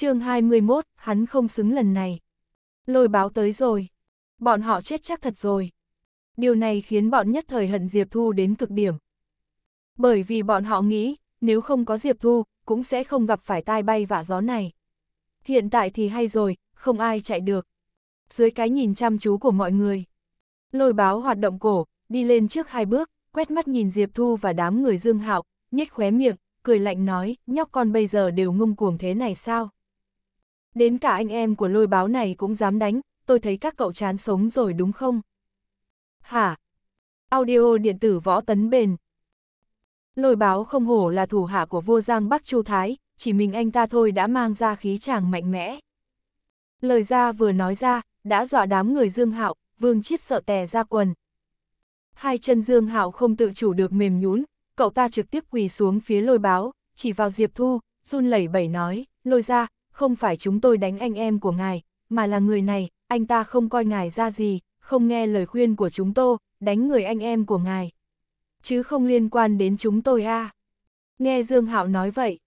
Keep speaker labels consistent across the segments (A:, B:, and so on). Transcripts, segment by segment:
A: chương 21, hắn không xứng lần này. Lôi báo tới rồi. Bọn họ chết chắc thật rồi. Điều này khiến bọn nhất thời hận Diệp Thu đến cực điểm. Bởi vì bọn họ nghĩ, nếu không có Diệp Thu, cũng sẽ không gặp phải tai bay vạ gió này. Hiện tại thì hay rồi, không ai chạy được. Dưới cái nhìn chăm chú của mọi người. Lôi báo hoạt động cổ, đi lên trước hai bước, quét mắt nhìn Diệp Thu và đám người dương hạo, nhếch khóe miệng, cười lạnh nói, nhóc con bây giờ đều ngông cuồng thế này sao? Đến cả anh em của lôi báo này cũng dám đánh, tôi thấy các cậu chán sống rồi đúng không? Hả? Audio điện tử võ tấn bền. Lôi báo không hổ là thủ hạ của vua Giang Bắc Chu Thái, chỉ mình anh ta thôi đã mang ra khí chàng mạnh mẽ. Lời ra vừa nói ra, đã dọa đám người Dương Hạo, Vương Chiết sợ tè ra quần. Hai chân Dương Hạo không tự chủ được mềm nhún, cậu ta trực tiếp quỳ xuống phía lôi báo, chỉ vào Diệp Thu, run lẩy bẩy nói, lôi ra, không phải chúng tôi đánh anh em của ngài, mà là người này, anh ta không coi ngài ra gì, không nghe lời khuyên của chúng tôi, đánh người anh em của ngài. Chứ không liên quan đến chúng tôi a à? Nghe Dương Hạo nói vậy.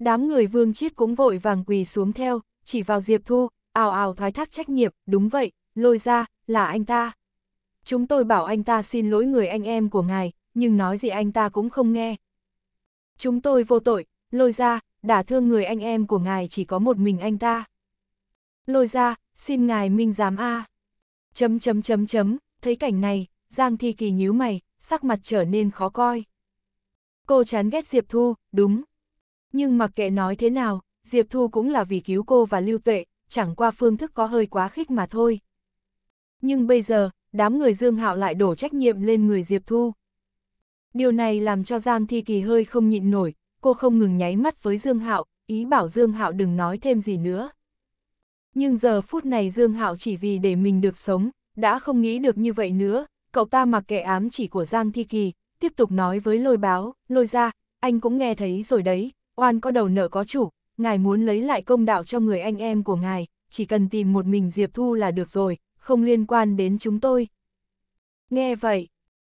A: Đám người vương chiết cũng vội vàng quỳ xuống theo, chỉ vào Diệp Thu, ào ào thoái thác trách nhiệm, đúng vậy, lôi ra, là anh ta. Chúng tôi bảo anh ta xin lỗi người anh em của ngài, nhưng nói gì anh ta cũng không nghe. Chúng tôi vô tội, lôi ra, đả thương người anh em của ngài chỉ có một mình anh ta. Lôi ra, xin ngài minh giám A. Chấm chấm chấm chấm, thấy cảnh này, Giang Thi Kỳ nhíu mày, sắc mặt trở nên khó coi. Cô chán ghét Diệp Thu, đúng. Nhưng mặc kệ nói thế nào, Diệp Thu cũng là vì cứu cô và Lưu Tuệ, chẳng qua phương thức có hơi quá khích mà thôi. Nhưng bây giờ, đám người Dương Hạo lại đổ trách nhiệm lên người Diệp Thu. Điều này làm cho Giang Thi Kỳ hơi không nhịn nổi, cô không ngừng nháy mắt với Dương Hạo, ý bảo Dương Hạo đừng nói thêm gì nữa. Nhưng giờ phút này Dương Hạo chỉ vì để mình được sống, đã không nghĩ được như vậy nữa, cậu ta mặc kệ ám chỉ của Giang Thi Kỳ, tiếp tục nói với lôi báo, lôi ra, anh cũng nghe thấy rồi đấy, oan có đầu nợ có chủ, ngài muốn lấy lại công đạo cho người anh em của ngài, chỉ cần tìm một mình Diệp Thu là được rồi, không liên quan đến chúng tôi. Nghe vậy,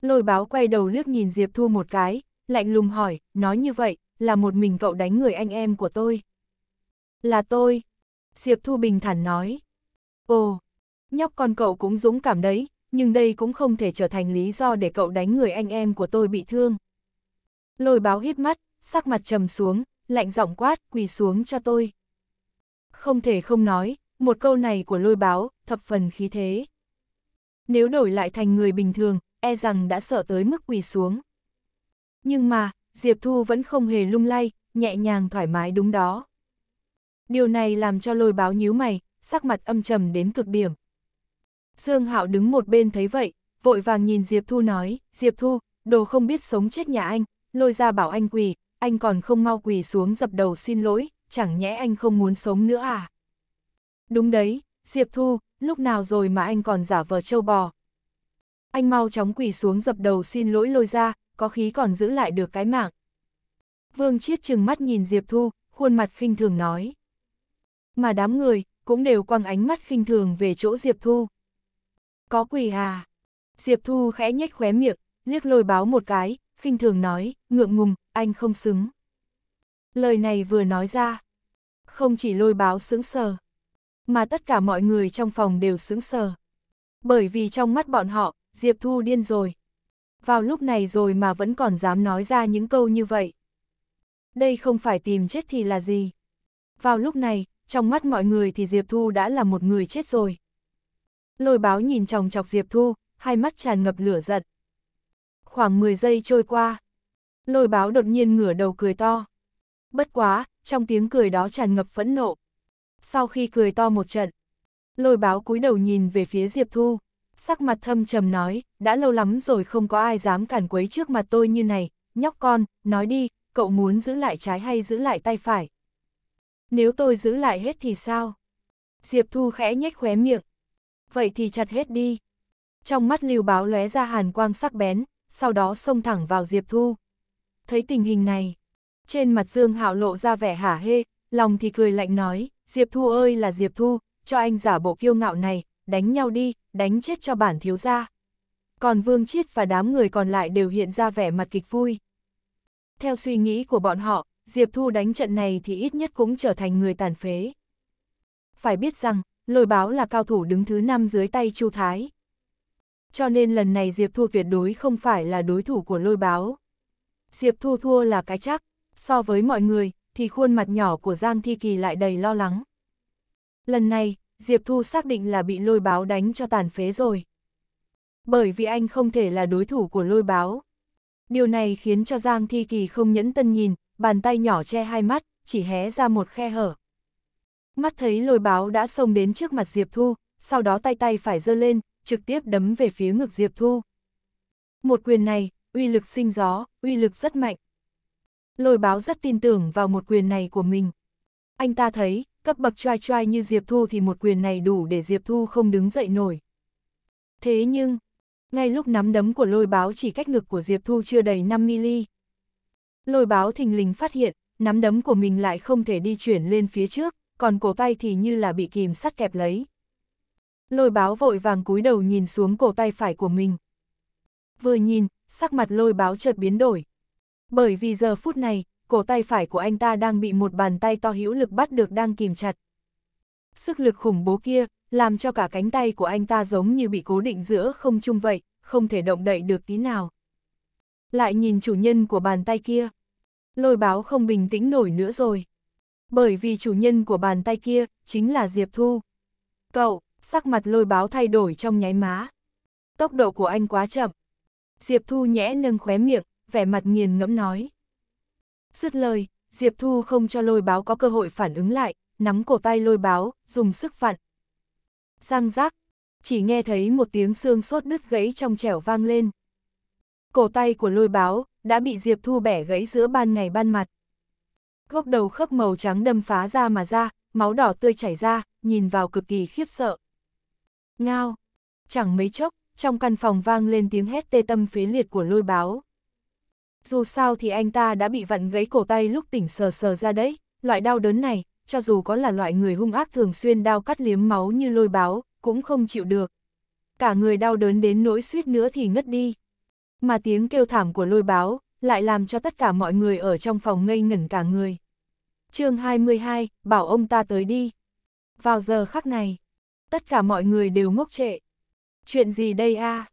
A: lôi báo quay đầu liếc nhìn Diệp Thu một cái, lạnh lùng hỏi, nói như vậy, là một mình cậu đánh người anh em của tôi. Là tôi. Diệp Thu Bình thản nói. Ồ, nhóc con cậu cũng dũng cảm đấy, nhưng đây cũng không thể trở thành lý do để cậu đánh người anh em của tôi bị thương. Lôi báo hít mắt, sắc mặt trầm xuống, lạnh giọng quát, quỳ xuống cho tôi. Không thể không nói, một câu này của lôi báo, thập phần khí thế. Nếu đổi lại thành người bình thường, e rằng đã sợ tới mức quỳ xuống. Nhưng mà, Diệp Thu vẫn không hề lung lay, nhẹ nhàng thoải mái đúng đó. Điều này làm cho lôi báo nhíu mày, sắc mặt âm trầm đến cực điểm. Dương Hạo đứng một bên thấy vậy, vội vàng nhìn Diệp Thu nói, Diệp Thu, đồ không biết sống chết nhà anh, lôi ra bảo anh quỳ, anh còn không mau quỳ xuống dập đầu xin lỗi, chẳng nhẽ anh không muốn sống nữa à? Đúng đấy, Diệp Thu, lúc nào rồi mà anh còn giả vờ châu bò? Anh mau chóng quỳ xuống dập đầu xin lỗi lôi ra, có khí còn giữ lại được cái mạng. Vương Chiết chừng mắt nhìn Diệp Thu, khuôn mặt khinh thường nói. Mà đám người, cũng đều quăng ánh mắt khinh thường về chỗ Diệp Thu. Có quỷ à? Diệp Thu khẽ nhếch khóe miệng, liếc lôi báo một cái, khinh thường nói, ngượng ngùng, anh không xứng. Lời này vừa nói ra, không chỉ lôi báo sững sờ, mà tất cả mọi người trong phòng đều sững sờ. Bởi vì trong mắt bọn họ, Diệp Thu điên rồi, vào lúc này rồi mà vẫn còn dám nói ra những câu như vậy. Đây không phải tìm chết thì là gì. Vào lúc này, trong mắt mọi người thì Diệp Thu đã là một người chết rồi. Lôi báo nhìn chòng chọc Diệp Thu, hai mắt tràn ngập lửa giận. Khoảng 10 giây trôi qua, lôi báo đột nhiên ngửa đầu cười to. Bất quá, trong tiếng cười đó tràn ngập phẫn nộ. Sau khi cười to một trận, lôi báo cúi đầu nhìn về phía Diệp Thu sắc mặt thâm trầm nói, đã lâu lắm rồi không có ai dám cản quấy trước mặt tôi như này, nhóc con, nói đi, cậu muốn giữ lại trái hay giữ lại tay phải? Nếu tôi giữ lại hết thì sao? Diệp Thu khẽ nhếch khóe miệng. Vậy thì chặt hết đi. Trong mắt lưu báo lóe ra hàn quang sắc bén, sau đó xông thẳng vào Diệp Thu. Thấy tình hình này, trên mặt Dương Hạo lộ ra vẻ hả hê, lòng thì cười lạnh nói, Diệp Thu ơi là Diệp Thu, cho anh giả bộ kiêu ngạo này, đánh nhau đi, đánh chết cho bản thiếu gia. Còn Vương Chiết và đám người còn lại đều hiện ra vẻ mặt kịch vui. Theo suy nghĩ của bọn họ, Diệp Thu đánh trận này thì ít nhất cũng trở thành người tàn phế. Phải biết rằng, lôi báo là cao thủ đứng thứ 5 dưới tay Chu Thái. Cho nên lần này Diệp Thu tuyệt đối không phải là đối thủ của lôi báo. Diệp Thu thua là cái chắc, so với mọi người, thì khuôn mặt nhỏ của Giang Thi Kỳ lại đầy lo lắng. Lần này, Diệp Thu xác định là bị lôi báo đánh cho tàn phế rồi. Bởi vì anh không thể là đối thủ của lôi báo. Điều này khiến cho Giang Thi Kỳ không nhẫn tân nhìn, bàn tay nhỏ che hai mắt, chỉ hé ra một khe hở. Mắt thấy lôi báo đã xông đến trước mặt Diệp Thu, sau đó tay tay phải giơ lên, trực tiếp đấm về phía ngực Diệp Thu. Một quyền này, uy lực sinh gió, uy lực rất mạnh. Lôi báo rất tin tưởng vào một quyền này của mình. Anh ta thấy, cấp bậc trai trai như Diệp Thu thì một quyền này đủ để Diệp Thu không đứng dậy nổi. Thế nhưng, ngay lúc nắm đấm của lôi báo chỉ cách ngực của Diệp Thu chưa đầy 5mm. Lôi báo thình lình phát hiện, nắm đấm của mình lại không thể đi chuyển lên phía trước, còn cổ tay thì như là bị kìm sắt kẹp lấy. Lôi báo vội vàng cúi đầu nhìn xuống cổ tay phải của mình. Vừa nhìn, sắc mặt lôi báo chợt biến đổi. Bởi vì giờ phút này, cổ tay phải của anh ta đang bị một bàn tay to hữu lực bắt được đang kìm chặt. Sức lực khủng bố kia, làm cho cả cánh tay của anh ta giống như bị cố định giữa không trung vậy, không thể động đậy được tí nào. Lại nhìn chủ nhân của bàn tay kia. Lôi báo không bình tĩnh nổi nữa rồi. Bởi vì chủ nhân của bàn tay kia, chính là Diệp Thu. Cậu, sắc mặt lôi báo thay đổi trong nháy má. Tốc độ của anh quá chậm. Diệp Thu nhẽ nâng khóe miệng, vẻ mặt nghiền ngẫm nói. Dứt lời, Diệp Thu không cho lôi báo có cơ hội phản ứng lại, nắm cổ tay lôi báo, dùng sức vặn. Răng rác, chỉ nghe thấy một tiếng xương sốt đứt gãy trong trẻo vang lên. Cổ tay của lôi báo, đã bị Diệp Thu bẻ gãy giữa ban ngày ban mặt. Gốc đầu khớp màu trắng đâm phá ra mà ra, máu đỏ tươi chảy ra, nhìn vào cực kỳ khiếp sợ. Ngao! Chẳng mấy chốc, trong căn phòng vang lên tiếng hét tê tâm phế liệt của lôi báo dù sao thì anh ta đã bị vặn gấy cổ tay lúc tỉnh sờ sờ ra đấy, loại đau đớn này, cho dù có là loại người hung ác thường xuyên đau cắt liếm máu như lôi báo, cũng không chịu được. Cả người đau đớn đến nỗi suýt nữa thì ngất đi. Mà tiếng kêu thảm của lôi báo lại làm cho tất cả mọi người ở trong phòng ngây ngẩn cả người. chương 22, bảo ông ta tới đi. Vào giờ khắc này, tất cả mọi người đều ngốc trệ. Chuyện gì đây a à?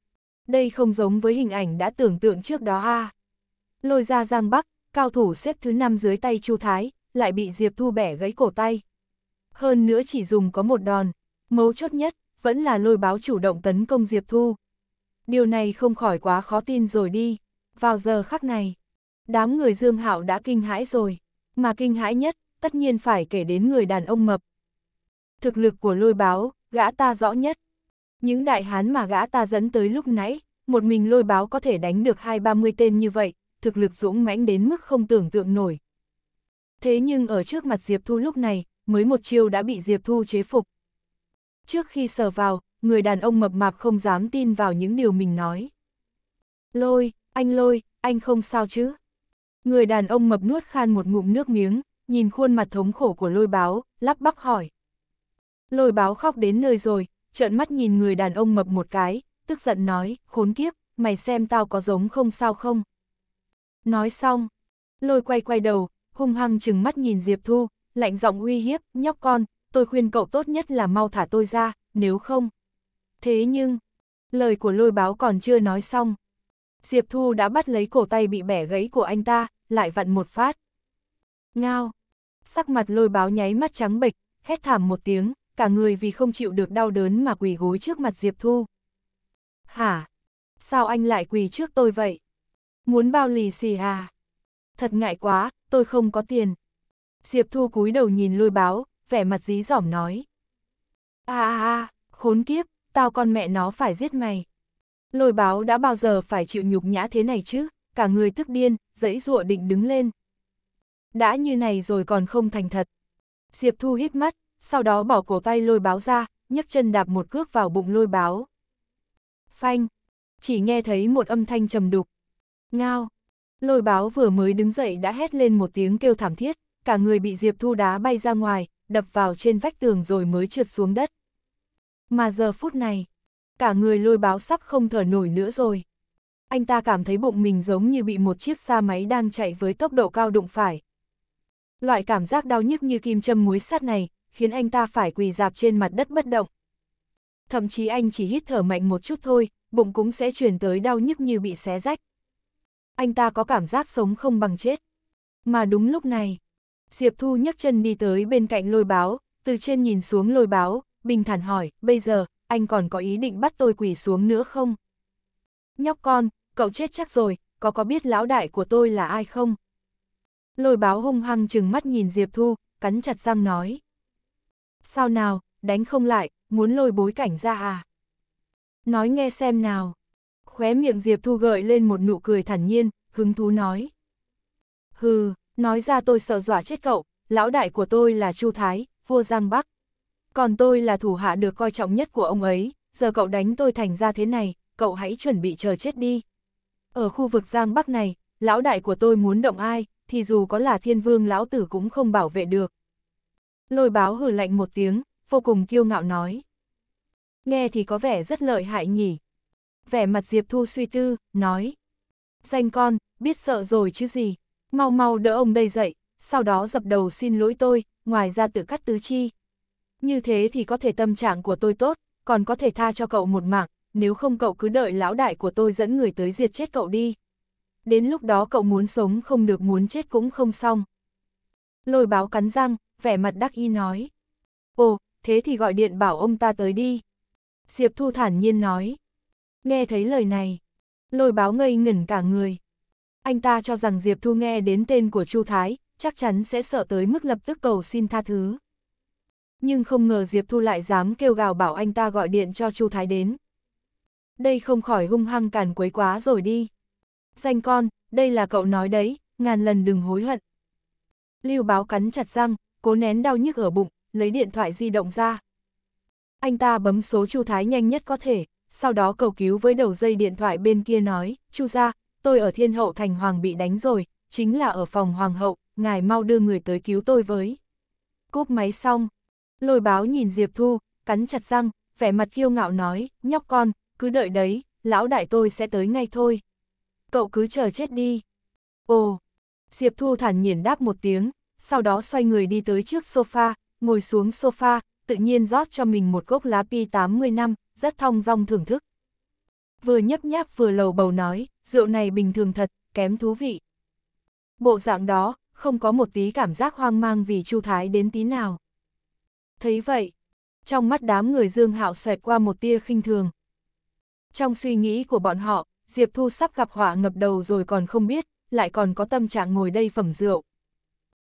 A: Đây không giống với hình ảnh đã tưởng tượng trước đó a à? lôi ra Giang Bắc, cao thủ xếp thứ năm dưới tay Chu Thái, lại bị Diệp Thu bẻ gãy cổ tay. Hơn nữa chỉ dùng có một đòn, mấu chốt nhất, vẫn là lôi báo chủ động tấn công Diệp Thu. Điều này không khỏi quá khó tin rồi đi, vào giờ khắc này. Đám người Dương Hạo đã kinh hãi rồi, mà kinh hãi nhất, tất nhiên phải kể đến người đàn ông mập. Thực lực của lôi báo, gã ta rõ nhất. Những đại hán mà gã ta dẫn tới lúc nãy, một mình lôi báo có thể đánh được hai ba mươi tên như vậy, thực lực dũng mãnh đến mức không tưởng tượng nổi. Thế nhưng ở trước mặt Diệp Thu lúc này, mới một chiêu đã bị Diệp Thu chế phục. Trước khi sờ vào, người đàn ông mập mạp không dám tin vào những điều mình nói. Lôi, anh lôi, anh không sao chứ? Người đàn ông mập nuốt khan một ngụm nước miếng, nhìn khuôn mặt thống khổ của lôi báo, lắp bắp hỏi. Lôi báo khóc đến nơi rồi, trợn mắt nhìn người đàn ông mập một cái, tức giận nói, khốn kiếp, mày xem tao có giống không sao không? Nói xong, lôi quay quay đầu, hung hăng chừng mắt nhìn Diệp Thu, lạnh giọng uy hiếp, nhóc con, tôi khuyên cậu tốt nhất là mau thả tôi ra, nếu không. Thế nhưng, lời của lôi báo còn chưa nói xong. Diệp Thu đã bắt lấy cổ tay bị bẻ gãy của anh ta, lại vặn một phát. Ngao! Sắc mặt lôi báo nháy mắt trắng bệch, hét thảm một tiếng, cả người vì không chịu được đau đớn mà quỳ gối trước mặt Diệp Thu. Hả? Sao anh lại quỳ trước tôi vậy? Muốn bao lì xì à? Thật ngại quá, tôi không có tiền. Diệp Thu cúi đầu nhìn lôi báo, vẻ mặt dí dỏm nói. À à à, khốn kiếp, tao con mẹ nó phải giết mày. Lôi báo đã bao giờ phải chịu nhục nhã thế này chứ, cả người tức điên, dãy rụa định đứng lên. Đã như này rồi còn không thành thật. Diệp Thu hít mắt, sau đó bỏ cổ tay lôi báo ra, nhấc chân đạp một cước vào bụng lôi báo. Phanh, chỉ nghe thấy một âm thanh trầm đục, Ngao! Lôi báo vừa mới đứng dậy đã hét lên một tiếng kêu thảm thiết, cả người bị Diệp Thu đá bay ra ngoài, đập vào trên vách tường rồi mới trượt xuống đất. Mà giờ phút này, cả người lôi báo sắp không thở nổi nữa rồi. Anh ta cảm thấy bụng mình giống như bị một chiếc xe máy đang chạy với tốc độ cao đụng phải. Loại cảm giác đau nhức như kim châm muối sắt này, khiến anh ta phải quỳ dạp trên mặt đất bất động. Thậm chí anh chỉ hít thở mạnh một chút thôi, bụng cũng sẽ truyền tới đau nhức như bị xé rách anh ta có cảm giác sống không bằng chết. Mà đúng lúc này, Diệp Thu nhấc chân đi tới bên cạnh lôi báo, từ trên nhìn xuống lôi báo, bình thản hỏi, bây giờ, anh còn có ý định bắt tôi quỳ xuống nữa không? Nhóc con, cậu chết chắc rồi, có có biết lão đại của tôi là ai không? Lôi báo hung hăng chừng mắt nhìn Diệp Thu, cắn chặt răng nói. Sao nào, đánh không lại, muốn lôi bối cảnh ra à? Nói nghe xem nào. Khóe miệng Diệp Thu gợi lên một nụ cười thản nhiên, hứng thú nói. Hừ, nói ra tôi sợ dọa chết cậu, lão đại của tôi là Chu Thái, vua Giang Bắc. Còn tôi là thủ hạ được coi trọng nhất của ông ấy, giờ cậu đánh tôi thành ra thế này, cậu hãy chuẩn bị chờ chết đi. Ở khu vực Giang Bắc này, lão đại của tôi muốn động ai, thì dù có là thiên vương lão tử cũng không bảo vệ được. Lôi báo hừ lạnh một tiếng, vô cùng kiêu ngạo nói. Nghe thì có vẻ rất lợi hại nhỉ, vẻ mặt Diệp Thu suy tư, nói. Danh con, biết sợ rồi chứ gì, mau mau đỡ ông đây dậy, sau đó dập đầu xin lỗi tôi, ngoài ra tự cắt tứ chi. Như thế thì có thể tâm trạng của tôi tốt, còn có thể tha cho cậu một mạng, nếu không cậu cứ đợi lão đại của tôi dẫn người tới diệt chết cậu đi. Đến lúc đó cậu muốn sống không được muốn chết cũng không xong. Lôi báo cắn răng, vẻ mặt đắc y nói. Ồ, thế thì gọi điện bảo ông ta tới đi. Diệp Thu thản nhiên nói. Nghe thấy lời này, lôi báo ngây ngẩn cả người. Anh ta cho rằng Diệp Thu nghe đến tên của Chu Thái, chắc chắn sẽ sợ tới mức lập tức cầu xin tha thứ. Nhưng không ngờ Diệp Thu lại dám kêu gào bảo anh ta gọi điện cho Chu Thái đến. Đây không khỏi hung hăng càn quấy quá rồi đi. Danh con, đây là cậu nói đấy, ngàn lần đừng hối hận. Lưu báo cắn chặt răng, cố nén đau nhức ở bụng, lấy điện thoại di động ra. Anh ta bấm số Chu Thái nhanh nhất có thể, sau đó cầu cứu với đầu dây điện thoại bên kia nói, chu gia, tôi ở thiên hậu thành hoàng bị đánh rồi, chính là ở phòng hoàng hậu, ngài mau đưa người tới cứu tôi với. Cúp máy xong, lôi báo nhìn Diệp Thu, cắn chặt răng, vẻ mặt kiêu ngạo nói, nhóc con, cứ đợi đấy, lão đại tôi sẽ tới ngay thôi. Cậu cứ chờ chết đi. Ồ, Diệp Thu thản nhiên đáp một tiếng, sau đó xoay người đi tới trước sofa, ngồi xuống sofa, tự nhiên rót cho mình một gốc lá pi 80 năm, rất thong dong thưởng thức. Vừa nhấp nháp vừa lầu bầu nói, rượu này bình thường thật, kém thú vị. Bộ dạng đó, không có một tí cảm giác hoang mang vì Chu Thái đến tí nào. Thấy vậy, trong mắt đám người Dương Hạo xoẹt qua một tia khinh thường. Trong suy nghĩ của bọn họ, Diệp Thu sắp gặp họa ngập đầu rồi còn không biết, lại còn có tâm trạng ngồi đây phẩm rượu.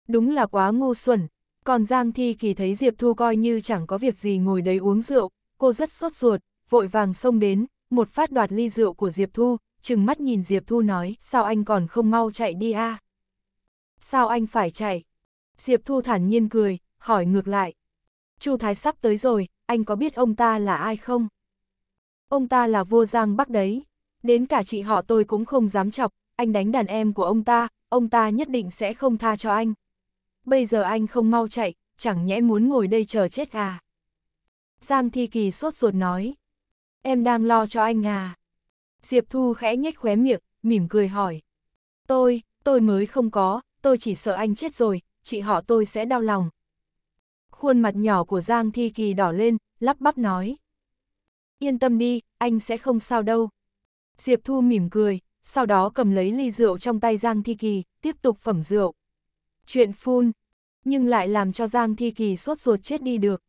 A: Đúng là quá ngu xuẩn, còn Giang Thi Kỳ thấy Diệp Thu coi như chẳng có việc gì ngồi đấy uống rượu, cô rất sốt ruột, vội vàng xông đến, một phát đoạt ly rượu của Diệp Thu, chừng mắt nhìn Diệp Thu nói, sao anh còn không mau chạy đi a? Sao anh phải chạy? Diệp Thu thản nhiên cười, hỏi ngược lại. Chu Thái sắp tới rồi, anh có biết ông ta là ai không? Ông ta là vua Giang Bắc đấy, đến cả chị họ tôi cũng không dám chọc, anh đánh đàn em của ông ta, ông ta nhất định sẽ không tha cho anh. Bây giờ anh không mau chạy, chẳng nhẽ muốn ngồi đây chờ chết à? Giang Thi Kỳ sốt ruột nói. Em đang lo cho anh à. Diệp Thu khẽ nhếch khóe miệng, mỉm cười hỏi. Tôi, tôi mới không có, tôi chỉ sợ anh chết rồi, chị họ tôi sẽ đau lòng. Khuôn mặt nhỏ của Giang Thi Kỳ đỏ lên, lắp bắp nói. Yên tâm đi, anh sẽ không sao đâu. Diệp Thu mỉm cười, sau đó cầm lấy ly rượu trong tay Giang Thi Kỳ, tiếp tục phẩm rượu. Chuyện phun, nhưng lại làm cho Giang Thi Kỳ sốt ruột chết đi được.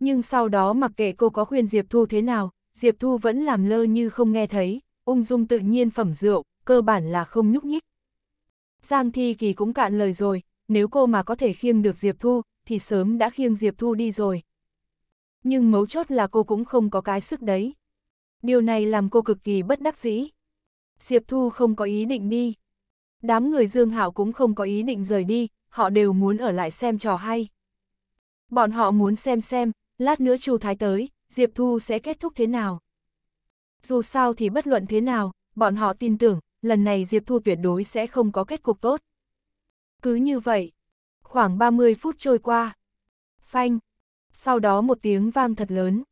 A: Nhưng sau đó mặc kệ cô có khuyên Diệp Thu thế nào, Diệp Thu vẫn làm lơ như không nghe thấy, ung dung tự nhiên phẩm rượu, cơ bản là không nhúc nhích. Giang Thi Kỳ cũng cạn lời rồi, nếu cô mà có thể khiêng được Diệp Thu, thì sớm đã khiêng Diệp Thu đi rồi. Nhưng mấu chốt là cô cũng không có cái sức đấy. Điều này làm cô cực kỳ bất đắc dĩ. Diệp Thu không có ý định đi. Đám người Dương Hảo cũng không có ý định rời đi, họ đều muốn ở lại xem trò hay. Bọn họ muốn xem xem, lát nữa Chu Thái tới, Diệp Thu sẽ kết thúc thế nào. Dù sao thì bất luận thế nào, bọn họ tin tưởng, lần này Diệp Thu tuyệt đối sẽ không có kết cục tốt. Cứ như vậy, khoảng 30 phút trôi qua. Phanh, sau đó một tiếng vang thật lớn.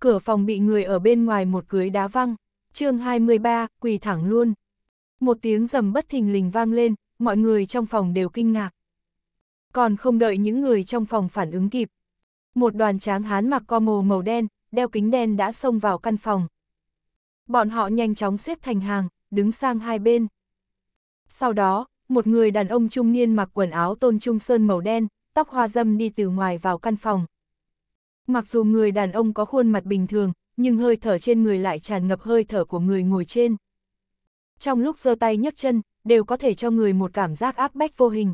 A: Cửa phòng bị người ở bên ngoài một cưới đá văng, chương 23, quỳ thẳng luôn. Một tiếng rầm bất thình lình vang lên, mọi người trong phòng đều kinh ngạc. Còn không đợi những người trong phòng phản ứng kịp, một đoàn tráng hán mặc co mồ màu đen, đeo kính đen đã xông vào căn phòng. Bọn họ nhanh chóng xếp thành hàng, đứng sang hai bên. Sau đó, một người đàn ông trung niên mặc quần áo tôn trung sơn màu đen, tóc hoa dâm đi từ ngoài vào căn phòng. Mặc dù người đàn ông có khuôn mặt bình thường, nhưng hơi thở trên người lại tràn ngập hơi thở của người ngồi trên. Trong lúc giơ tay nhấc chân, đều có thể cho người một cảm giác áp bách vô hình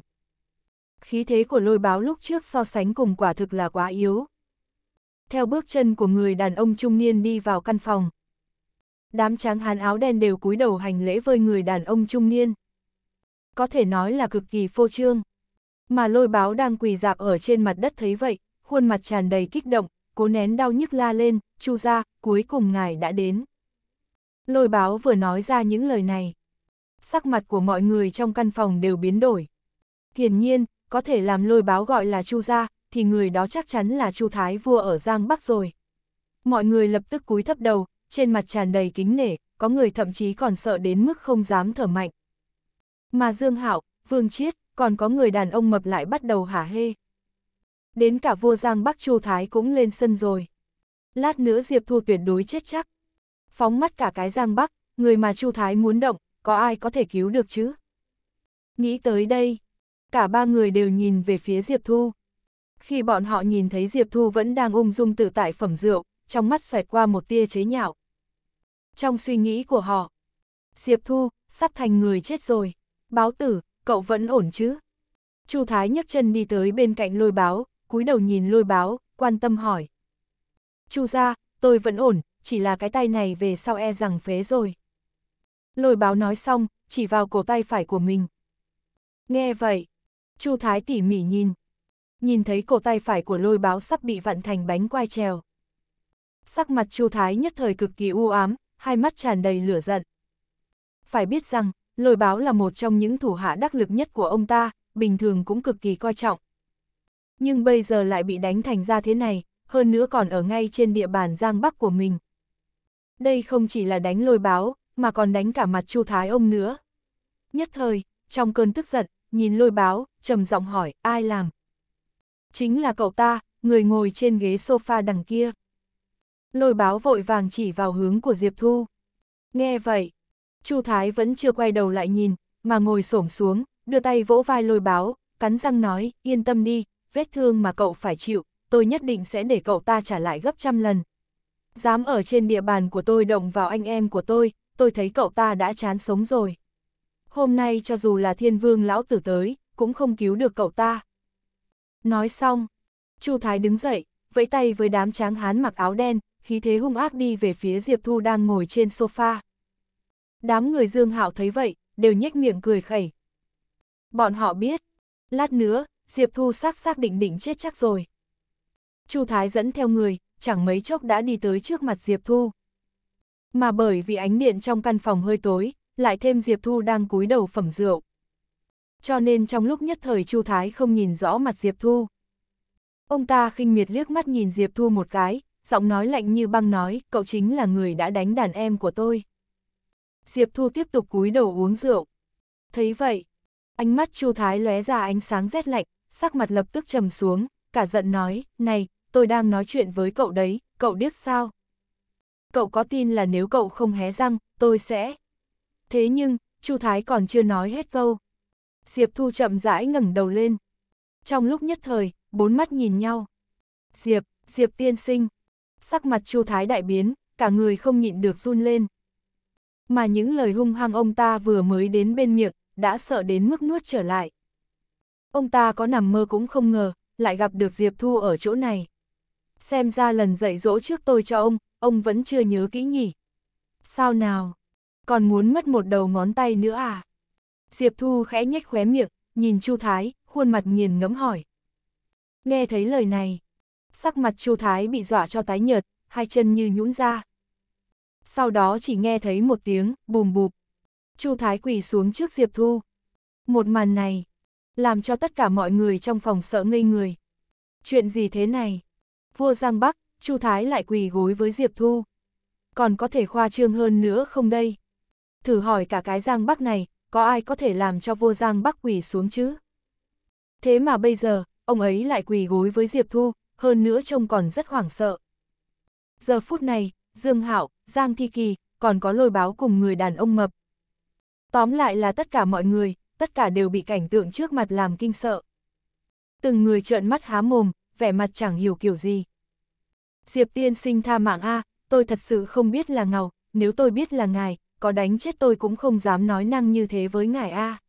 A: khí thế của lôi báo lúc trước so sánh cùng quả thực là quá yếu. Theo bước chân của người đàn ông trung niên đi vào căn phòng. Đám tráng hán áo đen đều cúi đầu hành lễ với người đàn ông trung niên. Có thể nói là cực kỳ phô trương. Mà lôi báo đang quỳ dạp ở trên mặt đất thấy vậy, khuôn mặt tràn đầy kích động, cố nén đau nhức la lên, chu ra, cuối cùng ngài đã đến. Lôi báo vừa nói ra những lời này. Sắc mặt của mọi người trong căn phòng đều biến đổi. Hiển nhiên, có thể làm lôi báo gọi là Chu gia, thì người đó chắc chắn là Chu Thái vua ở Giang Bắc rồi. Mọi người lập tức cúi thấp đầu, trên mặt tràn đầy kính nể, có người thậm chí còn sợ đến mức không dám thở mạnh. Mà Dương Hạo, Vương Chiết, còn có người đàn ông mập lại bắt đầu hả hê. Đến cả vua Giang Bắc Chu Thái cũng lên sân rồi. Lát nữa Diệp Thu tuyệt đối chết chắc. Phóng mắt cả cái Giang Bắc, người mà Chu Thái muốn động, có ai có thể cứu được chứ? Nghĩ tới đây, cả ba người đều nhìn về phía Diệp Thu. Khi bọn họ nhìn thấy Diệp Thu vẫn đang ung dung tự tại phẩm rượu, trong mắt xoẹt qua một tia chế nhạo. Trong suy nghĩ của họ, Diệp Thu, sắp thành người chết rồi. Báo tử, cậu vẫn ổn chứ? Chu Thái nhấc chân đi tới bên cạnh lôi báo, cúi đầu nhìn lôi báo, quan tâm hỏi. Chu ra, tôi vẫn ổn, chỉ là cái tay này về sau e rằng phế rồi. Lôi báo nói xong, chỉ vào cổ tay phải của mình. Nghe vậy, Chu Thái tỉ mỉ nhìn. Nhìn thấy cổ tay phải của lôi báo sắp bị vặn thành bánh quai trèo. Sắc mặt Chu Thái nhất thời cực kỳ u ám, hai mắt tràn đầy lửa giận. Phải biết rằng, lôi báo là một trong những thủ hạ đắc lực nhất của ông ta, bình thường cũng cực kỳ coi trọng. Nhưng bây giờ lại bị đánh thành ra thế này, hơn nữa còn ở ngay trên địa bàn Giang Bắc của mình. Đây không chỉ là đánh lôi báo, mà còn đánh cả mặt Chu Thái ông nữa. Nhất thời, trong cơn tức giận, nhìn lôi báo, trầm giọng hỏi, ai làm? Chính là cậu ta, người ngồi trên ghế sofa đằng kia. Lôi báo vội vàng chỉ vào hướng của Diệp Thu. Nghe vậy, Chu Thái vẫn chưa quay đầu lại nhìn, mà ngồi xổm xuống, đưa tay vỗ vai lôi báo, cắn răng nói, yên tâm đi, vết thương mà cậu phải chịu, tôi nhất định sẽ để cậu ta trả lại gấp trăm lần. Dám ở trên địa bàn của tôi động vào anh em của tôi, tôi thấy cậu ta đã chán sống rồi hôm nay cho dù là thiên vương lão tử tới, cũng không cứu được cậu ta. Nói xong, Chu Thái đứng dậy, vẫy tay với đám tráng hán mặc áo đen, khí thế hung ác đi về phía Diệp Thu đang ngồi trên sofa. Đám người Dương Hạo thấy vậy, đều nhếch miệng cười khẩy. Bọn họ biết, lát nữa, Diệp Thu xác xác định định chết chắc rồi. Chu Thái dẫn theo người, chẳng mấy chốc đã đi tới trước mặt Diệp Thu. Mà bởi vì ánh điện trong căn phòng hơi tối, lại thêm Diệp Thu đang cúi đầu phẩm rượu. Cho nên trong lúc nhất thời Chu Thái không nhìn rõ mặt Diệp Thu. Ông ta khinh miệt liếc mắt nhìn Diệp Thu một cái, giọng nói lạnh như băng nói, cậu chính là người đã đánh đàn em của tôi. Diệp Thu tiếp tục cúi đầu uống rượu. Thấy vậy, ánh mắt Chu Thái lóe ra ánh sáng rét lạnh, sắc mặt lập tức trầm xuống, cả giận nói, này, tôi đang nói chuyện với cậu đấy, cậu điếc sao? Cậu có tin là nếu cậu không hé răng, tôi sẽ... Thế nhưng, Chu Thái còn chưa nói hết câu. Diệp Thu chậm rãi ngẩng đầu lên. Trong lúc nhất thời, bốn mắt nhìn nhau. Diệp, Diệp tiên sinh. Sắc mặt Chu Thái đại biến, cả người không nhịn được run lên. Mà những lời hung hăng ông ta vừa mới đến bên miệng, đã sợ đến mức nuốt trở lại. Ông ta có nằm mơ cũng không ngờ, lại gặp được Diệp Thu ở chỗ này. Xem ra lần dạy dỗ trước tôi cho ông, ông vẫn chưa nhớ kỹ nhỉ. Sao nào? còn muốn mất một đầu ngón tay nữa à? Diệp Thu khẽ nhếch khóe miệng, nhìn Chu Thái, khuôn mặt nghiền ngẫm hỏi. Nghe thấy lời này, sắc mặt Chu Thái bị dọa cho tái nhợt, hai chân như nhũn ra. Sau đó chỉ nghe thấy một tiếng bùm bụp. Chu Thái quỳ xuống trước Diệp Thu. Một màn này, làm cho tất cả mọi người trong phòng sợ ngây người. Chuyện gì thế này? Vua Giang Bắc, Chu Thái lại quỳ gối với Diệp Thu. Còn có thể khoa trương hơn nữa không đây? thử hỏi cả cái Giang Bắc này, có ai có thể làm cho vua Giang Bắc quỳ xuống chứ? Thế mà bây giờ, ông ấy lại quỳ gối với Diệp Thu, hơn nữa trông còn rất hoảng sợ. Giờ phút này, Dương Hạo, Giang Thi Kỳ, còn có lôi báo cùng người đàn ông mập. Tóm lại là tất cả mọi người, tất cả đều bị cảnh tượng trước mặt làm kinh sợ. Từng người trợn mắt há mồm, vẻ mặt chẳng hiểu kiểu gì. Diệp tiên sinh tha mạng A, tôi thật sự không biết là ngầu, nếu tôi biết là ngài, có đánh chết tôi cũng không dám nói năng như thế với ngài a. À.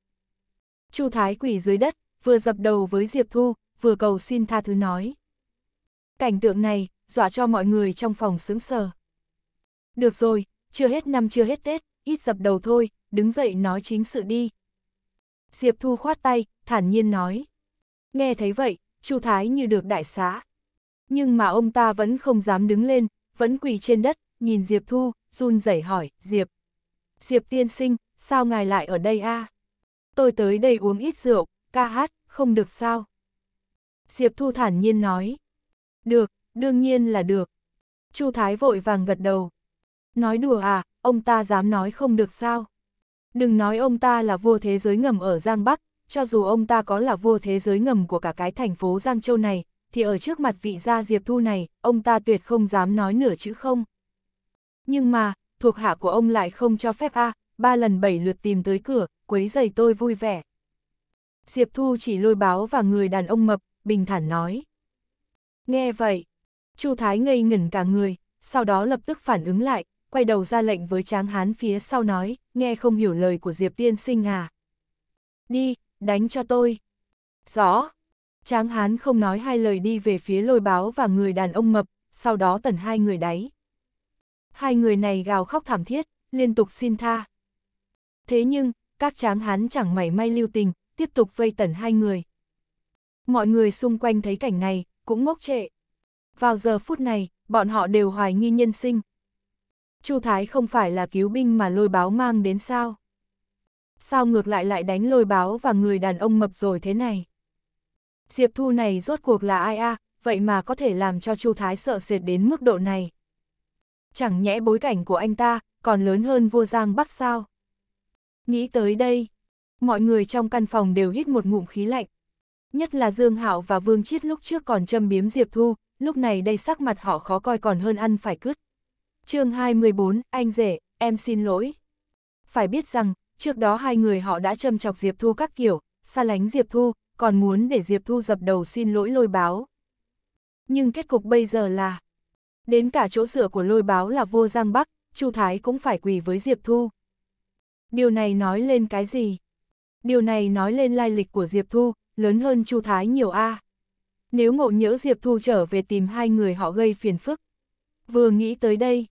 A: Chu Thái quỳ dưới đất, vừa dập đầu với Diệp Thu, vừa cầu xin tha thứ nói. Cảnh tượng này, dọa cho mọi người trong phòng sững sờ. Được rồi, chưa hết năm chưa hết Tết, ít dập đầu thôi, đứng dậy nói chính sự đi. Diệp Thu khoát tay, thản nhiên nói. Nghe thấy vậy, Chu Thái như được đại xá. Nhưng mà ông ta vẫn không dám đứng lên, vẫn quỳ trên đất, nhìn Diệp Thu, run rẩy hỏi, Diệp, Diệp tiên sinh, sao ngài lại ở đây a? À? Tôi tới đây uống ít rượu, ca hát, không được sao? Diệp Thu thản nhiên nói. Được, đương nhiên là được. Chu Thái vội vàng gật đầu. Nói đùa à, ông ta dám nói không được sao? Đừng nói ông ta là vua thế giới ngầm ở Giang Bắc, cho dù ông ta có là vua thế giới ngầm của cả cái thành phố Giang Châu này, thì ở trước mặt vị gia Diệp Thu này, ông ta tuyệt không dám nói nửa chữ không. Nhưng mà, thuộc hạ của ông lại không cho phép a à, ba lần bảy lượt tìm tới cửa, quấy giày tôi vui vẻ. Diệp Thu chỉ lôi báo và người đàn ông mập, bình thản nói. Nghe vậy, Chu Thái ngây ngẩn cả người, sau đó lập tức phản ứng lại, quay đầu ra lệnh với tráng hán phía sau nói, nghe không hiểu lời của Diệp Tiên Sinh à. Đi, đánh cho tôi. Rõ. Tráng hán không nói hai lời đi về phía lôi báo và người đàn ông mập, sau đó tần hai người đáy hai người này gào khóc thảm thiết, liên tục xin tha. Thế nhưng, các tráng hán chẳng mảy may lưu tình, tiếp tục vây tẩn hai người. Mọi người xung quanh thấy cảnh này, cũng ngốc trệ. Vào giờ phút này, bọn họ đều hoài nghi nhân sinh. Chu Thái không phải là cứu binh mà lôi báo mang đến sao? Sao ngược lại lại đánh lôi báo và người đàn ông mập rồi thế này? Diệp Thu này rốt cuộc là ai a, à, vậy mà có thể làm cho Chu Thái sợ sệt đến mức độ này chẳng nhẽ bối cảnh của anh ta còn lớn hơn vua Giang Bắc sao? Nghĩ tới đây, mọi người trong căn phòng đều hít một ngụm khí lạnh. Nhất là Dương Hạo và Vương Chiết lúc trước còn châm biếm Diệp Thu, lúc này đây sắc mặt họ khó coi còn hơn ăn phải cứt. chương 214, anh rể, em xin lỗi. Phải biết rằng, trước đó hai người họ đã châm chọc Diệp Thu các kiểu, xa lánh Diệp Thu, còn muốn để Diệp Thu dập đầu xin lỗi lôi báo. Nhưng kết cục bây giờ là, Đến cả chỗ sửa của lôi báo là vua giang bắc, Chu Thái cũng phải quỳ với Diệp Thu. Điều này nói lên cái gì? Điều này nói lên lai lịch của Diệp Thu, lớn hơn Chu Thái nhiều a. À. Nếu ngộ nhỡ Diệp Thu trở về tìm hai người họ gây phiền phức. Vừa nghĩ tới đây,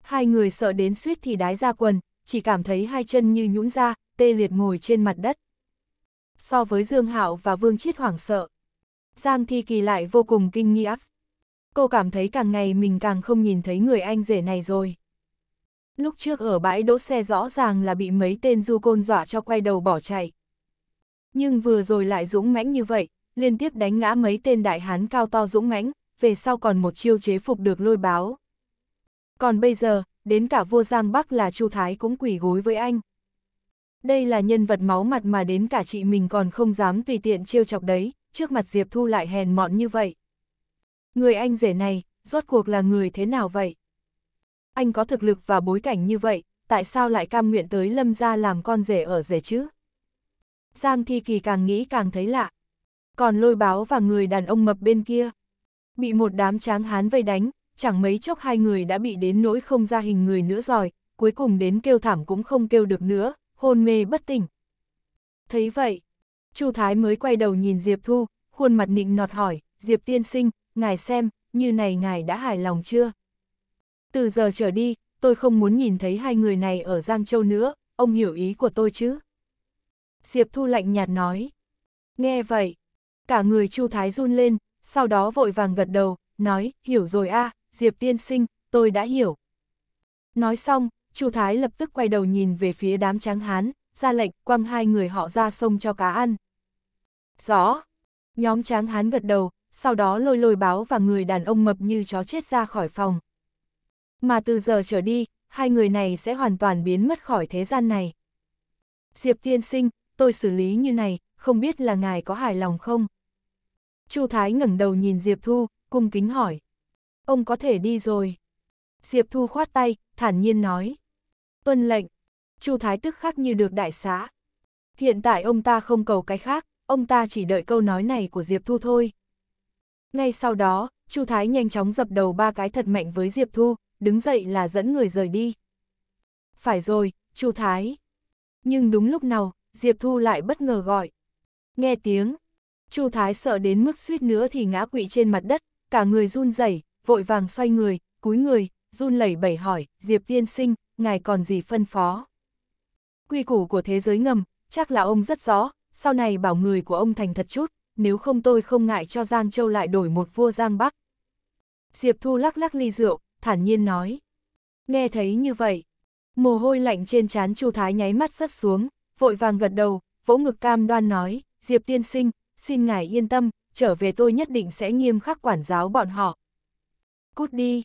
A: hai người sợ đến suýt thì đái ra quần, chỉ cảm thấy hai chân như nhũn ra, tê liệt ngồi trên mặt đất. So với Dương Hạo và Vương Chiết hoảng sợ, Giang Thi Kỳ lại vô cùng kinh nghi ác cô cảm thấy càng ngày mình càng không nhìn thấy người anh rể này rồi. Lúc trước ở bãi đỗ xe rõ ràng là bị mấy tên du côn dọa cho quay đầu bỏ chạy. Nhưng vừa rồi lại dũng mãnh như vậy, liên tiếp đánh ngã mấy tên đại hán cao to dũng mãnh, về sau còn một chiêu chế phục được lôi báo. Còn bây giờ, đến cả vua Giang Bắc là Chu Thái cũng quỷ gối với anh. Đây là nhân vật máu mặt mà đến cả chị mình còn không dám tùy tiện trêu chọc đấy, trước mặt Diệp Thu lại hèn mọn như vậy. Người anh rể này, rốt cuộc là người thế nào vậy? Anh có thực lực và bối cảnh như vậy, tại sao lại cam nguyện tới Lâm gia làm con rể ở rể chứ? Giang Thi Kỳ càng nghĩ càng thấy lạ. Còn lôi báo và người đàn ông mập bên kia. Bị một đám tráng hán vây đánh, chẳng mấy chốc hai người đã bị đến nỗi không ra hình người nữa rồi, cuối cùng đến kêu thảm cũng không kêu được nữa, hôn mê bất tỉnh. Thấy vậy, Chu Thái mới quay đầu nhìn Diệp Thu, khuôn mặt nịnh nọt hỏi, Diệp tiên sinh, ngài xem, như này ngài đã hài lòng chưa? Từ giờ trở đi, tôi không muốn nhìn thấy hai người này ở Giang Châu nữa, ông hiểu ý của tôi chứ? Diệp Thu lạnh nhạt nói. Nghe vậy, cả người Chu Thái run lên, sau đó vội vàng gật đầu, nói, hiểu rồi a, à, Diệp tiên sinh, tôi đã hiểu. Nói xong, Chu Thái lập tức quay đầu nhìn về phía đám tráng hán, ra lệnh quăng hai người họ ra sông cho cá ăn. Rõ. Nhóm tráng hán gật đầu, sau đó lôi lôi báo và người đàn ông mập như chó chết ra khỏi phòng. Mà từ giờ trở đi, hai người này sẽ hoàn toàn biến mất khỏi thế gian này. Diệp tiên sinh, tôi xử lý như này, không biết là ngài có hài lòng không? Chu Thái ngẩng đầu nhìn Diệp Thu, cung kính hỏi. Ông có thể đi rồi. Diệp Thu khoát tay, thản nhiên nói. Tuân lệnh. Chu Thái tức khắc như được đại xá. Hiện tại ông ta không cầu cái khác, ông ta chỉ đợi câu nói này của Diệp Thu thôi. Ngay sau đó, Chu Thái nhanh chóng dập đầu ba cái thật mạnh với Diệp Thu, đứng dậy là dẫn người rời đi. Phải rồi, Chu Thái. Nhưng đúng lúc nào, Diệp Thu lại bất ngờ gọi. Nghe tiếng, Chu Thái sợ đến mức suýt nữa thì ngã quỵ trên mặt đất, cả người run rẩy, vội vàng xoay người, cúi người, run lẩy bẩy hỏi, Diệp tiên sinh, ngài còn gì phân phó? Quy củ của thế giới ngầm, chắc là ông rất rõ, sau này bảo người của ông thành thật chút, nếu không tôi không ngại cho Giang Châu lại đổi một vua Giang Bắc. Diệp Thu lắc lắc ly rượu, thản nhiên nói. Nghe thấy như vậy, mồ hôi lạnh trên trán Chu Thái nháy mắt sắt xuống, vội vàng gật đầu, vỗ ngực cam đoan nói, Diệp tiên sinh, xin ngài yên tâm, trở về tôi nhất định sẽ nghiêm khắc quản giáo bọn họ. Cút đi.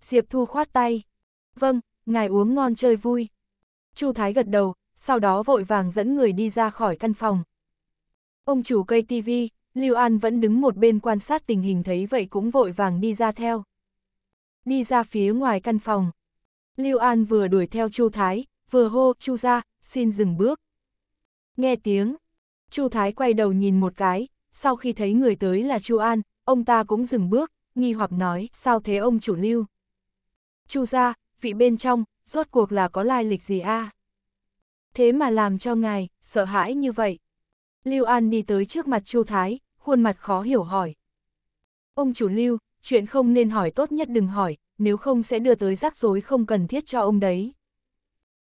A: Diệp Thu khoát tay. Vâng, ngài uống ngon chơi vui. Chu Thái gật đầu, sau đó vội vàng dẫn người đi ra khỏi căn phòng. Ông chủ cây TV, Lưu An vẫn đứng một bên quan sát tình hình thấy vậy cũng vội vàng đi ra theo. Đi ra phía ngoài căn phòng. Lưu An vừa đuổi theo Chu Thái, vừa hô Chu ra, xin dừng bước. Nghe tiếng, Chu Thái quay đầu nhìn một cái, sau khi thấy người tới là Chu An, ông ta cũng dừng bước, nghi hoặc nói, sao thế ông chủ Lưu? Chu ra, vị bên trong, rốt cuộc là có lai lịch gì a? À? Thế mà làm cho ngài, sợ hãi như vậy. Lưu An đi tới trước mặt Chu Thái, khuôn mặt khó hiểu hỏi. Ông chủ Lưu, chuyện không nên hỏi tốt nhất đừng hỏi, nếu không sẽ đưa tới rắc rối không cần thiết cho ông đấy.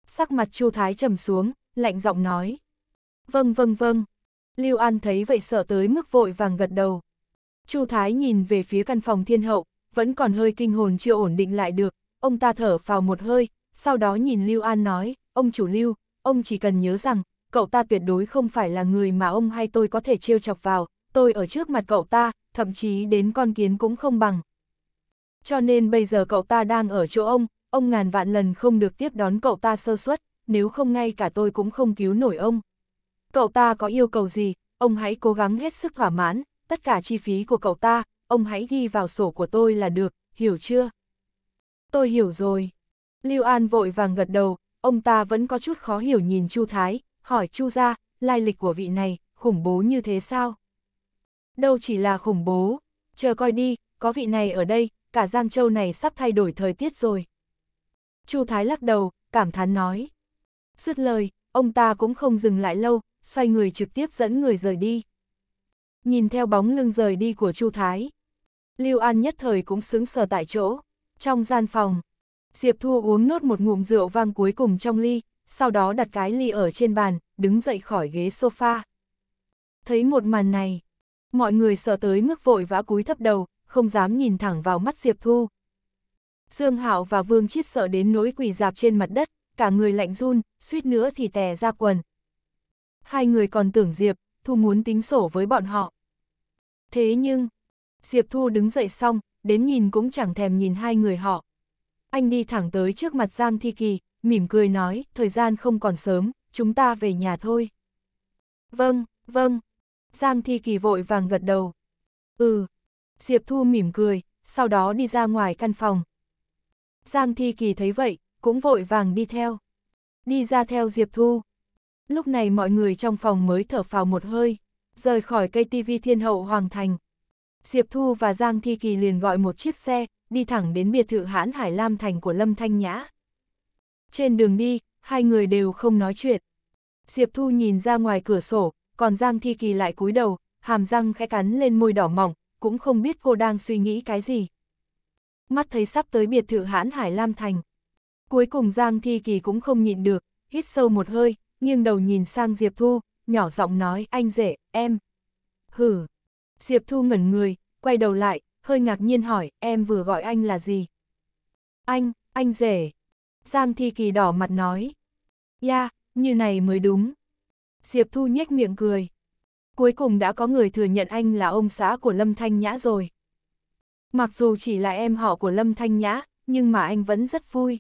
A: Sắc mặt Chu Thái trầm xuống, lạnh giọng nói. Vâng vâng vâng. Lưu An thấy vậy sợ tới mức vội vàng gật đầu. Chu Thái nhìn về phía căn phòng thiên hậu, vẫn còn hơi kinh hồn chưa ổn định lại được, ông ta thở vào một hơi, sau đó nhìn Lưu An nói, ông chủ Lưu, ông chỉ cần nhớ rằng, cậu ta tuyệt đối không phải là người mà ông hay tôi có thể trêu chọc vào, tôi ở trước mặt cậu ta, thậm chí đến con kiến cũng không bằng. Cho nên bây giờ cậu ta đang ở chỗ ông, ông ngàn vạn lần không được tiếp đón cậu ta sơ suất, nếu không ngay cả tôi cũng không cứu nổi ông. Cậu ta có yêu cầu gì, ông hãy cố gắng hết sức thỏa mãn, tất cả chi phí của cậu ta, ông hãy ghi vào sổ của tôi là được, hiểu chưa? Tôi hiểu rồi. Lưu An vội vàng gật đầu, ông ta vẫn có chút khó hiểu nhìn Chu Thái, hỏi Chu gia, lai lịch của vị này, khủng bố như thế sao? Đâu chỉ là khủng bố, chờ coi đi, có vị này ở đây, cả Giang Châu này sắp thay đổi thời tiết rồi. Chu Thái lắc đầu, cảm thán nói. Dứt lời, ông ta cũng không dừng lại lâu, xoay người trực tiếp dẫn người rời đi. Nhìn theo bóng lưng rời đi của Chu Thái, Lưu An nhất thời cũng sững sờ tại chỗ, trong gian phòng. Diệp Thu uống nốt một ngụm rượu vang cuối cùng trong ly, sau đó đặt cái ly ở trên bàn, đứng dậy khỏi ghế sofa. Thấy một màn này, mọi người sợ tới mức vội vã cúi thấp đầu, không dám nhìn thẳng vào mắt Diệp Thu. Dương Hạo và Vương Chiết sợ đến nỗi quỳ dạp trên mặt đất, cả người lạnh run, suýt nữa thì tè ra quần. Hai người còn tưởng Diệp, Thu muốn tính sổ với bọn họ. Thế nhưng, Diệp Thu đứng dậy xong, đến nhìn cũng chẳng thèm nhìn hai người họ. Anh đi thẳng tới trước mặt Giang Thi Kỳ, mỉm cười nói, thời gian không còn sớm, chúng ta về nhà thôi. Vâng, vâng. Giang Thi Kỳ vội vàng gật đầu. Ừ. Diệp Thu mỉm cười, sau đó đi ra ngoài căn phòng. Giang Thi Kỳ thấy vậy, cũng vội vàng đi theo. Đi ra theo Diệp Thu. Lúc này mọi người trong phòng mới thở phào một hơi, rời khỏi cây TV Thiên Hậu Hoàng Thành. Diệp Thu và Giang Thi Kỳ liền gọi một chiếc xe, đi thẳng đến biệt thự hãn Hải Lam Thành của Lâm Thanh Nhã. Trên đường đi, hai người đều không nói chuyện. Diệp Thu nhìn ra ngoài cửa sổ, còn Giang Thi Kỳ lại cúi đầu, hàm răng khẽ cắn lên môi đỏ mỏng, cũng không biết cô đang suy nghĩ cái gì. Mắt thấy sắp tới biệt thự hãn Hải Lam Thành. Cuối cùng Giang Thi Kỳ cũng không nhịn được, hít sâu một hơi, nghiêng đầu nhìn sang Diệp Thu, nhỏ giọng nói anh rể, em. Hử. Diệp Thu ngẩn người, quay đầu lại, hơi ngạc nhiên hỏi, em vừa gọi anh là gì? Anh, anh rể. Giang Thi Kỳ đỏ mặt nói. Ya, như này mới đúng. Diệp Thu nhếch miệng cười. Cuối cùng đã có người thừa nhận anh là ông xã của Lâm Thanh Nhã rồi. Mặc dù chỉ là em họ của Lâm Thanh Nhã, nhưng mà anh vẫn rất vui.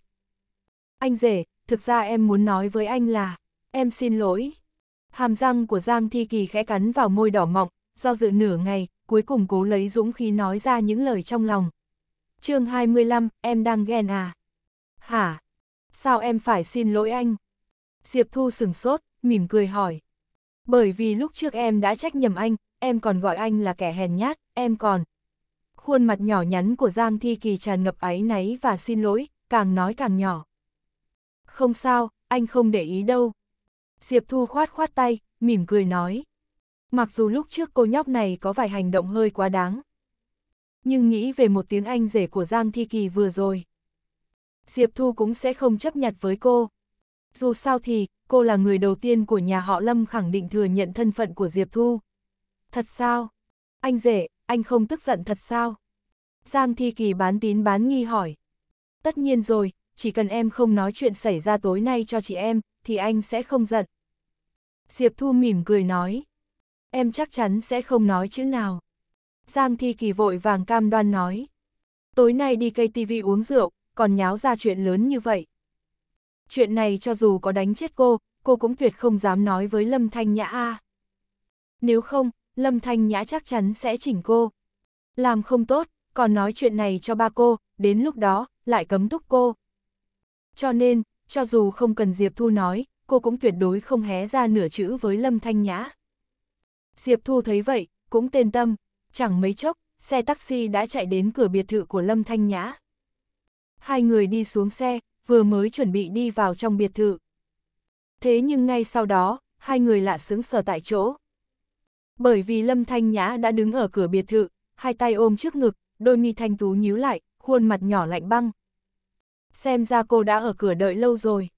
A: Anh rể, thực ra em muốn nói với anh là, em xin lỗi. Hàm răng của Giang Thi Kỳ khẽ cắn vào môi đỏ mọng, do dự nửa ngày, cuối cùng cố lấy dũng khí nói ra những lời trong lòng. chương 25, em đang ghen à? Hả? Sao em phải xin lỗi anh? Diệp Thu sừng sốt, mỉm cười hỏi. Bởi vì lúc trước em đã trách nhầm anh, em còn gọi anh là kẻ hèn nhát, em còn. Khuôn mặt nhỏ nhắn của Giang Thi Kỳ tràn ngập áy náy và xin lỗi, càng nói càng nhỏ. Không sao, anh không để ý đâu. Diệp Thu khoát khoát tay, mỉm cười nói. Mặc dù lúc trước cô nhóc này có vài hành động hơi quá đáng. Nhưng nghĩ về một tiếng Anh rể của Giang Thi Kỳ vừa rồi. Diệp Thu cũng sẽ không chấp nhặt với cô. Dù sao thì, cô là người đầu tiên của nhà họ Lâm khẳng định thừa nhận thân phận của Diệp Thu. Thật sao? Anh rể, anh không tức giận thật sao? Giang Thi Kỳ bán tín bán nghi hỏi. Tất nhiên rồi, chỉ cần em không nói chuyện xảy ra tối nay cho chị em, thì anh sẽ không giận. Diệp Thu mỉm cười nói. Em chắc chắn sẽ không nói chữ nào. Giang Thi Kỳ vội vàng cam đoan nói. Tối nay đi cây tivi uống rượu, còn nháo ra chuyện lớn như vậy. Chuyện này cho dù có đánh chết cô, cô cũng tuyệt không dám nói với Lâm Thanh Nhã A. Nếu không, Lâm Thanh Nhã chắc chắn sẽ chỉnh cô. Làm không tốt, còn nói chuyện này cho ba cô, đến lúc đó, lại cấm túc cô. Cho nên, cho dù không cần Diệp Thu nói, cô cũng tuyệt đối không hé ra nửa chữ với Lâm Thanh Nhã. Diệp Thu thấy vậy, cũng tên tâm, chẳng mấy chốc, xe taxi đã chạy đến cửa biệt thự của Lâm Thanh Nhã hai người đi xuống xe, vừa mới chuẩn bị đi vào trong biệt thự. Thế nhưng ngay sau đó, hai người lạ sững sờ tại chỗ. Bởi vì Lâm Thanh Nhã đã đứng ở cửa biệt thự, hai tay ôm trước ngực, đôi mi thanh tú nhíu lại, khuôn mặt nhỏ lạnh băng. Xem ra cô đã ở cửa đợi lâu rồi.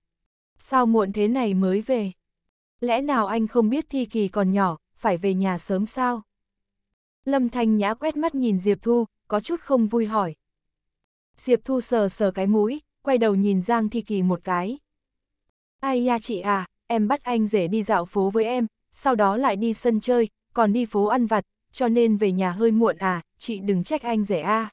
A: Sao muộn thế này mới về? Lẽ nào anh không biết Thi Kỳ còn nhỏ, phải về nhà sớm sao? Lâm Thanh Nhã quét mắt nhìn Diệp Thu, có chút không vui hỏi. Diệp Thu sờ sờ cái mũi, quay đầu nhìn Giang Thi Kỳ một cái. Ai ya chị à, em bắt anh rể đi dạo phố với em, sau đó lại đi sân chơi, còn đi phố ăn vặt, cho nên về nhà hơi muộn à, chị đừng trách anh rể a. À.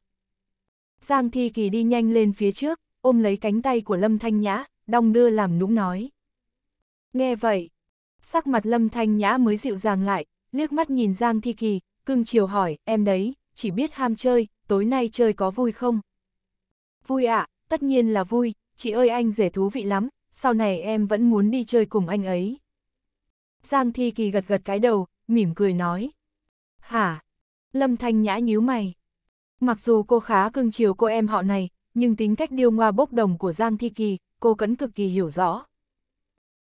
A: Giang Thi Kỳ đi nhanh lên phía trước, ôm lấy cánh tay của Lâm Thanh Nhã, đong đưa làm nũng nói. Nghe vậy, sắc mặt Lâm Thanh Nhã mới dịu dàng lại, liếc mắt nhìn Giang Thi Kỳ, cưng chiều hỏi, em đấy, chỉ biết ham chơi, tối nay chơi có vui không? Vui ạ, tất nhiên là vui, chị ơi anh rể thú vị lắm, sau này em vẫn muốn đi chơi cùng anh ấy. Giang Thi Kỳ gật gật cái đầu, mỉm cười nói. Hả? Lâm Thanh Nhã nhíu mày. Mặc dù cô khá cưng chiều cô em họ này, nhưng tính cách điêu ngoa bốc đồng của Giang Thi Kỳ, cô vẫn cực kỳ hiểu rõ.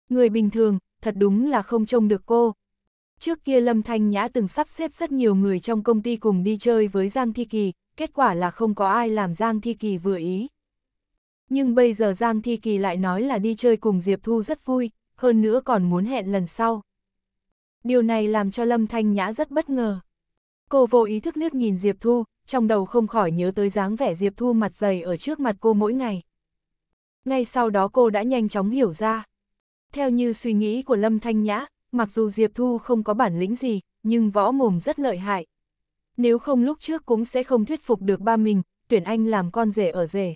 A: Người bình thường, thật đúng là không trông được cô. Trước kia Lâm Thanh Nhã từng sắp xếp rất nhiều người trong công ty cùng đi chơi với Giang Thi Kỳ, kết quả là không có ai làm Giang Thi Kỳ vừa ý. Nhưng bây giờ Giang Thi Kỳ lại nói là đi chơi cùng Diệp Thu rất vui, hơn nữa còn muốn hẹn lần sau. Điều này làm cho Lâm Thanh Nhã rất bất ngờ. Cô vô ý thức liếc nhìn Diệp Thu, trong đầu không khỏi nhớ tới dáng vẻ Diệp Thu mặt dày ở trước mặt cô mỗi ngày. Ngay sau đó cô đã nhanh chóng hiểu ra. Theo như suy nghĩ của Lâm Thanh Nhã, mặc dù Diệp Thu không có bản lĩnh gì, nhưng võ mồm rất lợi hại. Nếu không lúc trước cũng sẽ không thuyết phục được ba mình, tuyển anh làm con rể ở rể.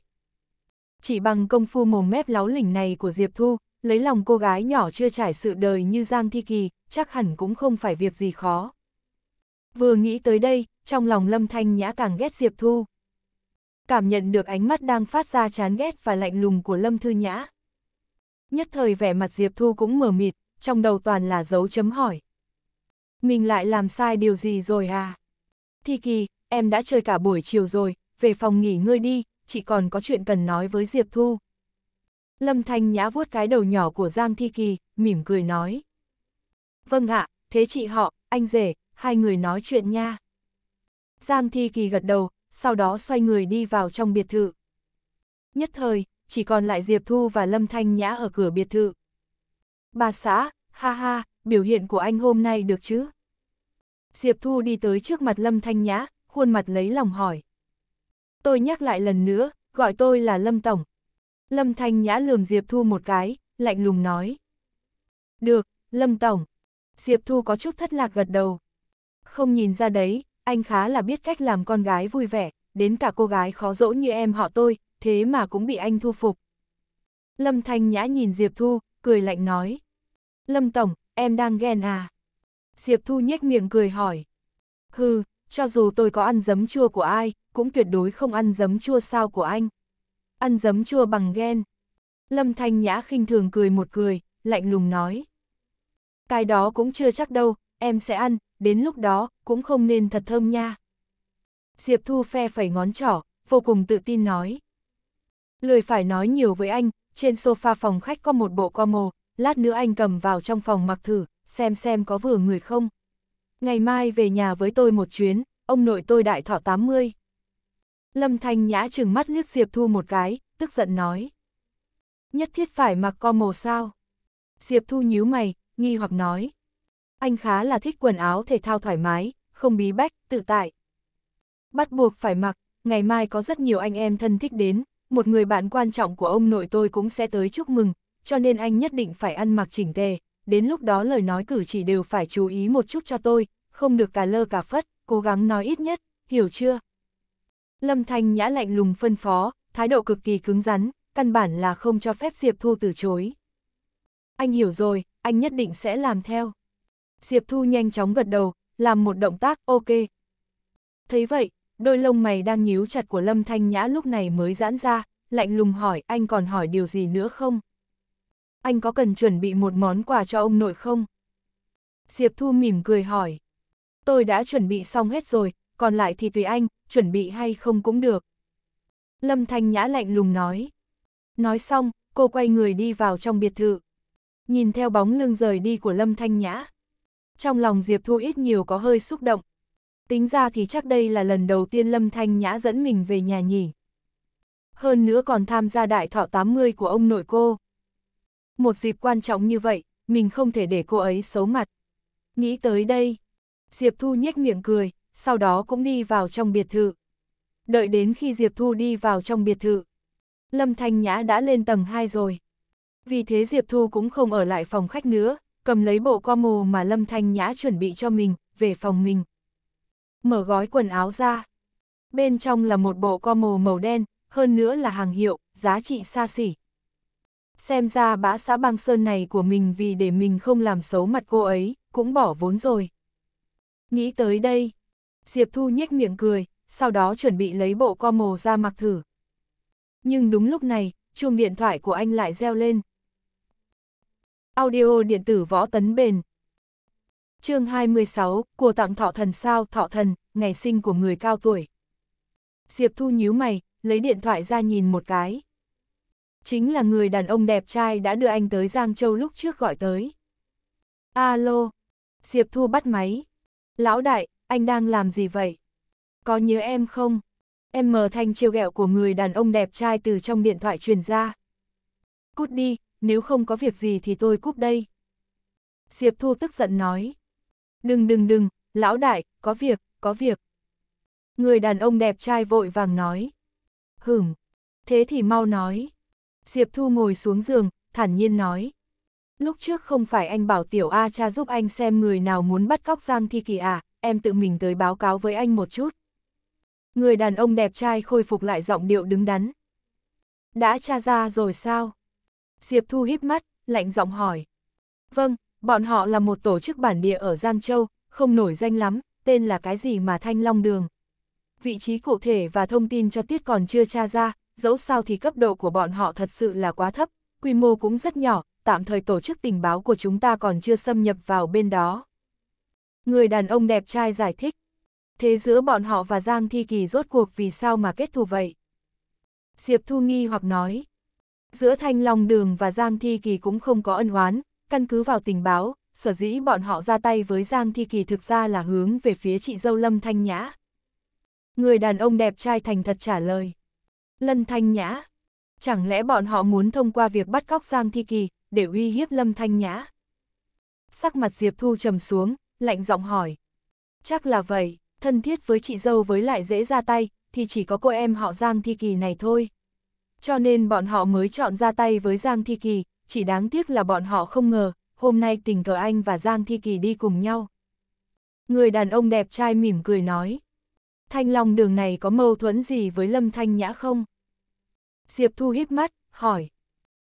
A: Chỉ bằng công phu mồm mép láo lỉnh này của Diệp Thu, lấy lòng cô gái nhỏ chưa trải sự đời như Giang Thi Kỳ, chắc hẳn cũng không phải việc gì khó. Vừa nghĩ tới đây, trong lòng Lâm Thanh Nhã càng ghét Diệp Thu. Cảm nhận được ánh mắt đang phát ra chán ghét và lạnh lùng của Lâm Thư Nhã. Nhất thời vẻ mặt Diệp Thu cũng mờ mịt, trong đầu toàn là dấu chấm hỏi. Mình lại làm sai điều gì rồi à? Thi Kỳ, em đã chơi cả buổi chiều rồi, về phòng nghỉ ngơi đi, chỉ còn có chuyện cần nói với Diệp Thu. Lâm Thanh Nhã vuốt cái đầu nhỏ của Giang Thi Kỳ, mỉm cười nói. Vâng ạ, thế chị họ, anh rể, hai người nói chuyện nha. Giang Thi Kỳ gật đầu, sau đó xoay người đi vào trong biệt thự. Nhất thời, chỉ còn lại Diệp Thu và Lâm Thanh Nhã ở cửa biệt thự bà xã, ha ha, biểu hiện của anh hôm nay được chứ? Diệp Thu đi tới trước mặt Lâm Thanh Nhã, khuôn mặt lấy lòng hỏi. Tôi nhắc lại lần nữa, gọi tôi là Lâm Tổng. Lâm Thanh Nhã lườm Diệp Thu một cái, lạnh lùng nói. Được, Lâm Tổng. Diệp Thu có chút thất lạc gật đầu. Không nhìn ra đấy, anh khá là biết cách làm con gái vui vẻ, đến cả cô gái khó dỗ như em họ tôi, thế mà cũng bị anh thu phục. Lâm Thanh Nhã nhìn Diệp Thu, cười lạnh nói. Lâm Tổng, em đang ghen à? Diệp Thu nhếch miệng cười hỏi. Hừ, cho dù tôi có ăn giấm chua của ai, cũng tuyệt đối không ăn giấm chua sao của anh. Ăn giấm chua bằng ghen. Lâm Thanh Nhã khinh thường cười một cười, lạnh lùng nói. Cái đó cũng chưa chắc đâu, em sẽ ăn, đến lúc đó, cũng không nên thật thơm nha. Diệp Thu phe phẩy ngón trỏ, vô cùng tự tin nói. Lười phải nói nhiều với anh, trên sofa phòng khách có một bộ commo, lát nữa anh cầm vào trong phòng mặc thử, xem xem có vừa người không. Ngày mai về nhà với tôi một chuyến, ông nội tôi đại thọ 80. Lâm Thanh Nhã chừng mắt liếc Diệp Thu một cái, tức giận nói. Nhất thiết phải mặc commo sao? Diệp Thu nhíu mày, nghi hoặc nói. Anh khá là thích quần áo thể thao thoải mái, không bí bách, tự tại. Bắt buộc phải mặc, ngày mai có rất nhiều anh em thân thích đến, một người bạn quan trọng của ông nội tôi cũng sẽ tới chúc mừng, cho nên anh nhất định phải ăn mặc chỉnh tề, đến lúc đó lời nói cử chỉ đều phải chú ý một chút cho tôi, không được cả lơ cả phất, cố gắng nói ít nhất, hiểu chưa? Lâm Thanh Nhã lạnh lùng phân phó, thái độ cực kỳ cứng rắn, căn bản là không cho phép Diệp Thu từ chối. Anh hiểu rồi, anh nhất định sẽ làm theo. Diệp Thu nhanh chóng gật đầu, làm một động tác ok. Thấy vậy, đôi lông mày đang nhíu chặt của Lâm Thanh Nhã lúc này mới giãn ra, lạnh lùng hỏi anh còn hỏi điều gì nữa không? Anh có cần chuẩn bị một món quà cho ông nội không? Diệp Thu mỉm cười hỏi. Tôi đã chuẩn bị xong hết rồi, còn lại thì tùy anh, chuẩn bị hay không cũng được. Lâm Thanh Nhã lạnh lùng nói. Nói xong, cô quay người đi vào trong biệt thự. Nhìn theo bóng lưng rời đi của Lâm Thanh Nhã. Trong lòng Diệp Thu ít nhiều có hơi xúc động, tính ra thì chắc đây là lần đầu tiên Lâm Thanh Nhã dẫn mình về nhà nhỉ. Hơn nữa còn tham gia đại thọ 80 của ông nội cô. Một dịp quan trọng như vậy, mình không thể để cô ấy xấu mặt. Nghĩ tới đây, Diệp Thu nhếch miệng cười, sau đó cũng đi vào trong biệt thự. Đợi đến khi Diệp Thu đi vào trong biệt thự, Lâm Thanh Nhã đã lên tầng 2 rồi. Vì thế Diệp Thu cũng không ở lại phòng khách nữa, cầm lấy bộ co mồ mà Lâm Thanh Nhã chuẩn bị cho mình, về phòng mình mở gói quần áo ra. Bên trong là một bộ co mồ màu đen, hơn nữa là hàng hiệu, giá trị xa xỉ. Xem ra bã xã băng sơn này của mình vì để mình không làm xấu mặt cô ấy, cũng bỏ vốn rồi. Nghĩ tới đây, Diệp Thu nhếch miệng cười, sau đó chuẩn bị lấy bộ co mồ ra mặc thử. Nhưng đúng lúc này, chuông điện thoại của anh lại reo lên. Audio điện tử võ tấn bền, chương 26, của tặng thọ thần sao, thọ thần, ngày sinh của người cao tuổi. Diệp Thu nhíu mày, lấy điện thoại ra nhìn một cái. Chính là người đàn ông đẹp trai đã đưa anh tới Giang Châu lúc trước gọi tới. Alo, Diệp Thu bắt máy. Lão đại, anh đang làm gì vậy? Có nhớ em không? Em mờ thanh chiêu gẹo của người đàn ông đẹp trai từ trong điện thoại truyền ra. Cút đi, nếu không có việc gì thì tôi cúp đây. Diệp Thu tức giận nói. Đừng đừng đừng, lão đại, có việc, có việc. Người đàn ông đẹp trai vội vàng nói. Hửm, thế thì mau nói. Diệp Thu ngồi xuống giường, thản nhiên nói. Lúc trước không phải anh bảo tiểu A cha giúp anh xem người nào muốn bắt cóc Giang Thi Kỳ à, em tự mình tới báo cáo với anh một chút. Người đàn ông đẹp trai khôi phục lại giọng điệu đứng đắn. Đã tra ra rồi sao? Diệp Thu híp mắt, lạnh giọng hỏi. Vâng, Bọn họ là một tổ chức bản địa ở Giang Châu, không nổi danh lắm, tên là cái gì mà Thanh Long Đường. Vị trí cụ thể và thông tin cho tiết còn chưa tra ra, dẫu sao thì cấp độ của bọn họ thật sự là quá thấp, quy mô cũng rất nhỏ, tạm thời tổ chức tình báo của chúng ta còn chưa xâm nhập vào bên đó. Người đàn ông đẹp trai giải thích. Thế giữa bọn họ và Giang Thi Kỳ rốt cuộc vì sao mà kết thù vậy? Diệp Thu nghi hoặc nói. Giữa Thanh Long Đường và Giang Thi Kỳ cũng không có ân oán, Căn cứ vào tình báo, sở dĩ bọn họ ra tay với Giang Thi Kỳ thực ra là hướng về phía chị dâu Lâm Thanh Nhã. Người đàn ông đẹp trai thành thật trả lời. Lâm Thanh Nhã. Chẳng lẽ bọn họ muốn thông qua việc bắt cóc Giang Thi Kỳ, để uy hiếp Lâm Thanh Nhã? Sắc mặt Diệp Thu trầm xuống, lạnh giọng hỏi. Chắc là vậy, thân thiết với chị dâu với lại dễ ra tay, thì chỉ có cô em họ Giang Thi Kỳ này thôi. Cho nên bọn họ mới chọn ra tay với Giang Thi Kỳ, chỉ đáng tiếc là bọn họ không ngờ, hôm nay tình cờ anh và Giang Thi Kỳ đi cùng nhau. Người đàn ông đẹp trai mỉm cười nói. Thanh Long đường này có mâu thuẫn gì với Lâm Thanh Nhã không? Diệp Thu hít mắt, hỏi.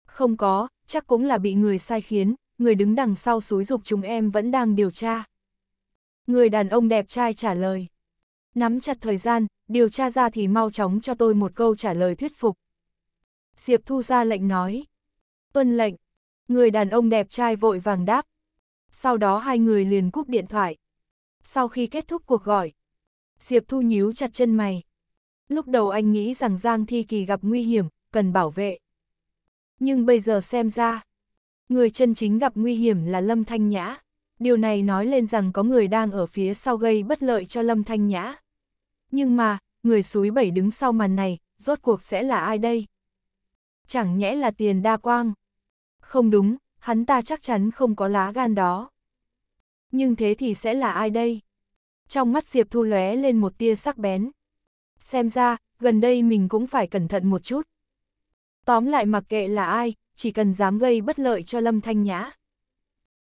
A: Không có, chắc cũng là bị người sai khiến, người đứng đằng sau xúi dục chúng em vẫn đang điều tra. Người đàn ông đẹp trai trả lời. Nắm chặt thời gian, điều tra ra thì mau chóng cho tôi một câu trả lời thuyết phục. Diệp Thu ra lệnh nói. Tuân lệnh. Người đàn ông đẹp trai vội vàng đáp. Sau đó hai người liền cúp điện thoại. Sau khi kết thúc cuộc gọi, Diệp Thu nhíu chặt chân mày. Lúc đầu anh nghĩ rằng Giang Thi Kỳ gặp nguy hiểm, cần bảo vệ. Nhưng bây giờ xem ra, người chân chính gặp nguy hiểm là Lâm Thanh Nhã. Điều này nói lên rằng có người đang ở phía sau gây bất lợi cho Lâm Thanh Nhã. Nhưng mà, người suối bảy đứng sau màn này, rốt cuộc sẽ là ai đây? Chẳng nhẽ là tiền đa quang. Không đúng, hắn ta chắc chắn không có lá gan đó. Nhưng thế thì sẽ là ai đây? Trong mắt Diệp Thu lóe lên một tia sắc bén. Xem ra, gần đây mình cũng phải cẩn thận một chút. Tóm lại mặc kệ là ai, chỉ cần dám gây bất lợi cho Lâm Thanh Nhã.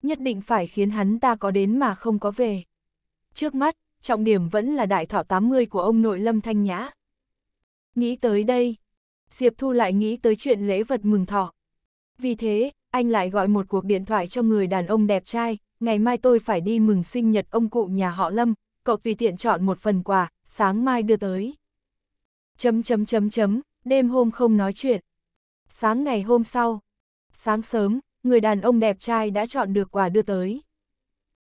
A: Nhất định phải khiến hắn ta có đến mà không có về. Trước mắt, trọng điểm vẫn là đại thọ 80 của ông nội Lâm Thanh Nhã. Nghĩ tới đây, Diệp Thu lại nghĩ tới chuyện lễ vật mừng thọ. Vì thế, anh lại gọi một cuộc điện thoại cho người đàn ông đẹp trai, ngày mai tôi phải đi mừng sinh nhật ông cụ nhà họ Lâm, cậu tùy tiện chọn một phần quà, sáng mai đưa tới. Chấm chấm chấm chấm, đêm hôm không nói chuyện. Sáng ngày hôm sau, sáng sớm, người đàn ông đẹp trai đã chọn được quà đưa tới.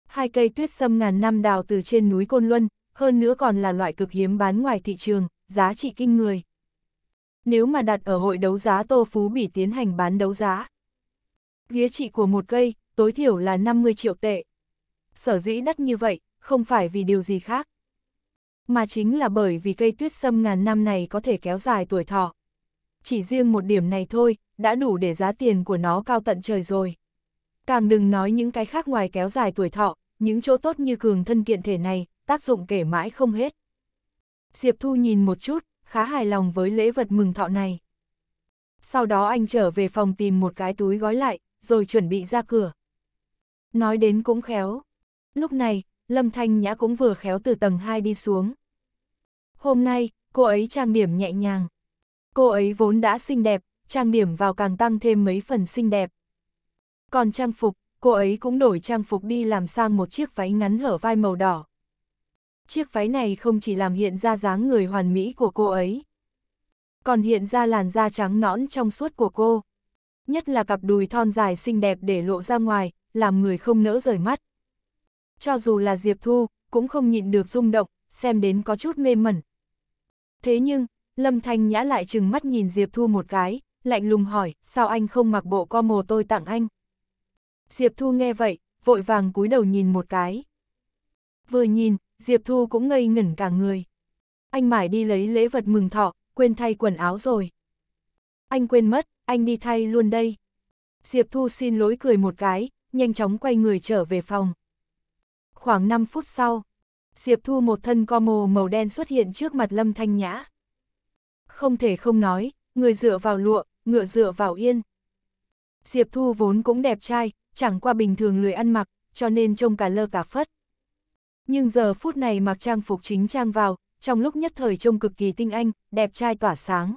A: Hai cây tuyết sâm ngàn năm đào từ trên núi Côn Luân, hơn nữa còn là loại cực hiếm bán ngoài thị trường, giá trị kinh người nếu mà đặt ở hội đấu giá Tô Phú Bỉ tiến hành bán đấu giá. Ghía trị của một cây, tối thiểu là 50 triệu tệ. Sở dĩ đắt như vậy, không phải vì điều gì khác. Mà chính là bởi vì cây tuyết sâm ngàn năm này có thể kéo dài tuổi thọ. Chỉ riêng một điểm này thôi, đã đủ để giá tiền của nó cao tận trời rồi. Càng đừng nói những cái khác ngoài kéo dài tuổi thọ, những chỗ tốt như cường thân kiện thể này, tác dụng kể mãi không hết. Diệp Thu nhìn một chút, khá hài lòng với lễ vật mừng thọ này. Sau đó anh trở về phòng tìm một cái túi gói lại, rồi chuẩn bị ra cửa. Nói đến cũng khéo. Lúc này, Lâm Thanh Nhã cũng vừa khéo từ tầng 2 đi xuống. Hôm nay, cô ấy trang điểm nhẹ nhàng. Cô ấy vốn đã xinh đẹp, trang điểm vào càng tăng thêm mấy phần xinh đẹp. Còn trang phục, cô ấy cũng đổi trang phục đi làm sang một chiếc váy ngắn hở vai màu đỏ, chiếc váy này không chỉ làm hiện ra dáng người hoàn mỹ của cô ấy, còn hiện ra làn da trắng nõn trong suốt của cô. Nhất là cặp đùi thon dài xinh đẹp để lộ ra ngoài, làm người không nỡ rời mắt. Cho dù là Diệp Thu, cũng không nhịn được rung động, xem đến có chút mê mẩn. Thế nhưng, Lâm Thanh Nhã lại chừng mắt nhìn Diệp Thu một cái, lạnh lùng hỏi, sao anh không mặc bộ co mồ tôi tặng anh? Diệp Thu nghe vậy, vội vàng cúi đầu nhìn một cái. Vừa nhìn, Diệp Thu cũng ngây ngẩn cả người. Anh mải đi lấy lễ vật mừng thọ, quên thay quần áo rồi. Anh quên mất, anh đi thay luôn đây. Diệp Thu xin lỗi cười một cái, nhanh chóng quay người trở về phòng. Khoảng 5 phút sau, Diệp Thu một thân co mồ màu đen xuất hiện trước mặt Lâm Thanh Nhã. Không thể không nói, người dựa vào lụa, ngựa dựa vào yên. Diệp Thu vốn cũng đẹp trai, chẳng qua bình thường lười ăn mặc, cho nên trông cả lơ cả phất. Nhưng giờ phút này mặc trang phục chính trang vào, trong lúc nhất thời trông cực kỳ tinh anh, đẹp trai tỏa sáng.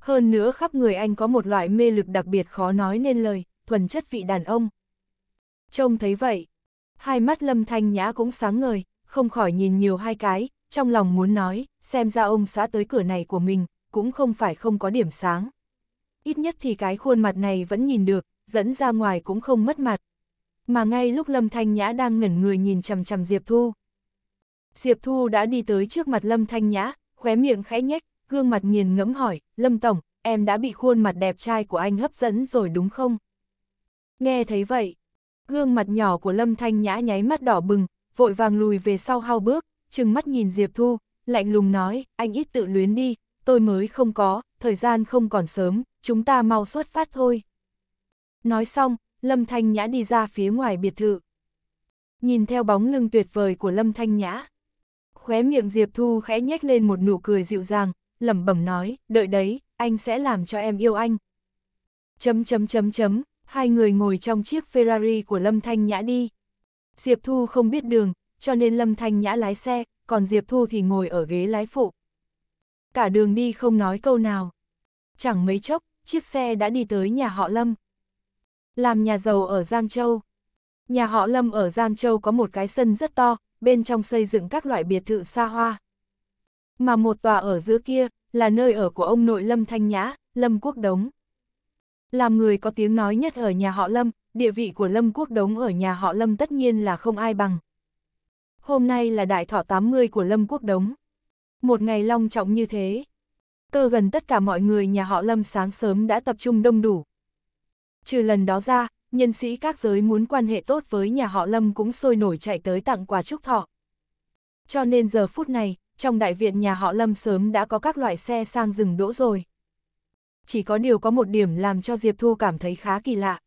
A: Hơn nữa khắp người anh có một loại mê lực đặc biệt khó nói nên lời, thuần chất vị đàn ông. Trông thấy vậy, hai mắt lâm thanh nhã cũng sáng ngời, không khỏi nhìn nhiều hai cái, trong lòng muốn nói, xem ra ông xã tới cửa này của mình, cũng không phải không có điểm sáng. Ít nhất thì cái khuôn mặt này vẫn nhìn được, dẫn ra ngoài cũng không mất mặt, mà ngay lúc Lâm Thanh Nhã đang ngẩn người nhìn chằm chằm Diệp Thu. Diệp Thu đã đi tới trước mặt Lâm Thanh Nhã, khóe miệng khẽ nhếch, gương mặt nghiền ngẫm hỏi, Lâm Tổng, em đã bị khuôn mặt đẹp trai của anh hấp dẫn rồi đúng không? Nghe thấy vậy, gương mặt nhỏ của Lâm Thanh Nhã nháy mắt đỏ bừng, vội vàng lùi về sau hao bước, chừng mắt nhìn Diệp Thu, lạnh lùng nói, anh ít tự luyến đi, tôi mới không có, thời gian không còn sớm, chúng ta mau xuất phát thôi. Nói xong, Lâm Thanh Nhã đi ra phía ngoài biệt thự. Nhìn theo bóng lưng tuyệt vời của Lâm Thanh Nhã. Khóe miệng Diệp Thu khẽ nhếch lên một nụ cười dịu dàng, lẩm bẩm nói, đợi đấy, anh sẽ làm cho em yêu anh. Chấm chấm chấm chấm, hai người ngồi trong chiếc Ferrari của Lâm Thanh Nhã đi. Diệp Thu không biết đường, cho nên Lâm Thanh Nhã lái xe, còn Diệp Thu thì ngồi ở ghế lái phụ. Cả đường đi không nói câu nào. Chẳng mấy chốc, chiếc xe đã đi tới nhà họ Lâm làm nhà giàu ở Giang Châu. Nhà họ Lâm ở Giang Châu có một cái sân rất to, bên trong xây dựng các loại biệt thự xa hoa. Mà một tòa ở giữa kia, là nơi ở của ông nội Lâm Thanh Nhã, Lâm Quốc Đống. Làm người có tiếng nói nhất ở nhà họ Lâm, địa vị của Lâm Quốc Đống ở nhà họ Lâm tất nhiên là không ai bằng. Hôm nay là đại thọ 80 của Lâm Quốc Đống. Một ngày long trọng như thế. Cơ gần tất cả mọi người nhà họ Lâm sáng sớm đã tập trung đông đủ, Trừ lần đó ra, nhân sĩ các giới muốn quan hệ tốt với nhà họ Lâm cũng sôi nổi chạy tới tặng quà chúc thọ. Cho nên giờ phút này, trong đại viện nhà họ Lâm sớm đã có các loại xe sang rừng đỗ rồi. Chỉ có điều có một điểm làm cho Diệp Thu cảm thấy khá kỳ lạ.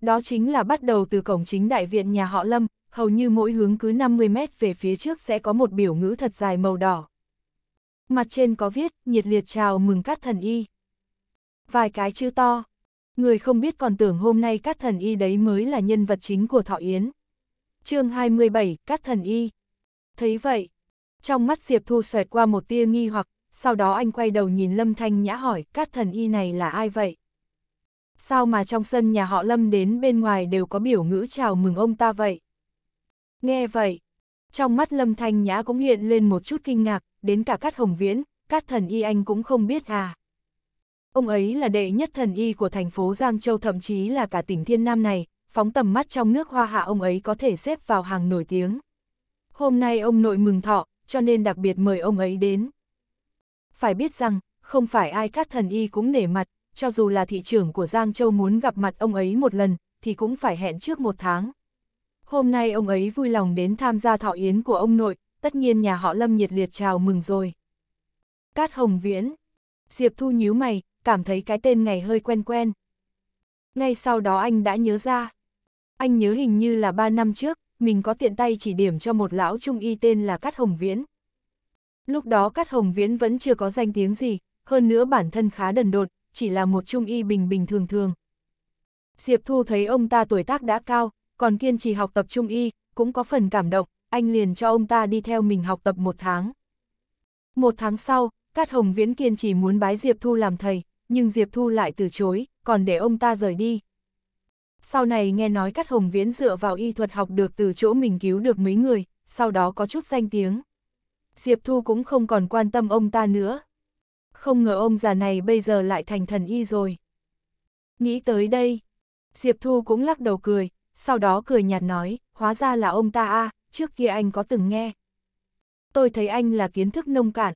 A: Đó chính là bắt đầu từ cổng chính đại viện nhà họ Lâm, hầu như mỗi hướng cứ 50 mét về phía trước sẽ có một biểu ngữ thật dài màu đỏ. Mặt trên có viết, nhiệt liệt chào mừng các thần y. Vài cái chữ to, Người không biết còn tưởng hôm nay các thần y đấy mới là nhân vật chính của Thọ Yến. chương 27, các thần y. Thấy vậy, trong mắt Diệp Thu xoẹt qua một tia nghi hoặc, sau đó anh quay đầu nhìn Lâm Thanh Nhã hỏi các thần y này là ai vậy? Sao mà trong sân nhà họ Lâm đến bên ngoài đều có biểu ngữ chào mừng ông ta vậy? Nghe vậy, trong mắt Lâm Thanh Nhã cũng hiện lên một chút kinh ngạc, đến cả Cát Hồng Viễn, Cát Thần Y anh cũng không biết à. Ông ấy là đệ nhất thần y của thành phố Giang Châu thậm chí là cả tỉnh Thiên Nam này, phóng tầm mắt trong nước hoa hạ ông ấy có thể xếp vào hàng nổi tiếng. Hôm nay ông nội mừng thọ, cho nên đặc biệt mời ông ấy đến. Phải biết rằng, không phải ai các thần y cũng nể mặt, cho dù là thị trưởng của Giang Châu muốn gặp mặt ông ấy một lần, thì cũng phải hẹn trước một tháng. Hôm nay ông ấy vui lòng đến tham gia thọ yến của ông nội, tất nhiên nhà họ Lâm nhiệt liệt chào mừng rồi. Cát Hồng Viễn Diệp Thu nhíu mày, cảm thấy cái tên này hơi quen quen. Ngay sau đó anh đã nhớ ra. Anh nhớ hình như là 3 năm trước, mình có tiện tay chỉ điểm cho một lão trung y tên là Cát Hồng Viễn. Lúc đó Cát Hồng Viễn vẫn chưa có danh tiếng gì, hơn nữa bản thân khá đần đột, chỉ là một trung y bình bình thường thường. Diệp Thu thấy ông ta tuổi tác đã cao, còn kiên trì học tập trung y, cũng có phần cảm động, anh liền cho ông ta đi theo mình học tập một tháng. Một tháng sau, Cát Hồng Viễn kiên trì muốn bái Diệp Thu làm thầy, nhưng Diệp Thu lại từ chối, còn để ông ta rời đi. Sau này nghe nói Cát Hồng Viễn dựa vào y thuật học được từ chỗ mình cứu được mấy người, sau đó có chút danh tiếng. Diệp Thu cũng không còn quan tâm ông ta nữa. Không ngờ ông già này bây giờ lại thành thần y rồi. Nghĩ tới đây, Diệp Thu cũng lắc đầu cười, sau đó cười nhạt nói, hóa ra là ông ta a trước kia anh có từng nghe. Tôi thấy anh là kiến thức nông cạn.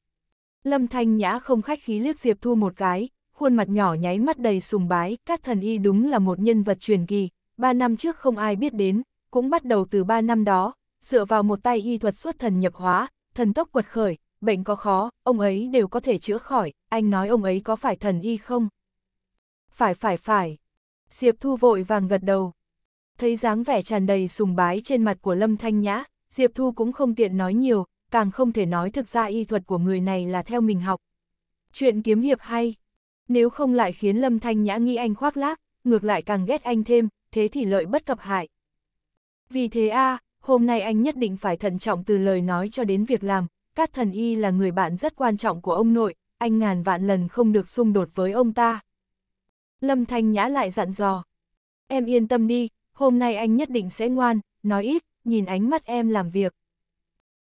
A: Lâm Thanh Nhã không khách khí liếc Diệp Thu một cái, khuôn mặt nhỏ nháy mắt đầy sùng bái, các thần y đúng là một nhân vật truyền kỳ, ba năm trước không ai biết đến, cũng bắt đầu từ ba năm đó, dựa vào một tay y thuật xuất thần nhập hóa, thần tốc quật khởi, bệnh có khó, ông ấy đều có thể chữa khỏi, anh nói ông ấy có phải thần y không? Phải phải phải. Diệp Thu vội vàng gật đầu. Thấy dáng vẻ tràn đầy sùng bái trên mặt của Lâm Thanh Nhã, Diệp Thu cũng không tiện nói nhiều, càng không thể nói thực ra y thuật của người này là theo mình học. Chuyện kiếm hiệp hay, nếu không lại khiến Lâm Thanh Nhã nghi anh khoác lác, ngược lại càng ghét anh thêm, thế thì lợi bất cập hại. Vì thế a hôm nay anh nhất định phải thận trọng từ lời nói cho đến việc làm, Cát Thần Y là người bạn rất quan trọng của ông nội, anh ngàn vạn lần không được xung đột với ông ta. Lâm Thanh Nhã lại dặn dò. Em yên tâm đi, hôm nay anh nhất định sẽ ngoan, nói ít, nhìn ánh mắt em làm việc.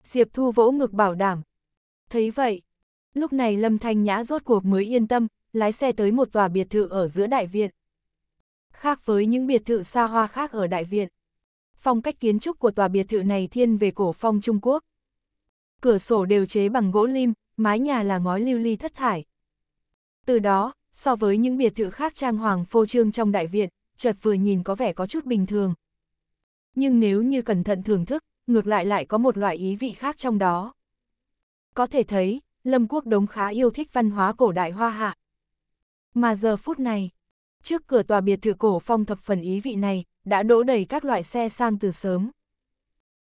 A: Diệp Thu vỗ ngực bảo đảm. Thấy vậy, lúc này Lâm Thanh Nhã rốt cuộc mới yên tâm, lái xe tới một tòa biệt thự ở giữa đại viện. Khác với những biệt thự xa hoa khác ở đại viện, phong cách kiến trúc của tòa biệt thự này thiên về cổ phong Trung Quốc. Cửa sổ đều chế bằng gỗ lim, mái nhà là ngói lưu ly thất thải. Từ đó, so với những biệt thự khác trang hoàng phô trương trong đại viện, chợt vừa nhìn có vẻ có chút bình thường. Nhưng nếu như cẩn thận thưởng thức, ngược lại lại có một loại ý vị khác trong đó. Có thể thấy, Lâm Quốc Đống khá yêu thích văn hóa cổ đại hoa hạ. Mà giờ phút này, trước cửa tòa biệt thự cổ phong thập phần ý vị này, đã đỗ đầy các loại xe sang từ sớm.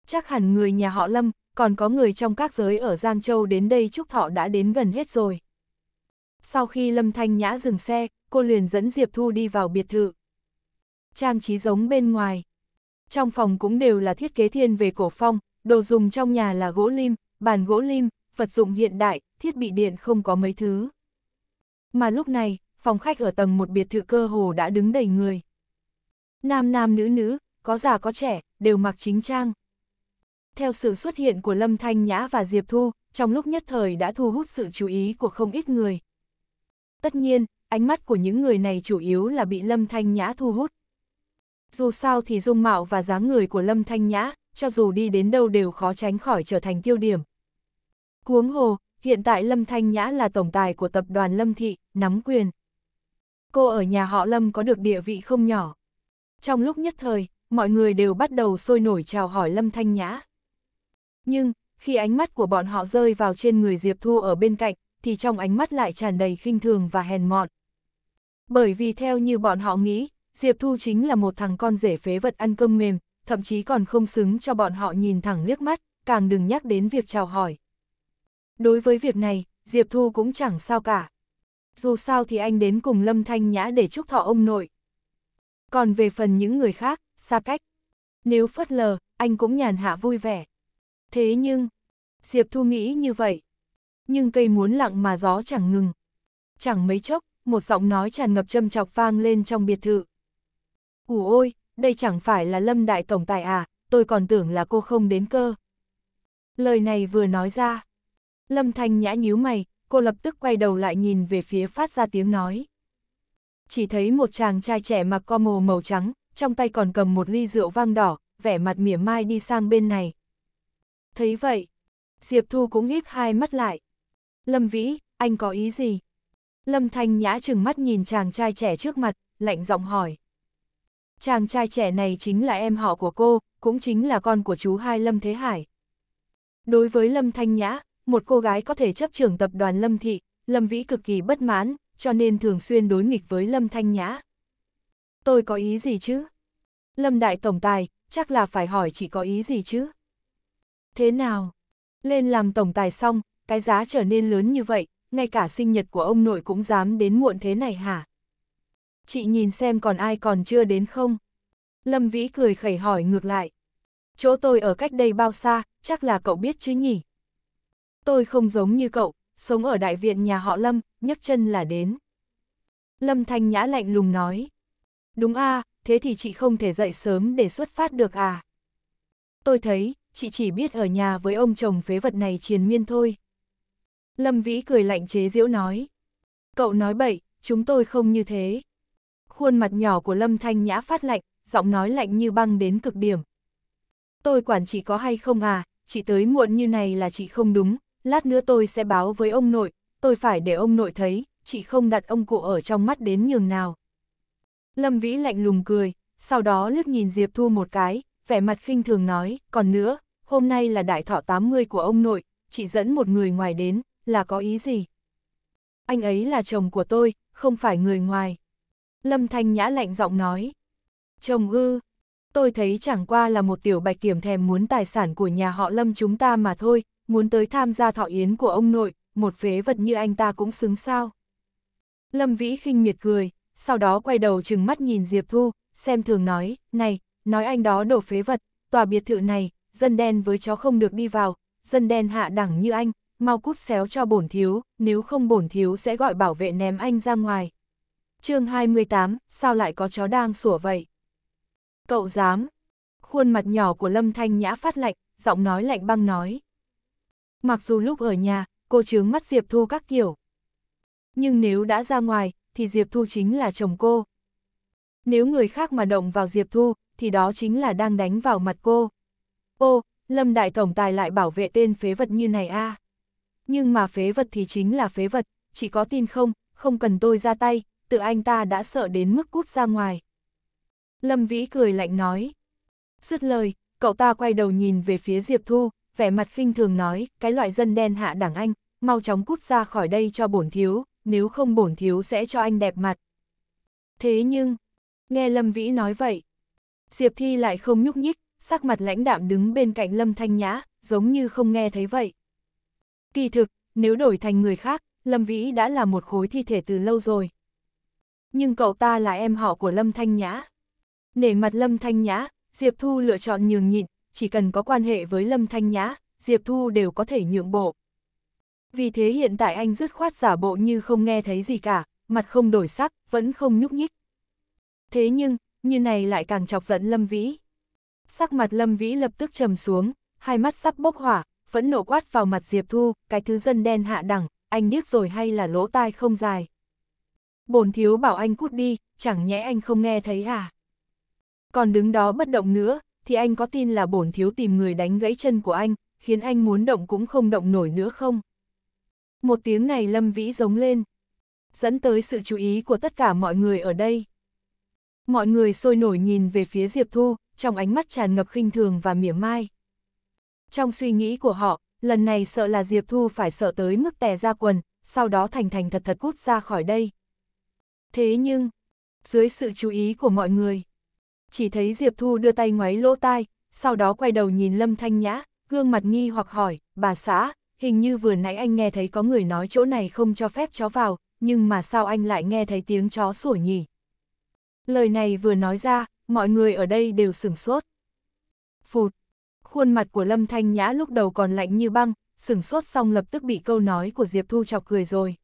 A: Chắc hẳn người nhà họ Lâm, còn có người trong các giới ở Giang Châu đến đây chúc thọ đã đến gần hết rồi. Sau khi Lâm Thanh Nhã dừng xe, cô liền dẫn Diệp Thu đi vào biệt thự. Trang trí giống bên ngoài. Trong phòng cũng đều là thiết kế thiên về cổ phong, đồ dùng trong nhà là gỗ lim, bàn gỗ lim, vật dụng hiện đại, thiết bị điện không có mấy thứ. Mà lúc này, phòng khách ở tầng một biệt thự cơ hồ đã đứng đầy người. Nam nam nữ nữ, có già có trẻ, đều mặc chính trang. Theo sự xuất hiện của Lâm Thanh Nhã và Diệp Thu, trong lúc nhất thời đã thu hút sự chú ý của không ít người. Tất nhiên, ánh mắt của những người này chủ yếu là bị Lâm Thanh Nhã thu hút. Dù sao thì dung mạo và dáng người của Lâm Thanh Nhã, cho dù đi đến đâu đều khó tránh khỏi trở thành tiêu điểm. Cuống hồ, hiện tại Lâm Thanh Nhã là tổng tài của tập đoàn Lâm Thị, nắm quyền. Cô ở nhà họ Lâm có được địa vị không nhỏ. Trong lúc nhất thời, mọi người đều bắt đầu sôi nổi chào hỏi Lâm Thanh Nhã. Nhưng, khi ánh mắt của bọn họ rơi vào trên người Diệp Thu ở bên cạnh, thì trong ánh mắt lại tràn đầy khinh thường và hèn mọn. Bởi vì theo như bọn họ nghĩ, Diệp Thu chính là một thằng con rể phế vật ăn cơm mềm, thậm chí còn không xứng cho bọn họ nhìn thẳng liếc mắt, càng đừng nhắc đến việc chào hỏi. Đối với việc này, Diệp Thu cũng chẳng sao cả, dù sao thì anh đến cùng Lâm Thanh Nhã để chúc thọ ông nội. Còn về phần những người khác, xa cách. Nếu phớt lờ, anh cũng nhàn hạ vui vẻ. Thế nhưng, Diệp Thu nghĩ như vậy. Nhưng cây muốn lặng mà gió chẳng ngừng. Chẳng mấy chốc, một giọng nói tràn ngập châm chọc vang lên trong biệt thự. Ủ ôi, đây chẳng phải là Lâm Đại Tổng Tài à, tôi còn tưởng là cô không đến cơ. Lời này vừa nói ra. Lâm Thanh Nhã nhíu mày, cô lập tức quay đầu lại nhìn về phía phát ra tiếng nói. Chỉ thấy một chàng trai trẻ mặc co mồ màu trắng, trong tay còn cầm một ly rượu vang đỏ, vẻ mặt mỉa mai đi sang bên này. Thấy vậy, Diệp Thu cũng híp hai mắt lại. Lâm Vĩ, anh có ý gì? Lâm Thanh Nhã chừng mắt nhìn chàng trai trẻ trước mặt, lạnh giọng hỏi. Chàng trai trẻ này chính là em họ của cô, cũng chính là con của chú hai Lâm Thế Hải. Đối với Lâm Thanh Nhã, một cô gái có thể chấp trưởng tập đoàn Lâm Thị, Lâm Vĩ cực kỳ bất mãn, cho nên thường xuyên đối nghịch với Lâm Thanh Nhã. Tôi có ý gì chứ? Lâm Đại Tổng Tài, chắc là phải hỏi chỉ có ý gì chứ? Thế nào? Lên làm Tổng Tài xong, cái giá trở nên lớn như vậy, ngay cả sinh nhật của ông nội cũng dám đến muộn thế này hả? Chị nhìn xem còn ai còn chưa đến không? Lâm Vĩ cười khẩy hỏi ngược lại. Chỗ tôi ở cách đây bao xa, chắc là cậu biết chứ nhỉ? Tôi không giống như cậu, sống ở đại viện nhà họ Lâm, nhấc chân là đến. Lâm Thanh Nhã lạnh lùng nói. Đúng a, à, thế thì chị không thể dậy sớm để xuất phát được à? Tôi thấy, chị chỉ biết ở nhà với ông chồng phế vật này triền miên thôi. Lâm Vĩ cười lạnh chế giễu nói. Cậu nói bậy, chúng tôi không như thế. Khuôn mặt nhỏ của Lâm Thanh Nhã phát lạnh, giọng nói lạnh như băng đến cực điểm. Tôi quản chị có hay không à, chị tới muộn như này là chị không đúng, lát nữa tôi sẽ báo với ông nội, tôi phải để ông nội thấy, chị không đặt ông cụ ở trong mắt đến nhường nào. Lâm Vĩ lạnh lùng cười, sau đó liếc nhìn Diệp Thu một cái, vẻ mặt khinh thường nói, còn nữa, hôm nay là đại thọ 80 của ông nội, chị dẫn một người ngoài đến, là có ý gì? Anh ấy là chồng của tôi, không phải người ngoài. Lâm Thanh Nhã lạnh giọng nói. Chồng ư, tôi thấy chẳng qua là một tiểu bạch kiểm thèm muốn tài sản của nhà họ Lâm chúng ta mà thôi, muốn tới tham gia thọ yến của ông nội, một phế vật như anh ta cũng xứng sao. Lâm Vĩ khinh miệt cười, sau đó quay đầu trừng mắt nhìn Diệp Thu, xem thường nói, này, nói anh đó đổ phế vật, tòa biệt thự này, dân đen với chó không được đi vào, dân đen hạ đẳng như anh, mau cút xéo cho bổn thiếu, nếu không bổn thiếu sẽ gọi bảo vệ ném anh ra ngoài. chương 28, sao lại có chó đang sủa vậy? Cậu dám! Khuôn mặt nhỏ của Lâm Thanh Nhã phát lạnh, giọng nói lạnh băng nói. Mặc dù lúc ở nhà, cô chướng mắt Diệp Thu các kiểu. Nhưng nếu đã ra ngoài, thì Diệp Thu chính là chồng cô. Nếu người khác mà động vào Diệp Thu, thì đó chính là đang đánh vào mặt cô. Ô, Lâm Đại Tổng Tài lại bảo vệ tên phế vật như này a à. Nhưng mà phế vật thì chính là phế vật, chỉ có tin không, không cần tôi ra tay, tự anh ta đã sợ đến mức cút ra ngoài. Lâm Vĩ cười lạnh nói. Dứt lời, cậu ta quay đầu nhìn về phía Diệp Thu, vẻ mặt khinh thường nói, cái loại dân đen hạ đẳng anh, mau chóng cút ra khỏi đây cho bổn thiếu, nếu không bổn thiếu sẽ cho anh đẹp mặt. Thế nhưng, nghe Lâm Vĩ nói vậy, Diệp Thi lại không nhúc nhích, sắc mặt lãnh đạm đứng bên cạnh Lâm Thanh Nhã, giống như không nghe thấy vậy. Kỳ thực, nếu đổi thành người khác, Lâm Vĩ đã là một khối thi thể từ lâu rồi. Nhưng cậu ta là em họ của Lâm Thanh Nhã. Nể mặt Lâm Thanh Nhã, Diệp Thu lựa chọn nhường nhịn, chỉ cần có quan hệ với Lâm Thanh Nhã, Diệp Thu đều có thể nhượng bộ. Vì thế hiện tại anh dứt khoát giả bộ như không nghe thấy gì cả, mặt không đổi sắc, vẫn không nhúc nhích. Thế nhưng, như này lại càng chọc giận Lâm Vĩ. Sắc mặt Lâm Vĩ lập tức trầm xuống, hai mắt sắp bốc hỏa, vẫn nổ quát vào mặt Diệp Thu, cái thứ dân đen hạ đẳng, anh điếc rồi hay là lỗ tai không dài. Bồn thiếu bảo anh cút đi, chẳng nhẽ anh không nghe thấy à. Còn đứng đó bất động nữa, thì anh có tin là bổn thiếu tìm người đánh gãy chân của anh, khiến anh muốn động cũng không động nổi nữa không? Một tiếng này Lâm Vĩ giống lên, dẫn tới sự chú ý của tất cả mọi người ở đây. Mọi người sôi nổi nhìn về phía Diệp Thu, trong ánh mắt tràn ngập khinh thường và mỉa mai. Trong suy nghĩ của họ, lần này sợ là Diệp Thu phải sợ tới mức tè ra quần, sau đó thành thành thật thật cút ra khỏi đây. Thế nhưng, dưới sự chú ý của mọi người, chỉ thấy Diệp Thu đưa tay ngoáy lỗ tai, sau đó quay đầu nhìn Lâm Thanh Nhã, gương mặt nghi hoặc hỏi, bà xã, hình như vừa nãy anh nghe thấy có người nói chỗ này không cho phép chó vào, nhưng mà sao anh lại nghe thấy tiếng chó sủa nhỉ? Lời này vừa nói ra, mọi người ở đây đều sửng sốt. Phụt! Khuôn mặt của Lâm Thanh Nhã lúc đầu còn lạnh như băng, sửng sốt xong lập tức bị câu nói của Diệp Thu chọc cười rồi.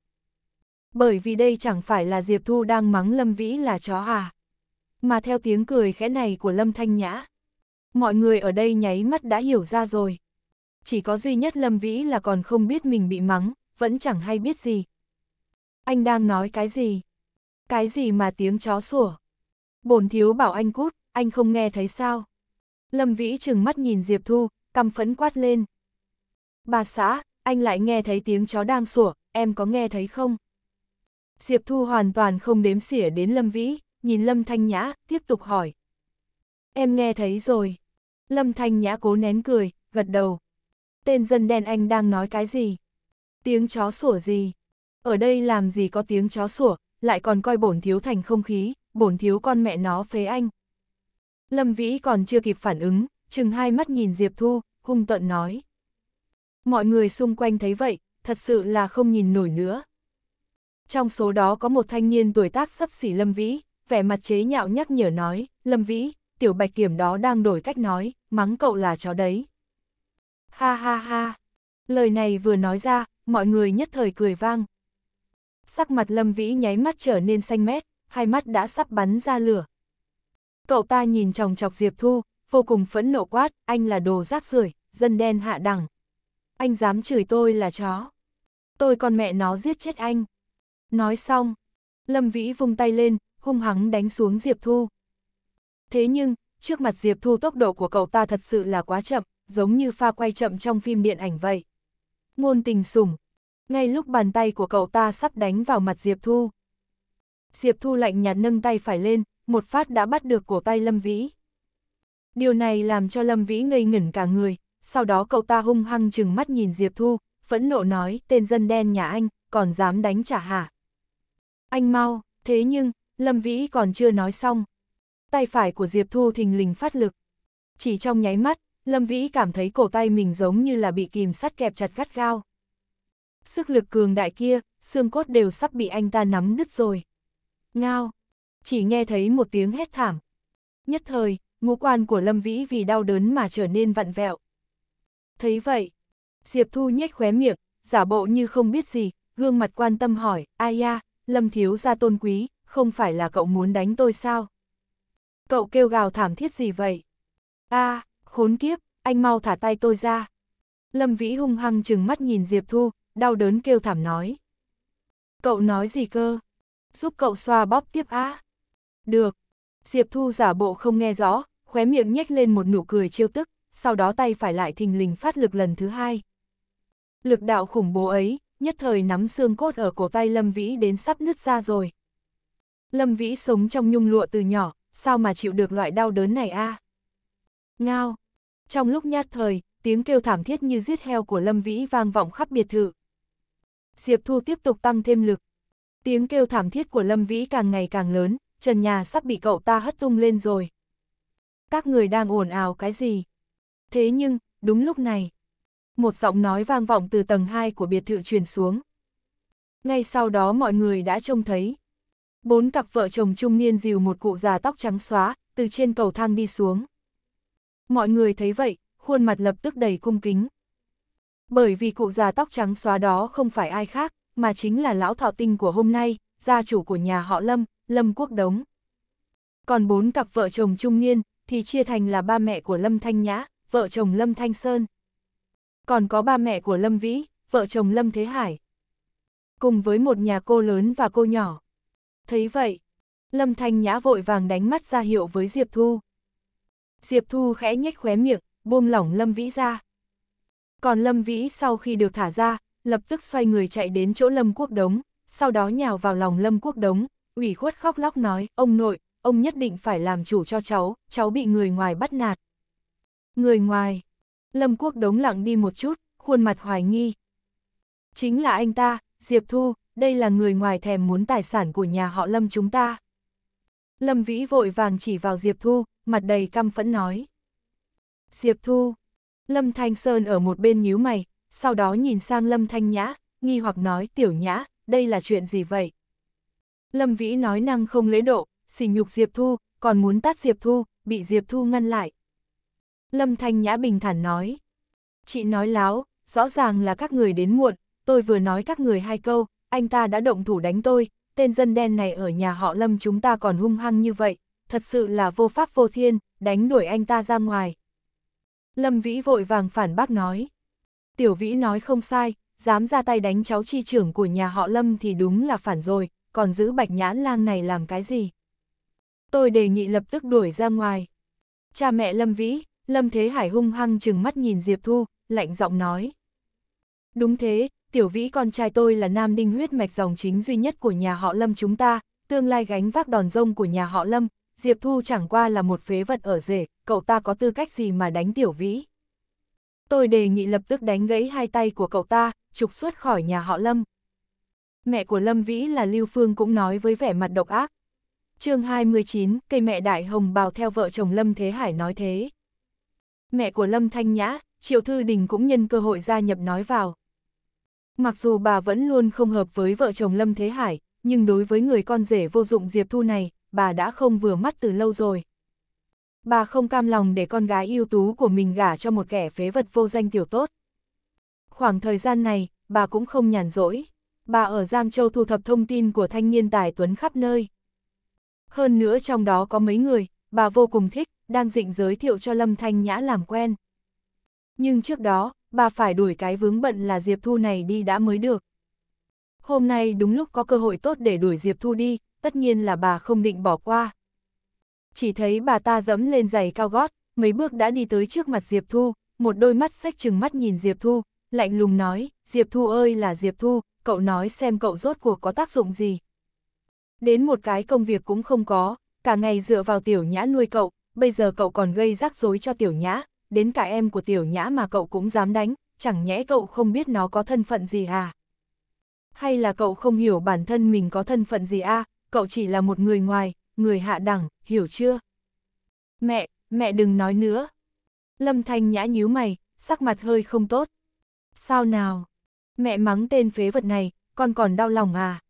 A: Bởi vì đây chẳng phải là Diệp Thu đang mắng Lâm Vĩ là chó à mà theo tiếng cười khẽ này của Lâm Thanh Nhã. Mọi người ở đây nháy mắt đã hiểu ra rồi. Chỉ có duy nhất Lâm Vĩ là còn không biết mình bị mắng, vẫn chẳng hay biết gì. Anh đang nói cái gì? Cái gì mà tiếng chó sủa? Bổn thiếu bảo anh cút, anh không nghe thấy sao? Lâm Vĩ trừng mắt nhìn Diệp Thu, căm phẫn quát lên. Bà xã, anh lại nghe thấy tiếng chó đang sủa, em có nghe thấy không? Diệp Thu hoàn toàn không đếm xỉa đến Lâm Vĩ nhìn Lâm Thanh Nhã, tiếp tục hỏi. Em nghe thấy rồi. Lâm Thanh Nhã cố nén cười, gật đầu. Tên dân đen anh đang nói cái gì? Tiếng chó sủa gì? Ở đây làm gì có tiếng chó sủa, lại còn coi bổn thiếu thành không khí, bổn thiếu con mẹ nó phế anh. Lâm Vĩ còn chưa kịp phản ứng, chừng hai mắt nhìn Diệp Thu, hung tận nói. Mọi người xung quanh thấy vậy, thật sự là không nhìn nổi nữa. Trong số đó có một thanh niên tuổi tác sắp xỉ Lâm Vĩ, vẻ mặt chế nhạo nhắc nhở nói, Lâm Vĩ, tiểu bạch kiểm đó đang đổi cách nói, mắng cậu là chó đấy. Ha ha ha, lời này vừa nói ra, mọi người nhất thời cười vang. Sắc mặt Lâm Vĩ nháy mắt trở nên xanh mét, hai mắt đã sắp bắn ra lửa. Cậu ta nhìn chòng chọc Diệp Thu, vô cùng phẫn nộ quát, anh là đồ rác rưởi, dân đen hạ đẳng. Anh dám chửi tôi là chó. Tôi con mẹ nó giết chết anh. Nói xong, Lâm Vĩ vung tay lên, hung hắng đánh xuống Diệp Thu. Thế nhưng, trước mặt Diệp Thu tốc độ của cậu ta thật sự là quá chậm, giống như pha quay chậm trong phim điện ảnh vậy. Ngôn tình sủng, ngay lúc bàn tay của cậu ta sắp đánh vào mặt Diệp Thu. Diệp Thu lạnh nhạt nâng tay phải lên, một phát đã bắt được cổ tay Lâm Vĩ. Điều này làm cho Lâm Vĩ ngây ngẩn cả người, sau đó cậu ta hung hăng chừng mắt nhìn Diệp Thu, phẫn nộ nói tên dân đen nhà anh, còn dám đánh trả hả? Anh mau, thế nhưng, Lâm Vĩ còn chưa nói xong. Tay phải của Diệp Thu thình lình phát lực. Chỉ trong nháy mắt, Lâm Vĩ cảm thấy cổ tay mình giống như là bị kìm sắt kẹp chặt gắt gao. Sức lực cường đại kia, xương cốt đều sắp bị anh ta nắm đứt rồi. Ngao! Chỉ nghe thấy một tiếng hét thảm. Nhất thời, ngũ quan của Lâm Vĩ vì đau đớn mà trở nên vặn vẹo. Thấy vậy, Diệp Thu nhếch khóe miệng, giả bộ như không biết gì, gương mặt quan tâm hỏi, ai ya, Lâm Thiếu gia tôn quý, không phải là cậu muốn đánh tôi sao? Cậu kêu gào thảm thiết gì vậy? a à, khốn kiếp, anh mau thả tay tôi ra. Lâm Vĩ hung hăng chừng mắt nhìn Diệp Thu, đau đớn kêu thảm nói. Cậu nói gì cơ? Giúp cậu xoa bóp tiếp á. Được. Diệp Thu giả bộ không nghe rõ, khóe miệng nhếch lên một nụ cười chiêu tức, sau đó tay phải lại thình lình phát lực lần thứ hai. Lực đạo khủng bố ấy, nhất thời nắm xương cốt ở cổ tay Lâm Vĩ đến sắp nứt ra rồi. Lâm Vĩ sống trong nhung lụa từ nhỏ, sao mà chịu được loại đau đớn này a? À? Ngao! Trong lúc nhát thời, tiếng kêu thảm thiết như giết heo của Lâm Vĩ vang vọng khắp biệt thự. Diệp Thu tiếp tục tăng thêm lực. Tiếng kêu thảm thiết của Lâm Vĩ càng ngày càng lớn, trần nhà sắp bị cậu ta hất tung lên rồi. Các người đang ồn ào cái gì? Thế nhưng, đúng lúc này, một giọng nói vang vọng từ tầng 2 của biệt thự truyền xuống. Ngay sau đó mọi người đã trông thấy, Bốn cặp vợ chồng trung niên dìu một cụ già tóc trắng xóa, từ trên cầu thang đi xuống. Mọi người thấy vậy, khuôn mặt lập tức đầy cung kính. Bởi vì cụ già tóc trắng xóa đó không phải ai khác, mà chính là lão thọ tinh của hôm nay, gia chủ của nhà họ Lâm, Lâm Quốc Đống. Còn bốn cặp vợ chồng trung niên, thì chia thành là ba mẹ của Lâm Thanh Nhã, vợ chồng Lâm Thanh Sơn. Còn có ba mẹ của Lâm Vĩ, vợ chồng Lâm Thế Hải. Cùng với một nhà cô lớn và cô nhỏ. Thấy vậy, Lâm Thanh Nhã vội vàng đánh mắt ra hiệu với Diệp Thu. Diệp Thu khẽ nhếch khóe miệng, buông lỏng Lâm Vĩ ra. Còn Lâm Vĩ sau khi được thả ra, lập tức xoay người chạy đến chỗ Lâm Quốc Đống, sau đó nhào vào lòng Lâm Quốc Đống, ủy khuất khóc lóc nói, ông nội, ông nhất định phải làm chủ cho cháu, cháu bị người ngoài bắt nạt. Người ngoài, Lâm Quốc Đống lặng đi một chút, khuôn mặt hoài nghi. Chính là anh ta, Diệp Thu, đây là người ngoài thèm muốn tài sản của nhà họ Lâm chúng ta. Lâm Vĩ vội vàng chỉ vào Diệp Thu, mặt đầy căm phẫn nói. Diệp Thu, Lâm Thanh Sơn ở một bên nhíu mày, sau đó nhìn sang Lâm Thanh Nhã, nghi hoặc nói tiểu nhã, đây là chuyện gì vậy? Lâm Vĩ nói năng không lễ độ, xỉ nhục Diệp Thu, còn muốn tát Diệp Thu, bị Diệp Thu ngăn lại. Lâm Thanh Nhã bình thản nói. Chị nói láo, rõ ràng là các người đến muộn, tôi vừa nói các người hai câu, anh ta đã động thủ đánh tôi, tên dân đen này ở nhà họ Lâm chúng ta còn hung hăng như vậy, thật sự là vô pháp vô thiên, đánh đuổi anh ta ra ngoài. Lâm Vĩ vội vàng phản bác nói. Tiểu Vĩ nói không sai, dám ra tay đánh cháu chi trưởng của nhà họ Lâm thì đúng là phản rồi, còn giữ bạch nhãn lang này làm cái gì? Tôi đề nghị lập tức đuổi ra ngoài. Cha mẹ Lâm Vĩ, Lâm Thế Hải hung hăng chừng mắt nhìn Diệp Thu, lạnh giọng nói. Đúng thế, tiểu vĩ con trai tôi là nam ninh huyết mạch dòng chính duy nhất của nhà họ Lâm chúng ta, tương lai gánh vác đòn rông của nhà họ Lâm, Diệp Thu chẳng qua là một phế vật ở rể, cậu ta có tư cách gì mà đánh tiểu vĩ. Tôi đề nghị lập tức đánh gãy hai tay của cậu ta, trục xuất khỏi nhà họ Lâm. Mẹ của Lâm Vĩ là Lưu Phương cũng nói với vẻ mặt độc ác. chương 29, cây mẹ Đại Hồng bào theo vợ chồng Lâm Thế Hải nói thế. Mẹ của Lâm Thanh Nhã, Triệu Thư Đình cũng nhân cơ hội gia nhập nói vào. Mặc dù bà vẫn luôn không hợp với vợ chồng Lâm Thế Hải, nhưng đối với người con rể vô dụng Diệp Thu này, bà đã không vừa mắt từ lâu rồi. Bà không cam lòng để con gái ưu tú của mình gả cho một kẻ phế vật vô danh tiểu tốt. Khoảng thời gian này, bà cũng không nhàn rỗi. Bà ở Giang Châu thu thập thông tin của thanh niên tài tuấn khắp nơi. Hơn nữa trong đó có mấy người, bà vô cùng thích, đang dịnh giới thiệu cho Lâm Thanh Nhã làm quen. Nhưng trước đó, bà phải đuổi cái vướng bận là Diệp Thu này đi đã mới được. Hôm nay đúng lúc có cơ hội tốt để đuổi Diệp Thu đi, tất nhiên là bà không định bỏ qua. Chỉ thấy bà ta dẫm lên giày cao gót, mấy bước đã đi tới trước mặt Diệp Thu, một đôi mắt sách chừng mắt nhìn Diệp Thu, lạnh lùng nói, Diệp Thu ơi là Diệp Thu, cậu nói xem cậu rốt cuộc có tác dụng gì. Đến một cái công việc cũng không có, cả ngày dựa vào tiểu nhã nuôi cậu, bây giờ cậu còn gây rắc rối cho tiểu nhã, đến cả em của tiểu nhã mà cậu cũng dám đánh, chẳng nhẽ cậu không biết nó có thân phận gì à? Hay là cậu không hiểu bản thân mình có thân phận gì à, cậu chỉ là một người ngoài, người hạ đẳng, hiểu chưa? Mẹ, mẹ đừng nói nữa. Lâm Thanh Nhã nhíu mày, sắc mặt hơi không tốt. Sao nào? Mẹ mắng tên phế vật này, con còn đau lòng à?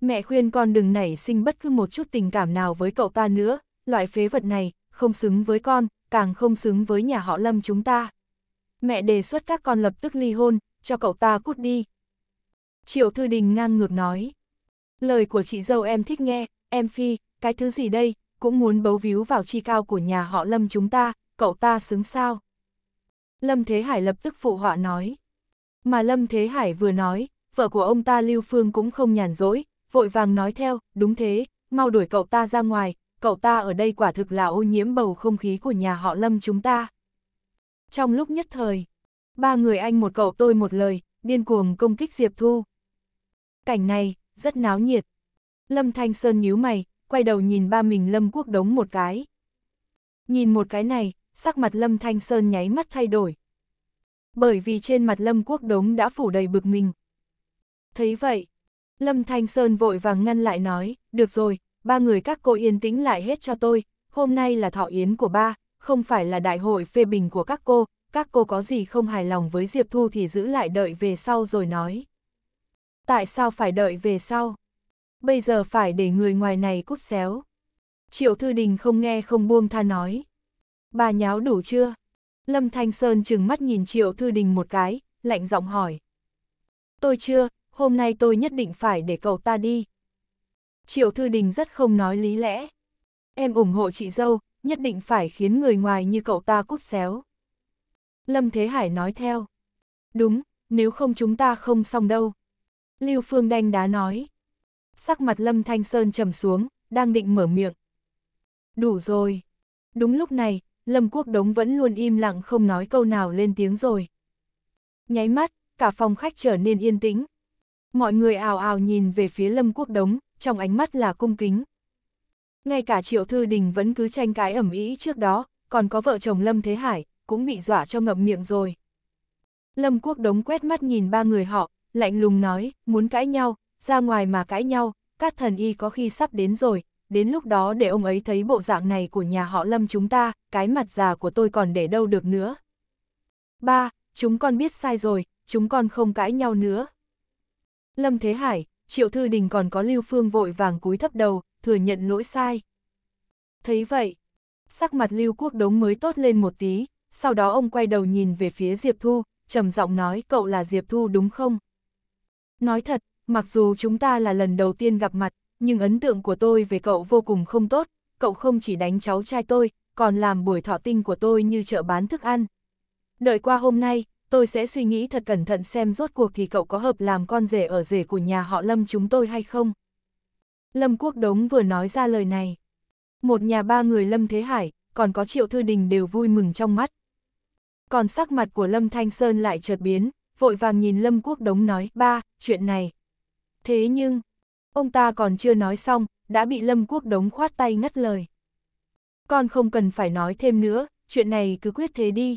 A: Mẹ khuyên con đừng nảy sinh bất cứ một chút tình cảm nào với cậu ta nữa, loại phế vật này, không xứng với con, càng không xứng với nhà họ Lâm chúng ta. Mẹ đề xuất các con lập tức ly hôn, cho cậu ta cút đi. Triệu Thư Đình ngang ngược nói. Lời của chị dâu em thích nghe, em phi, cái thứ gì đây, cũng muốn bấu víu vào chi cao của nhà họ Lâm chúng ta, cậu ta xứng sao. Lâm Thế Hải lập tức phụ họa nói. Mà Lâm Thế Hải vừa nói, vợ của ông ta Lưu Phương cũng không nhàn rỗi, vội vàng nói theo, đúng thế, mau đuổi cậu ta ra ngoài, cậu ta ở đây quả thực là ô nhiễm bầu không khí của nhà họ Lâm chúng ta. Trong lúc nhất thời, ba người anh một cậu tôi một lời, điên cuồng công kích Diệp Thu. Cảnh này, rất náo nhiệt. Lâm Thanh Sơn nhíu mày, quay đầu nhìn ba mình Lâm Quốc Đống một cái. Nhìn một cái này, sắc mặt Lâm Thanh Sơn nháy mắt thay đổi. Bởi vì trên mặt Lâm Quốc Đống đã phủ đầy bực mình. Thấy vậy, Lâm Thanh Sơn vội vàng ngăn lại nói, được rồi, ba người các cô yên tĩnh lại hết cho tôi, hôm nay là thọ yến của ba, không phải là đại hội phê bình của các cô, các cô có gì không hài lòng với Diệp Thu thì giữ lại đợi về sau rồi nói. Tại sao phải đợi về sau? Bây giờ phải để người ngoài này cút xéo. Triệu Thư Đình không nghe không buông tha nói. Bà nháo đủ chưa? Lâm Thanh Sơn chừng mắt nhìn Triệu Thư Đình một cái, lạnh giọng hỏi. Tôi chưa, hôm nay tôi nhất định phải để cậu ta đi, Triệu Thư Đình rất không nói lý lẽ. Em ủng hộ chị dâu, nhất định phải khiến người ngoài như cậu ta cút xéo. Lâm Thế Hải nói theo. Đúng, nếu không chúng ta không xong đâu. Lưu Phương Đanh đá nói. Sắc mặt Lâm Thanh Sơn trầm xuống, đang định mở miệng. Đủ rồi. Đúng lúc này, Lâm Quốc Đống vẫn luôn im lặng không nói câu nào lên tiếng rồi. Nháy mắt, cả phòng khách trở nên yên tĩnh. Mọi người ào ào nhìn về phía Lâm Quốc Đống, trong ánh mắt là cung kính. Ngay cả Triệu Thư Đình vẫn cứ tranh cái ẩm ý trước đó, còn có vợ chồng Lâm Thế Hải, cũng bị dọa cho ngậm miệng rồi. Lâm Quốc Đống quét mắt nhìn ba người họ, lạnh lùng nói, muốn cãi nhau, ra ngoài mà cãi nhau, các thần y có khi sắp đến rồi, đến lúc đó để ông ấy thấy bộ dạng này của nhà họ Lâm chúng ta, cái mặt già của tôi còn để đâu được nữa. Ba, chúng con biết sai rồi, chúng con không cãi nhau nữa. Lâm Thế Hải, Triệu Thư Đình còn có Lưu Phương vội vàng cúi thấp đầu, thừa nhận lỗi sai. Thấy vậy, sắc mặt Lưu Quốc Đống mới tốt lên một tí, sau đó ông quay đầu nhìn về phía Diệp Thu, trầm giọng nói cậu là Diệp Thu đúng không? Nói thật, mặc dù chúng ta là lần đầu tiên gặp mặt, nhưng ấn tượng của tôi về cậu vô cùng không tốt, cậu không chỉ đánh cháu trai tôi, còn làm buổi thọ tinh của tôi như chợ bán thức ăn. Đợi qua hôm nay, tôi sẽ suy nghĩ thật cẩn thận xem rốt cuộc thì cậu có hợp làm con rể ở rể của nhà họ Lâm chúng tôi hay không. Lâm Quốc Đống vừa nói ra lời này. Một nhà ba người Lâm Thế Hải, còn có Triệu Thư Đình đều vui mừng trong mắt. Còn sắc mặt của Lâm Thanh Sơn lại chợt biến, vội vàng nhìn Lâm Quốc Đống nói, ba, chuyện này. Thế nhưng, ông ta còn chưa nói xong, đã bị Lâm Quốc Đống khoát tay ngắt lời. Con không cần phải nói thêm nữa, chuyện này cứ quyết thế đi.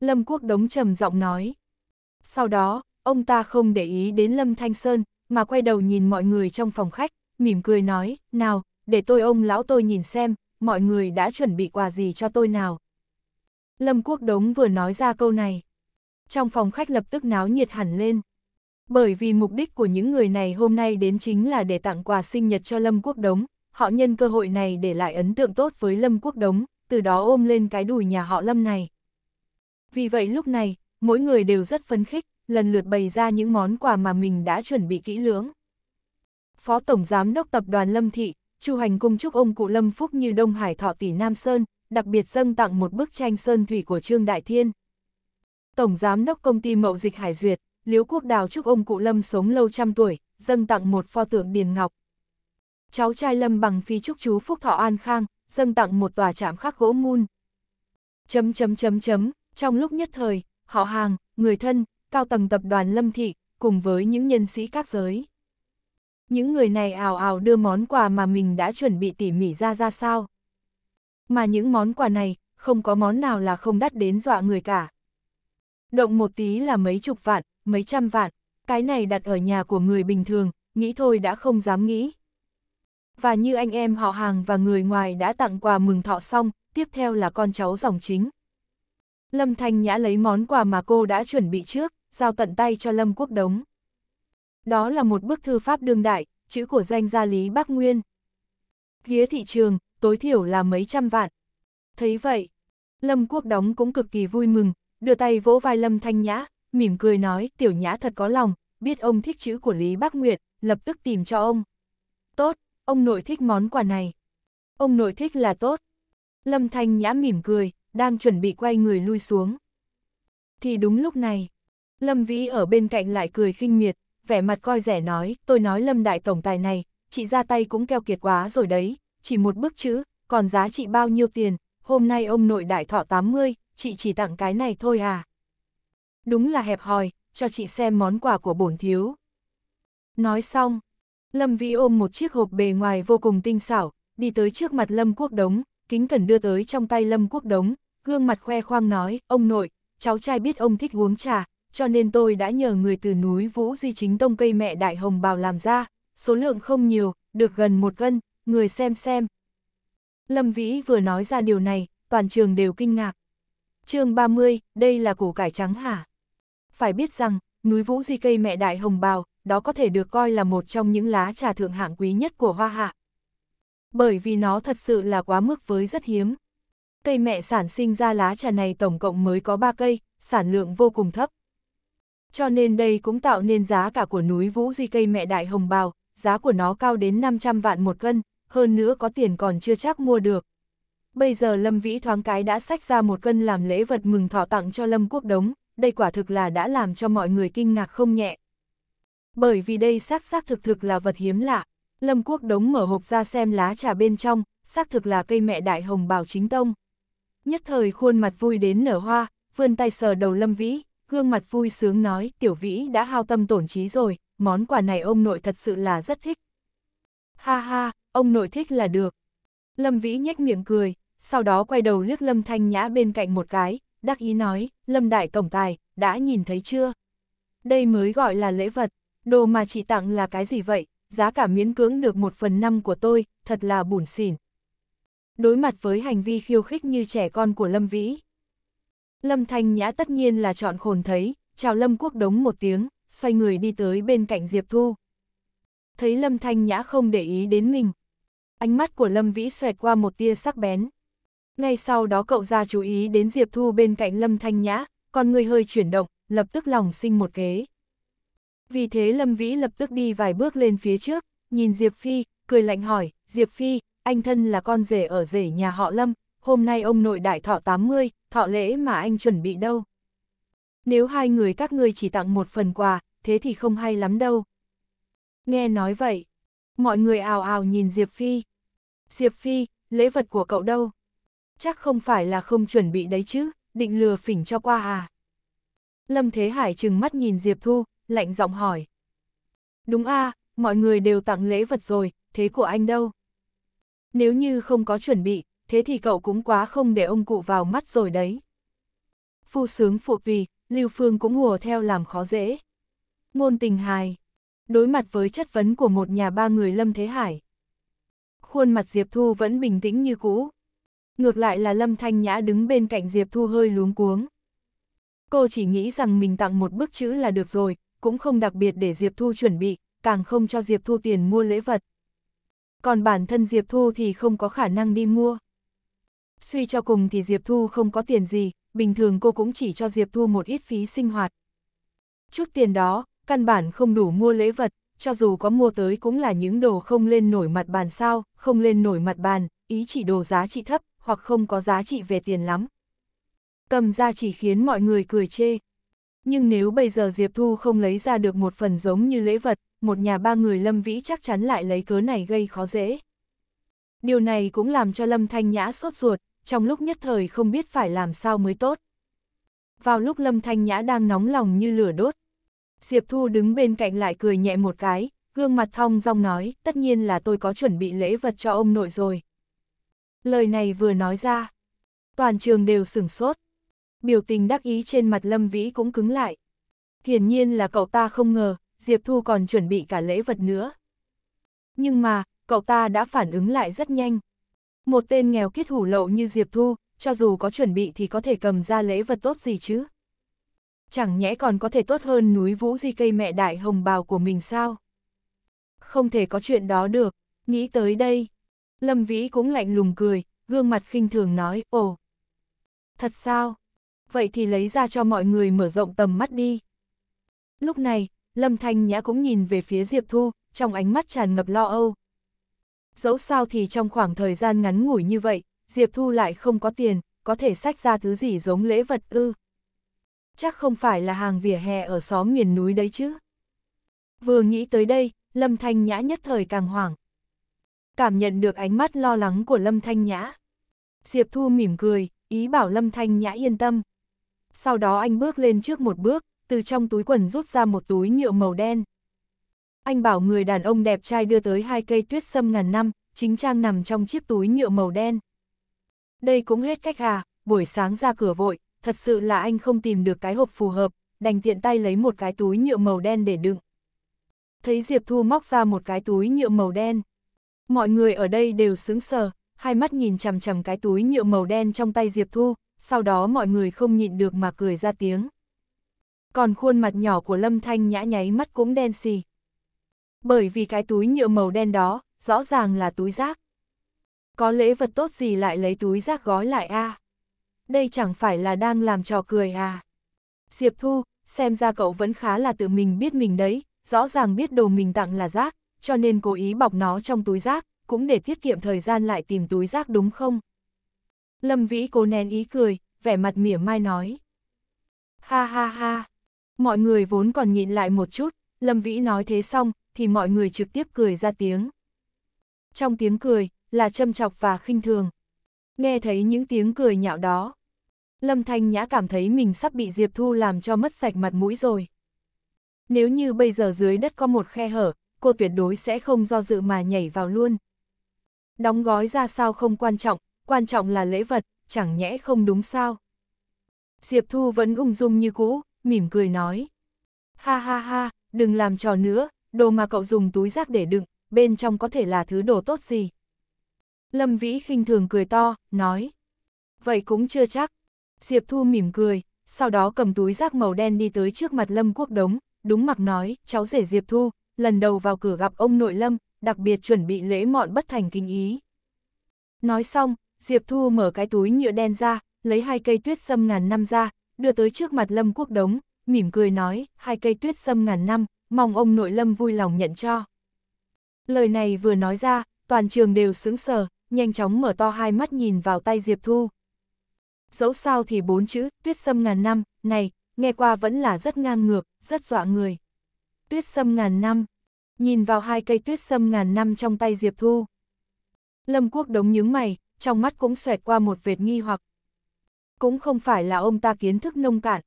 A: Lâm Quốc Đống trầm giọng nói. Sau đó, ông ta không để ý đến Lâm Thanh Sơn, mà quay đầu nhìn mọi người trong phòng khách, mỉm cười nói, nào, để tôi ông lão tôi nhìn xem, mọi người đã chuẩn bị quà gì cho tôi nào. Lâm Quốc Đống vừa nói ra câu này. Trong phòng khách lập tức náo nhiệt hẳn lên. Bởi vì mục đích của những người này hôm nay đến chính là để tặng quà sinh nhật cho Lâm Quốc Đống, họ nhân cơ hội này để lại ấn tượng tốt với Lâm Quốc Đống, từ đó ôm lên cái đùi nhà họ Lâm này. Vì vậy lúc này, mỗi người đều rất phấn khích, lần lượt bày ra những món quà mà mình đã chuẩn bị kỹ lưỡng. Phó Tổng Giám đốc Tập đoàn Lâm Thị, Chu Hành cung chúc ông cụ Lâm Phúc như Đông Hải Thọ Tỷ Nam Sơn, đặc biệt dâng tặng một bức tranh sơn thủy của Trương Đại Thiên. Tổng Giám đốc Công ty Mậu Dịch Hải Duyệt, Liễu Quốc Đào chúc ông cụ Lâm sống lâu trăm tuổi, dâng tặng một pho tượng Điền Ngọc. Cháu trai Lâm Bằng Phi chúc chú Phúc Thọ An Khang, dâng tặng một tòa chạm khắc gỗ mun. Chấm chấm chấm chấm, trong lúc nhất thời, họ hàng, người thân, cao tầng tập đoàn Lâm Thị, cùng với những nhân sĩ các giới. Những người này ảo ảo đưa món quà mà mình đã chuẩn bị tỉ mỉ ra ra sao. Mà những món quà này, không có món nào là không đắt đến dọa người cả. Động một tí là mấy chục vạn, mấy trăm vạn, cái này đặt ở nhà của người bình thường, nghĩ thôi đã không dám nghĩ. Và như anh em họ hàng và người ngoài đã tặng quà mừng thọ xong, tiếp theo là con cháu dòng chính, Lâm Thanh Nhã lấy món quà mà cô đã chuẩn bị trước, giao tận tay cho Lâm Quốc Đống. Đó là một bức thư pháp đương đại, chữ của danh gia Lý Bắc Nguyên. Ghía thị trường, tối thiểu là mấy trăm vạn. Thấy vậy, Lâm Quốc Đống cũng cực kỳ vui mừng, đưa tay vỗ vai Lâm Thanh Nhã, mỉm cười nói tiểu nhã thật có lòng, biết ông thích chữ của Lý Bắc Nguyệt, lập tức tìm cho ông. Tốt, ông nội thích món quà này. Ông nội thích là tốt. Lâm Thanh Nhã mỉm cười, đang chuẩn bị quay người lui xuống. Thì đúng lúc này, Lâm Vĩ ở bên cạnh lại cười khinh miệt, vẻ mặt coi rẻ nói, tôi nói Lâm Đại Tổng Tài này, chị ra tay cũng keo kiệt quá rồi đấy, chỉ một bức chữ, còn giá trị bao nhiêu tiền, hôm nay ông nội đại thọ 80, chị chỉ tặng cái này thôi à. Đúng là hẹp hòi, cho chị xem món quà của bổn thiếu. Nói xong, Lâm Vĩ ôm một chiếc hộp bề ngoài vô cùng tinh xảo, đi tới trước mặt Lâm Quốc Đống, kính cẩn đưa tới trong tay Lâm Quốc Đống, gương mặt khoe khoang nói, ông nội, cháu trai biết ông thích uống trà, cho nên tôi đã nhờ người từ núi Vũ Di Chính Tông cây mẹ Đại Hồng Bào làm ra, số lượng không nhiều, được gần một cân, người xem xem. Lâm Vĩ vừa nói ra điều này, toàn trường đều kinh ngạc. chương 30, đây là củ cải trắng hả? Phải biết rằng, núi Vũ Di cây mẹ Đại Hồng Bào, đó có thể được coi là một trong những lá trà thượng hạng quý nhất của Hoa Hạ, bởi vì nó thật sự là quá mức với rất hiếm. Cây mẹ sản sinh ra lá trà này tổng cộng mới có 3 cây, sản lượng vô cùng thấp. Cho nên đây cũng tạo nên giá cả của núi Vũ Di cây mẹ đại hồng bào, giá của nó cao đến 500 vạn một cân, hơn nữa có tiền còn chưa chắc mua được. Bây giờ Lâm Vĩ thoáng cái đã sách ra một cân làm lễ vật mừng thọ tặng cho Lâm Quốc Đống, đây quả thực là đã làm cho mọi người kinh ngạc không nhẹ. Bởi vì đây xác xác thực thực là vật hiếm lạ. Lâm Quốc Đống mở hộp ra xem lá trà bên trong, xác thực là cây mẹ đại hồng bảo chính tông. Nhất thời khuôn mặt vui đến nở hoa, vươn tay sờ đầu Lâm Vĩ, gương mặt vui sướng nói tiểu Vĩ đã hao tâm tổn trí rồi, món quà này ông nội thật sự là rất thích. Ha ha, ông nội thích là được. Lâm Vĩ nhếch miệng cười, sau đó quay đầu liếc Lâm Thanh Nhã bên cạnh một cái, đắc ý nói, Lâm Đại Tổng Tài, đã nhìn thấy chưa? Đây mới gọi là lễ vật, đồ mà chị tặng là cái gì vậy? giá cả miễn cưỡng được một phần năm của tôi, thật là bủn xỉn. Đối mặt với hành vi khiêu khích như trẻ con của Lâm Vĩ. Lâm Thanh Nhã tất nhiên là chọn khồn thấy, chào Lâm Quốc Đống một tiếng, xoay người đi tới bên cạnh Diệp Thu. Thấy Lâm Thanh Nhã không để ý đến mình. Ánh mắt của Lâm Vĩ xoẹt qua một tia sắc bén. Ngay sau đó cậu ra chú ý đến Diệp Thu bên cạnh Lâm Thanh Nhã, còn người hơi chuyển động, lập tức lòng sinh một kế. Vì thế Lâm Vĩ lập tức đi vài bước lên phía trước, nhìn Diệp Phi, cười lạnh hỏi, Diệp Phi, anh thân là con rể ở rể nhà họ Lâm, hôm nay ông nội đại thọ 80, thọ lễ mà anh chuẩn bị đâu? Nếu hai người các ngươi chỉ tặng một phần quà, thế thì không hay lắm đâu. Nghe nói vậy, mọi người ào ào nhìn Diệp Phi. Diệp Phi, lễ vật của cậu đâu? Chắc không phải là không chuẩn bị đấy chứ, định lừa phỉnh cho qua à? Lâm Thế Hải chừng mắt nhìn Diệp Thu, lạnh giọng hỏi. Đúng a, à, mọi người đều tặng lễ vật rồi, thế của anh đâu? Nếu như không có chuẩn bị, thế thì cậu cũng quá không để ông cụ vào mắt rồi đấy. Phu sướng phụ vì Lưu Phương cũng hùa theo làm khó dễ. Ngôn tình hài. Đối mặt với chất vấn của một nhà ba người Lâm Thế Hải. Khuôn mặt Diệp Thu vẫn bình tĩnh như cũ. Ngược lại là Lâm Thanh Nhã đứng bên cạnh Diệp Thu hơi luống cuống. Cô chỉ nghĩ rằng mình tặng một bức chữ là được rồi, cũng không đặc biệt để Diệp Thu chuẩn bị, càng không cho Diệp Thu tiền mua lễ vật. Còn bản thân Diệp Thu thì không có khả năng đi mua. Suy cho cùng thì Diệp Thu không có tiền gì, bình thường cô cũng chỉ cho Diệp Thu một ít phí sinh hoạt. Chút tiền đó, căn bản không đủ mua lễ vật, cho dù có mua tới cũng là những đồ không lên nổi mặt bàn sao, không lên nổi mặt bàn, ý chỉ đồ giá trị thấp, hoặc không có giá trị về tiền lắm. Cầm ra chỉ khiến mọi người cười chê nhưng nếu bây giờ Diệp Thu không lấy ra được một phần giống như lễ vật, một nhà ba người Lâm Vĩ chắc chắn lại lấy cớ này gây khó dễ. Điều này cũng làm cho Lâm Thanh Nhã sốt ruột, trong lúc nhất thời không biết phải làm sao mới tốt. Vào lúc Lâm Thanh Nhã đang nóng lòng như lửa đốt, Diệp Thu đứng bên cạnh lại cười nhẹ một cái, gương mặt thong dong nói, tất nhiên là tôi có chuẩn bị lễ vật cho ông nội rồi. Lời này vừa nói ra, toàn trường đều sửng sốt. Biểu tình đắc ý trên mặt Lâm Vĩ cũng cứng lại. Hiển nhiên là cậu ta không ngờ, Diệp Thu còn chuẩn bị cả lễ vật nữa. Nhưng mà, cậu ta đã phản ứng lại rất nhanh. Một tên nghèo kiết hủ lậu như Diệp Thu, cho dù có chuẩn bị thì có thể cầm ra lễ vật tốt gì chứ. Chẳng nhẽ còn có thể tốt hơn núi vũ di cây mẹ đại hồng bào của mình sao? Không thể có chuyện đó được, nghĩ tới đây. Lâm Vĩ cũng lạnh lùng cười, gương mặt khinh thường nói, ồ. Thật sao? vậy thì lấy ra cho mọi người mở rộng tầm mắt đi. Lúc này, Lâm Thanh Nhã cũng nhìn về phía Diệp Thu, trong ánh mắt tràn ngập lo âu. Dẫu sao thì trong khoảng thời gian ngắn ngủi như vậy, Diệp Thu lại không có tiền, có thể sách ra thứ gì giống lễ vật ư. Chắc không phải là hàng vỉa hè ở xóm miền núi đấy chứ. Vừa nghĩ tới đây, Lâm Thanh Nhã nhất thời càng hoảng. Cảm nhận được ánh mắt lo lắng của Lâm Thanh Nhã. Diệp Thu mỉm cười, ý bảo Lâm Thanh Nhã yên tâm sau đó anh bước lên trước một bước, từ trong túi quần rút ra một túi nhựa màu đen. Anh bảo người đàn ông đẹp trai đưa tới hai cây tuyết sâm ngàn năm, chính trang nằm trong chiếc túi nhựa màu đen. Đây cũng hết cách à, buổi sáng ra cửa vội, thật sự là anh không tìm được cái hộp phù hợp, đành tiện tay lấy một cái túi nhựa màu đen để đựng. Thấy Diệp Thu móc ra một cái túi nhựa màu đen. Mọi người ở đây đều sướng sờ, hai mắt nhìn chằm chằm cái túi nhựa màu đen trong tay Diệp Thu, sau đó mọi người không nhịn được mà cười ra tiếng. Còn khuôn mặt nhỏ của Lâm Thanh nhã nháy mắt cũng đen xì. Bởi vì cái túi nhựa màu đen đó, rõ ràng là túi rác. Có lễ vật tốt gì lại lấy túi rác gói lại a à? Đây chẳng phải là đang làm trò cười à? Diệp Thu, xem ra cậu vẫn khá là tự mình biết mình đấy, rõ ràng biết đồ mình tặng là rác, cho nên cố ý bọc nó trong túi rác, cũng để tiết kiệm thời gian lại tìm túi rác đúng không? Lâm Vĩ cố nén ý cười, vẻ mặt mỉa mai nói. Ha ha ha, mọi người vốn còn nhịn lại một chút, Lâm Vĩ nói thế xong, thì mọi người trực tiếp cười ra tiếng. Trong tiếng cười, là châm chọc và khinh thường. Nghe thấy những tiếng cười nhạo đó, Lâm Thanh Nhã cảm thấy mình sắp bị Diệp Thu làm cho mất sạch mặt mũi rồi. Nếu như bây giờ dưới đất có một khe hở, cô tuyệt đối sẽ không do dự mà nhảy vào luôn. Đóng gói ra sao không quan trọng, quan trọng là lễ vật, chẳng nhẽ không đúng sao. Diệp Thu vẫn ung dung như cũ, mỉm cười nói. Ha ha ha, đừng làm trò nữa, đồ mà cậu dùng túi rác để đựng, bên trong có thể là thứ đồ tốt gì. Lâm Vĩ khinh thường cười to, nói. Vậy cũng chưa chắc. Diệp Thu mỉm cười, sau đó cầm túi rác màu đen đi tới trước mặt Lâm Quốc Đống, đúng mặc nói, cháu rể Diệp Thu, lần đầu vào cửa gặp ông nội Lâm, đặc biệt chuẩn bị lễ mọn bất thành kinh ý. Nói xong, Diệp Thu mở cái túi nhựa đen ra, lấy hai cây tuyết sâm ngàn năm ra, đưa tới trước mặt Lâm Quốc Đống, mỉm cười nói, hai cây tuyết sâm ngàn năm, mong ông nội Lâm vui lòng nhận cho. Lời này vừa nói ra, toàn trường đều sững sờ, nhanh chóng mở to hai mắt nhìn vào tay Diệp Thu. Dẫu sao thì bốn chữ, tuyết sâm ngàn năm, này, nghe qua vẫn là rất ngang ngược, rất dọa người. Tuyết sâm ngàn năm, nhìn vào hai cây tuyết sâm ngàn năm trong tay Diệp Thu. Lâm Quốc Đống nhướng mày, trong mắt cũng xoẹt qua một vệt nghi hoặc. Cũng không phải là ông ta kiến thức nông cạn.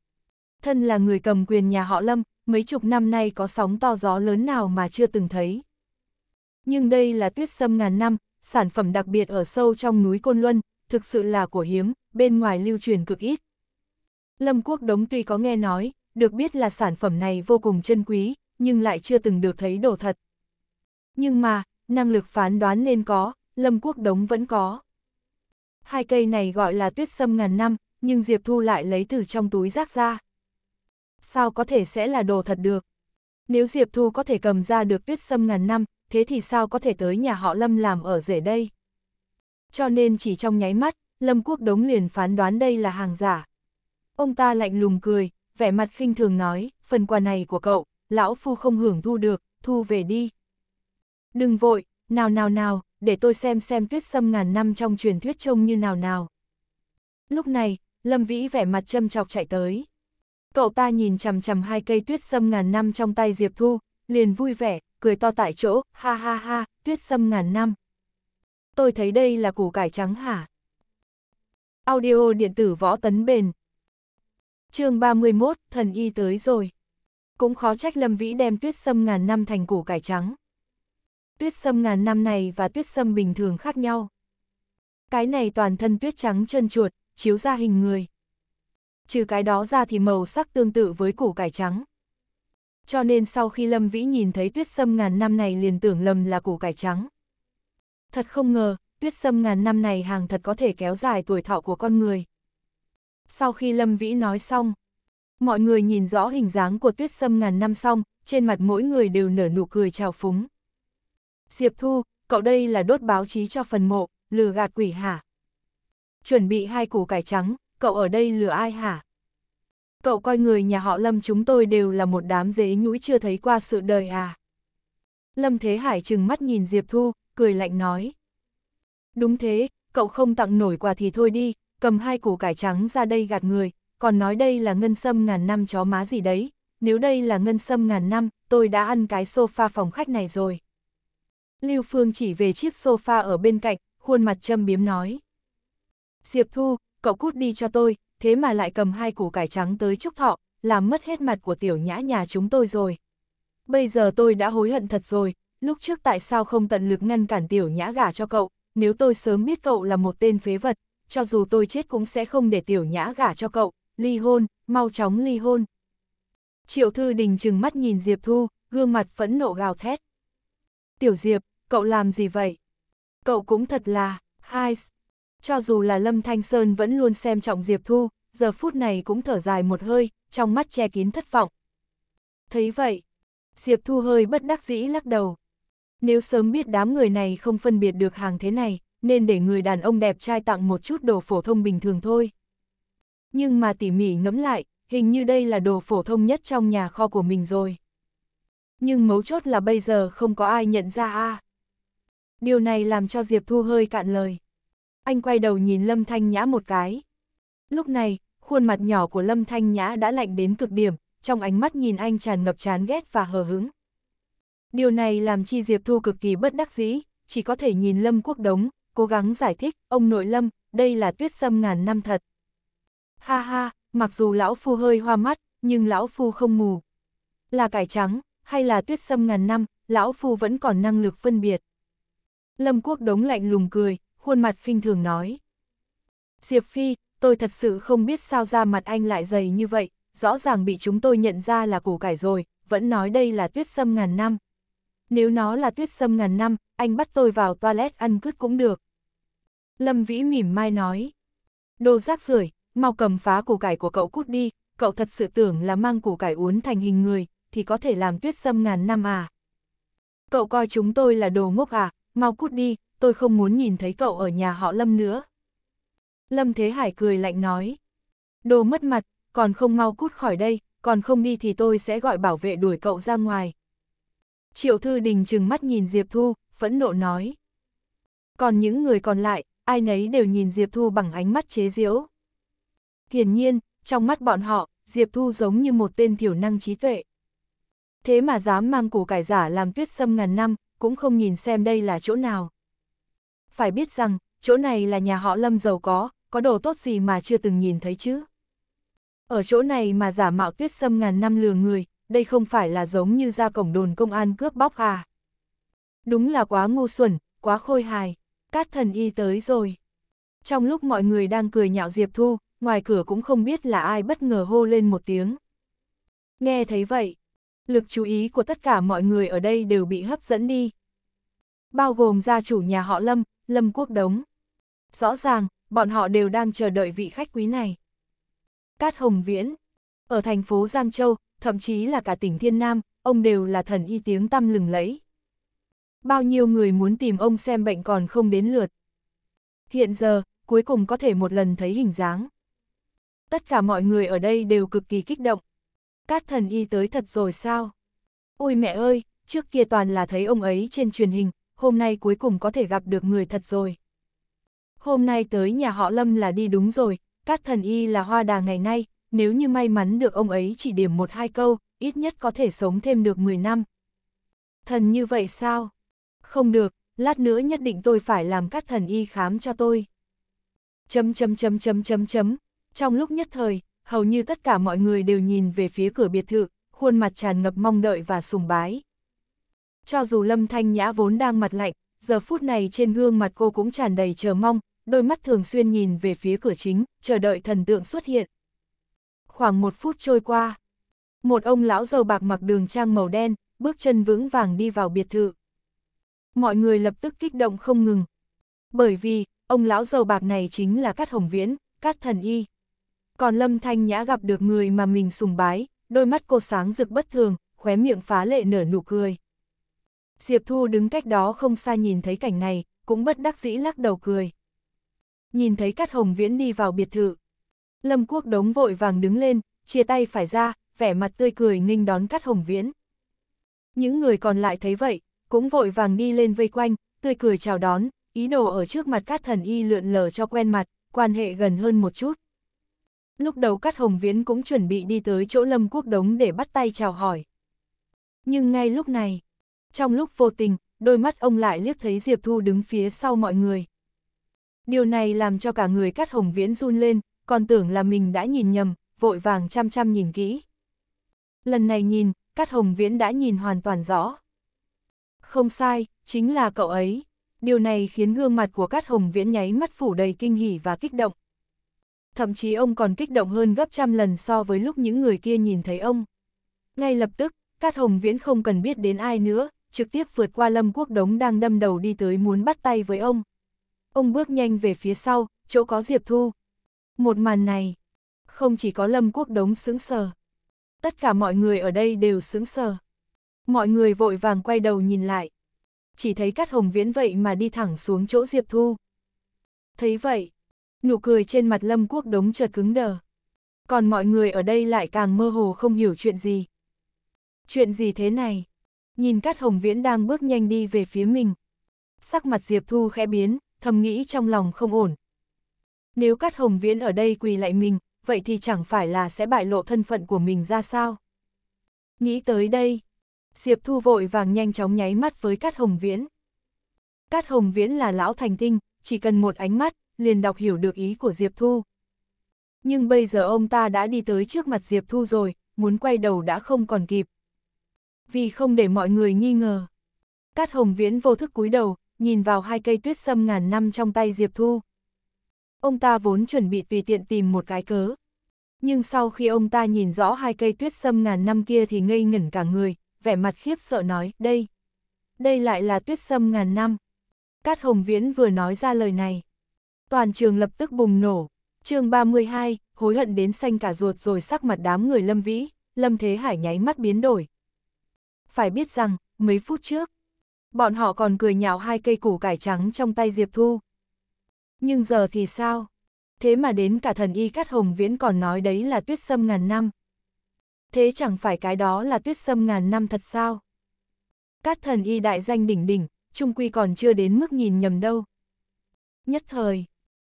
A: Thân là người cầm quyền nhà họ Lâm, mấy chục năm nay có sóng to gió lớn nào mà chưa từng thấy. Nhưng đây là tuyết sâm ngàn năm, sản phẩm đặc biệt ở sâu trong núi Côn Luân, thực sự là của hiếm, bên ngoài lưu truyền cực ít. Lâm Quốc Đống tuy có nghe nói, được biết là sản phẩm này vô cùng chân quý, nhưng lại chưa từng được thấy đồ thật. Nhưng mà, năng lực phán đoán nên có, Lâm Quốc Đống vẫn có. Hai cây này gọi là tuyết sâm ngàn năm, nhưng Diệp Thu lại lấy từ trong túi rác ra. Sao có thể sẽ là đồ thật được? Nếu Diệp Thu có thể cầm ra được tuyết sâm ngàn năm, thế thì sao có thể tới nhà họ Lâm làm ở rể đây? Cho nên chỉ trong nháy mắt, Lâm Quốc Đống liền phán đoán đây là hàng giả. Ông ta lạnh lùng cười, vẻ mặt khinh thường nói, phần quà này của cậu, lão phu không hưởng thu được, thu về đi. Đừng vội, nào nào nào, để tôi xem xem tuyết sâm ngàn năm trong truyền thuyết trông như nào nào. Lúc này, Lâm Vĩ vẻ mặt châm chọc chạy tới. Cậu ta nhìn chằm chằm hai cây tuyết sâm ngàn năm trong tay Diệp Thu, liền vui vẻ, cười to tại chỗ, ha ha ha, tuyết sâm ngàn năm. Tôi thấy đây là củ cải trắng hả? Audio điện tử võ tấn bền. chương 31, thần y tới rồi. Cũng khó trách Lâm Vĩ đem tuyết sâm ngàn năm thành củ cải trắng tuyết sâm ngàn năm này và tuyết sâm bình thường khác nhau. Cái này toàn thân tuyết trắng chân chuột, chiếu ra hình người. Trừ cái đó ra thì màu sắc tương tự với củ cải trắng. Cho nên sau khi Lâm Vĩ nhìn thấy tuyết sâm ngàn năm này liền tưởng lầm là củ cải trắng. Thật không ngờ, tuyết sâm ngàn năm này hàng thật có thể kéo dài tuổi thọ của con người. Sau khi Lâm Vĩ nói xong, mọi người nhìn rõ hình dáng của tuyết sâm ngàn năm xong, trên mặt mỗi người đều nở nụ cười trào phúng. Diệp Thu, cậu đây là đốt báo chí cho phần mộ, lừa gạt quỷ hả? Chuẩn bị hai củ cải trắng, cậu ở đây lừa ai hả? Cậu coi người nhà họ Lâm chúng tôi đều là một đám dế nhũi chưa thấy qua sự đời à? Lâm Thế Hải trừng mắt nhìn Diệp Thu, cười lạnh nói. Đúng thế, cậu không tặng nổi quà thì thôi đi, cầm hai củ cải trắng ra đây gạt người, còn nói đây là ngân sâm ngàn năm chó má gì đấy. Nếu đây là ngân sâm ngàn năm, tôi đã ăn cái sofa phòng khách này rồi. Lưu Phương chỉ về chiếc sofa ở bên cạnh, khuôn mặt châm biếm nói. Diệp Thu, cậu cút đi cho tôi, thế mà lại cầm hai củ cải trắng tới chúc thọ, làm mất hết mặt của tiểu nhã nhà chúng tôi rồi. Bây giờ tôi đã hối hận thật rồi, lúc trước tại sao không tận lực ngăn cản tiểu nhã gả cho cậu, nếu tôi sớm biết cậu là một tên phế vật, cho dù tôi chết cũng sẽ không để tiểu nhã gả cho cậu, ly hôn, mau chóng ly hôn. Triệu Thư Đình chừng mắt nhìn Diệp Thu, gương mặt phẫn nộ gào thét. Tiểu Diệp, cậu làm gì vậy? Cậu cũng thật là, hai. Cho dù là Lâm Thanh Sơn vẫn luôn xem trọng Diệp Thu, giờ phút này cũng thở dài một hơi, trong mắt che kín thất vọng. Thấy vậy, Diệp Thu hơi bất đắc dĩ lắc đầu. Nếu sớm biết đám người này không phân biệt được hàng thế này, nên để người đàn ông đẹp trai tặng một chút đồ phổ thông bình thường thôi. Nhưng mà tỉ mỉ ngẫm lại, hình như đây là đồ phổ thông nhất trong nhà kho của mình rồi. Nhưng mấu chốt là bây giờ không có ai nhận ra a à. Điều này làm cho Diệp Thu hơi cạn lời. Anh quay đầu nhìn Lâm Thanh Nhã một cái. Lúc này, khuôn mặt nhỏ của Lâm Thanh Nhã đã lạnh đến cực điểm, trong ánh mắt nhìn anh tràn ngập chán ghét và hờ hững. Điều này làm chi Diệp Thu cực kỳ bất đắc dĩ, chỉ có thể nhìn Lâm Quốc Đống, cố gắng giải thích, ông nội Lâm, đây là tuyết sâm ngàn năm thật. Ha ha, mặc dù lão phu hơi hoa mắt, nhưng lão phu không mù. Là cải trắng, hay là tuyết sâm ngàn năm, lão phu vẫn còn năng lực phân biệt. Lâm Quốc Đống lạnh lùng cười, khuôn mặt khinh thường nói. Diệp Phi, tôi thật sự không biết sao da mặt anh lại dày như vậy, rõ ràng bị chúng tôi nhận ra là củ cải rồi, vẫn nói đây là tuyết sâm ngàn năm. Nếu nó là tuyết sâm ngàn năm, anh bắt tôi vào toilet ăn cứt cũng được. Lâm Vĩ mỉm mai nói. Đồ rác rưởi, mau cầm phá củ cải của cậu cút đi, cậu thật sự tưởng là mang củ cải uốn thành hình người, thì có thể làm tuyết sâm ngàn năm à. Cậu coi chúng tôi là đồ ngốc à, mau cút đi, tôi không muốn nhìn thấy cậu ở nhà họ Lâm nữa. Lâm Thế Hải cười lạnh nói, đồ mất mặt, còn không mau cút khỏi đây, còn không đi thì tôi sẽ gọi bảo vệ đuổi cậu ra ngoài. Triệu Thư Đình trừng mắt nhìn Diệp Thu, phẫn nộ nói. Còn những người còn lại, ai nấy đều nhìn Diệp Thu bằng ánh mắt chế giễu. Hiển nhiên, trong mắt bọn họ, Diệp Thu giống như một tên thiểu năng trí tuệ. Thế mà dám mang củ cải giả làm tuyết sâm ngàn năm, cũng không nhìn xem đây là chỗ nào. Phải biết rằng, chỗ này là nhà họ Lâm giàu có, có đồ tốt gì mà chưa từng nhìn thấy chứ. Ở chỗ này mà giả mạo tuyết sâm ngàn năm lừa người, đây không phải là giống như ra cổng đồn công an cướp bóc à. Đúng là quá ngu xuẩn, quá khôi hài, cát thần y tới rồi. Trong lúc mọi người đang cười nhạo Diệp Thu, ngoài cửa cũng không biết là ai bất ngờ hô lên một tiếng. Nghe thấy vậy, lực chú ý của tất cả mọi người ở đây đều bị hấp dẫn đi. Bao gồm gia chủ nhà họ Lâm, Lâm Quốc Đống. Rõ ràng, bọn họ đều đang chờ đợi vị khách quý này. Cát Hồng Viễn, ở thành phố Giang Châu, thậm chí là cả tỉnh Thiên Nam, ông đều là thần y tiếng tăm lừng lẫy. Bao nhiêu người muốn tìm ông xem bệnh còn không đến lượt. Hiện giờ, cuối cùng có thể một lần thấy hình dáng. Tất cả mọi người ở đây đều cực kỳ kích động, Cát thần y tới thật rồi sao? Ôi mẹ ơi, trước kia toàn là thấy ông ấy trên truyền hình, hôm nay cuối cùng có thể gặp được người thật rồi. Hôm nay tới nhà họ Lâm là đi đúng rồi, Cát thần y là hoa đà ngày nay, nếu như may mắn được ông ấy chỉ điểm một hai câu, ít nhất có thể sống thêm được 10 năm. Thần như vậy sao? Không được, lát nữa nhất định tôi phải làm Cát thần y khám cho tôi. Chấm chấm chấm chấm chấm chấm, trong lúc nhất thời, hầu như tất cả mọi người đều nhìn về phía cửa biệt thự, khuôn mặt tràn ngập mong đợi và sùng bái. Cho dù Lâm Thanh Nhã vốn đang mặt lạnh, giờ phút này trên gương mặt cô cũng tràn đầy chờ mong, đôi mắt thường xuyên nhìn về phía cửa chính, chờ đợi thần tượng xuất hiện. Khoảng một phút trôi qua, một ông lão dầu bạc mặc đường trang màu đen, bước chân vững vàng đi vào biệt thự. Mọi người lập tức kích động không ngừng. Bởi vì, ông lão dầu bạc này chính là Cát Hồng Viễn, Cát Thần Y. Còn Lâm Thanh Nhã gặp được người mà mình sùng bái, đôi mắt cô sáng rực bất thường, khóe miệng phá lệ nở nụ cười. Diệp Thu đứng cách đó không xa nhìn thấy cảnh này, cũng bất đắc dĩ lắc đầu cười. Nhìn thấy Cát Hồng Viễn đi vào biệt thự. Lâm Quốc đống vội vàng đứng lên, chia tay phải ra, vẻ mặt tươi cười nghênh đón Cát Hồng Viễn. Những người còn lại thấy vậy, cũng vội vàng đi lên vây quanh, tươi cười chào đón, ý đồ ở trước mặt Cát Thần Y lượn lờ cho quen mặt, quan hệ gần hơn một chút lúc đầu Cát Hồng Viễn cũng chuẩn bị đi tới chỗ Lâm Quốc Đống để bắt tay chào hỏi. Nhưng ngay lúc này, trong lúc vô tình, đôi mắt ông lại liếc thấy Diệp Thu đứng phía sau mọi người. Điều này làm cho cả người Cát Hồng Viễn run lên, còn tưởng là mình đã nhìn nhầm, vội vàng chăm chăm nhìn kỹ. Lần này nhìn, Cát Hồng Viễn đã nhìn hoàn toàn rõ. Không sai, chính là cậu ấy. Điều này khiến gương mặt của Cát Hồng Viễn nháy mắt phủ đầy kinh hỉ và kích động thậm chí ông còn kích động hơn gấp trăm lần so với lúc những người kia nhìn thấy ông. Ngay lập tức, Cát Hồng Viễn không cần biết đến ai nữa, trực tiếp vượt qua Lâm Quốc Đống đang đâm đầu đi tới muốn bắt tay với ông. Ông bước nhanh về phía sau, chỗ có Diệp Thu. Một màn này, không chỉ có Lâm Quốc Đống sững sờ. Tất cả mọi người ở đây đều sững sờ. Mọi người vội vàng quay đầu nhìn lại. Chỉ thấy Cát Hồng Viễn vậy mà đi thẳng xuống chỗ Diệp Thu. Thấy vậy, nụ cười trên mặt Lâm Quốc Đống chợt cứng đờ. Còn mọi người ở đây lại càng mơ hồ không hiểu chuyện gì. Chuyện gì thế này? Nhìn Cát Hồng Viễn đang bước nhanh đi về phía mình. Sắc mặt Diệp Thu khẽ biến, thầm nghĩ trong lòng không ổn. Nếu Cát Hồng Viễn ở đây quỳ lại mình, vậy thì chẳng phải là sẽ bại lộ thân phận của mình ra sao? Nghĩ tới đây, Diệp Thu vội vàng nhanh chóng nháy mắt với Cát Hồng Viễn. Cát Hồng Viễn là lão thành tinh, chỉ cần một ánh mắt, liền đọc hiểu được ý của Diệp Thu. Nhưng bây giờ ông ta đã đi tới trước mặt Diệp Thu rồi, muốn quay đầu đã không còn kịp. Vì không để mọi người nghi ngờ. Cát Hồng Viễn vô thức cúi đầu, nhìn vào hai cây tuyết sâm ngàn năm trong tay Diệp Thu. Ông ta vốn chuẩn bị tùy tiện tìm một cái cớ. Nhưng sau khi ông ta nhìn rõ hai cây tuyết sâm ngàn năm kia thì ngây ngẩn cả người, vẻ mặt khiếp sợ nói, đây, đây lại là tuyết sâm ngàn năm. Cát Hồng Viễn vừa nói ra lời này toàn trường lập tức bùng nổ. chương 32, hối hận đến xanh cả ruột rồi sắc mặt đám người Lâm Vĩ, Lâm Thế Hải nháy mắt biến đổi. Phải biết rằng, mấy phút trước, bọn họ còn cười nhạo hai cây củ cải trắng trong tay Diệp Thu. Nhưng giờ thì sao? Thế mà đến cả thần y cát hồng viễn còn nói đấy là tuyết sâm ngàn năm. Thế chẳng phải cái đó là tuyết sâm ngàn năm thật sao? Các thần y đại danh đỉnh đỉnh, trung quy còn chưa đến mức nhìn nhầm đâu. Nhất thời,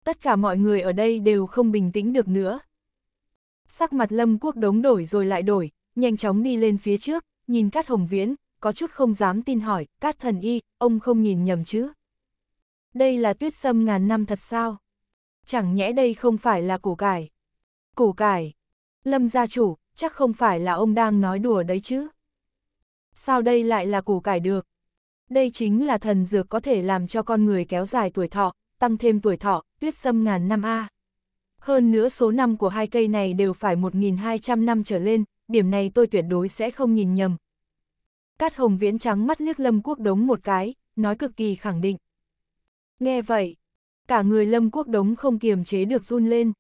A: tất cả mọi người ở đây đều không bình tĩnh được nữa. Sắc mặt Lâm Quốc đống đổi rồi lại đổi, nhanh chóng đi lên phía trước, nhìn Cát Hồng Viễn, có chút không dám tin hỏi, Cát Thần Y, ông không nhìn nhầm chứ? Đây là tuyết sâm ngàn năm thật sao? Chẳng nhẽ đây không phải là củ cải? Củ cải? Lâm gia chủ, chắc không phải là ông đang nói đùa đấy chứ? Sao đây lại là củ cải được? Đây chính là thần dược có thể làm cho con người kéo dài tuổi thọ, tăng thêm tuổi thọ, tuyết sâm ngàn năm A. Hơn nữa số năm của hai cây này đều phải 1.200 năm trở lên, điểm này tôi tuyệt đối sẽ không nhìn nhầm. Cát hồng viễn trắng mắt liếc lâm quốc đống một cái, nói cực kỳ khẳng định. Nghe vậy, cả người lâm quốc đống không kiềm chế được run lên.